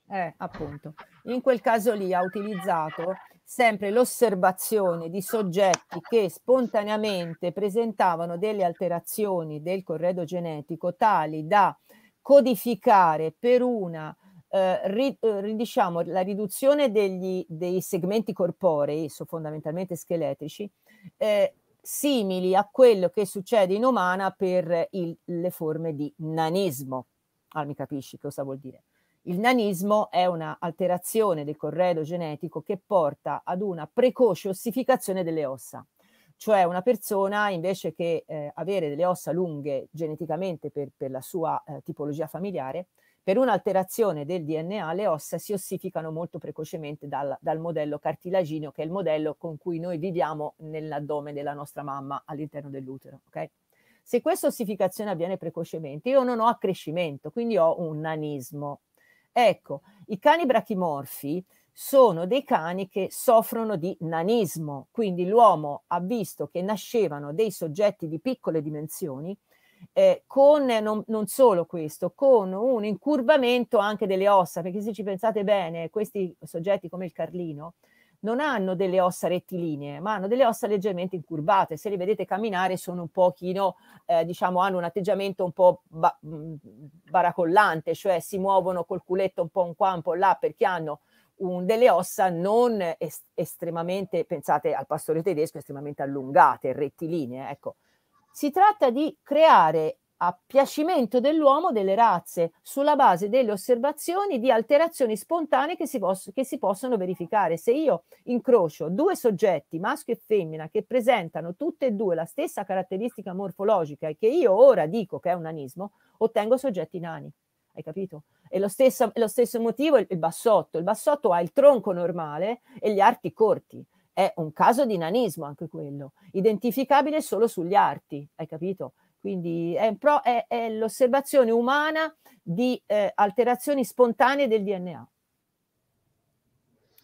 Eh, appunto. In quel caso lì ha utilizzato sempre l'osservazione di soggetti che spontaneamente presentavano delle alterazioni del corredo genetico tali da codificare per una eh, ri, eh, diciamo, la riduzione degli, dei segmenti corporei, so fondamentalmente scheletrici, eh, simili a quello che succede in umana per il, le forme di nanismo. Ah, mi capisci cosa vuol dire? Il nanismo è un'alterazione del corredo genetico che porta ad una precoce ossificazione delle ossa, cioè una persona invece che eh, avere delle ossa lunghe geneticamente per, per la sua eh, tipologia familiare, per un'alterazione del DNA le ossa si ossificano molto precocemente dal, dal modello cartilagineo, che è il modello con cui noi viviamo nell'addome della nostra mamma all'interno dell'utero. Okay? Se questa ossificazione avviene precocemente, io non ho accrescimento, quindi ho un nanismo. Ecco, i cani brachimorfi sono dei cani che soffrono di nanismo, quindi l'uomo ha visto che nascevano dei soggetti di piccole dimensioni eh, con non, non, solo questo, con un incurvamento anche delle ossa, perché se ci pensate bene, questi soggetti come il Carlino non hanno delle ossa rettilinee, ma hanno delle ossa leggermente incurvate. Se li vedete camminare sono un pochino, eh, diciamo, hanno un atteggiamento un po' ba- mm, baracollante, cioè si muovono col culetto un po' un qua, un po' là, perché hanno un, delle ossa non est- estremamente, pensate al pastore tedesco, estremamente allungate, rettilinee, ecco si tratta di creare a piacimento dell'uomo delle razze sulla base delle osservazioni di alterazioni spontanee che si, poss- che si possono verificare. Se io incrocio due soggetti, maschio e femmina, che presentano tutte e due la stessa caratteristica morfologica e che io ora dico che è un anismo, ottengo soggetti nani. Hai capito? E lo stesso, lo stesso motivo il, il bassotto. Il bassotto ha il tronco normale e gli arti corti è un caso di nanismo anche quello, identificabile solo sugli arti, hai capito? Quindi è, pro, è, è l'osservazione umana di eh, alterazioni spontanee del DNA.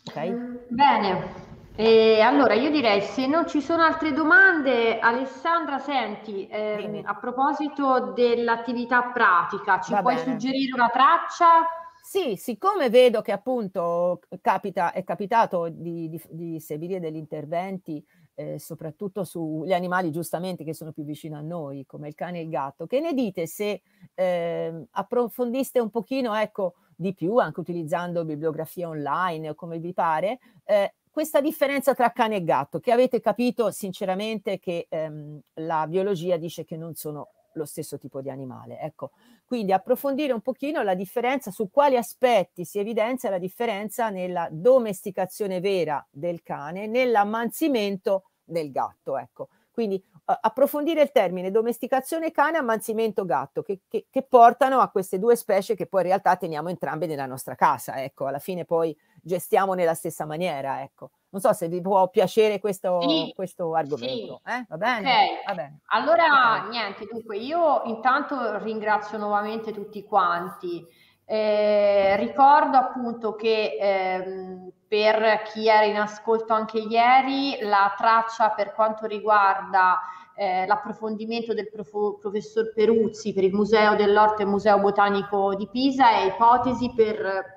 Okay? Bene. E allora io direi se non ci sono altre domande, Alessandra, senti, eh, a proposito dell'attività pratica, ci Va puoi bene. suggerire una traccia? Sì, siccome vedo che appunto capita, è capitato di, di, di seguire degli interventi, eh, soprattutto sugli animali giustamente che sono più vicini a noi, come il cane e il gatto, che ne dite se eh, approfondiste un pochino, ecco, di più, anche utilizzando bibliografia online o come vi pare, eh, questa differenza tra cane e gatto, che avete capito sinceramente che ehm, la biologia dice che non sono lo stesso tipo di animale. Ecco, quindi approfondire un pochino la differenza su quali aspetti si evidenzia la differenza nella domesticazione vera del cane, nell'ammansimento del gatto. Ecco, quindi eh, approfondire il termine domesticazione cane, ammansimento gatto, che, che, che portano a queste due specie che poi in realtà teniamo entrambe nella nostra casa. Ecco, alla fine poi gestiamo nella stessa maniera, ecco. Non so se vi può piacere questo, sì, questo argomento. Sì. Eh? Va, bene? Okay. Va, bene? Allora, okay. niente, dunque io intanto ringrazio nuovamente tutti quanti. Eh, ricordo appunto che ehm, per chi era in ascolto anche ieri, la traccia per quanto riguarda eh, l'approfondimento del prof- professor Peruzzi per il Museo dell'Orto e Museo Botanico di Pisa è ipotesi per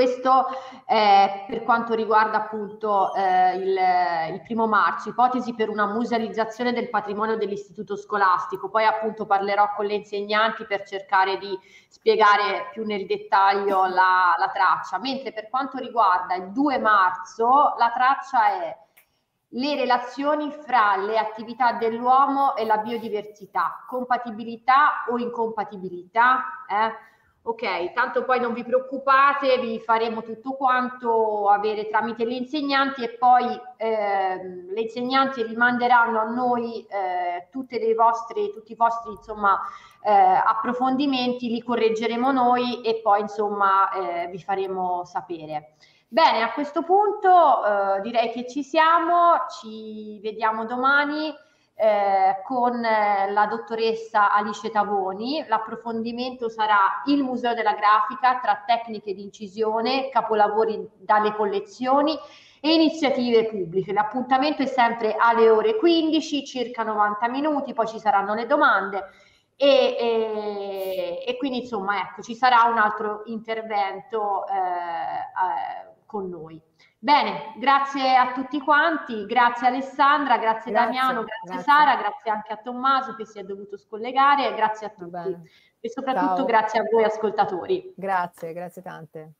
questo eh, per quanto riguarda appunto eh, il, il, primo marzo, ipotesi per una musealizzazione del patrimonio dell'istituto scolastico, poi appunto parlerò con le insegnanti per cercare di spiegare più nel dettaglio la, la traccia, mentre per quanto riguarda il 2 marzo la traccia è le relazioni fra le attività dell'uomo e la biodiversità, compatibilità o incompatibilità. Eh? ok, tanto poi non vi preoccupate, vi faremo tutto quanto avere tramite gli insegnanti e poi eh, le insegnanti rimanderanno a noi eh, vostre, tutti i vostri insomma, eh, approfondimenti, li correggeremo noi e poi insomma eh, vi faremo sapere. Bene, a questo punto eh, direi che ci siamo, ci vediamo domani. Eh, con eh, la dottoressa Alice Tavoni. L'approfondimento sarà il Museo della Grafica tra tecniche di incisione, capolavori dalle collezioni e iniziative pubbliche. L'appuntamento è sempre alle ore 15, circa 90 minuti, poi ci saranno le domande. E, e, eh, e, quindi insomma ecco ci sarà un altro intervento eh, eh, con noi. Bene, grazie a tutti quanti, grazie Alessandra, grazie, grazie Damiano, grazie, grazie, Sara, grazie anche a Tommaso che si è dovuto scollegare, grazie a tutti e soprattutto Ciao. grazie a voi ascoltatori. Grazie, grazie tante.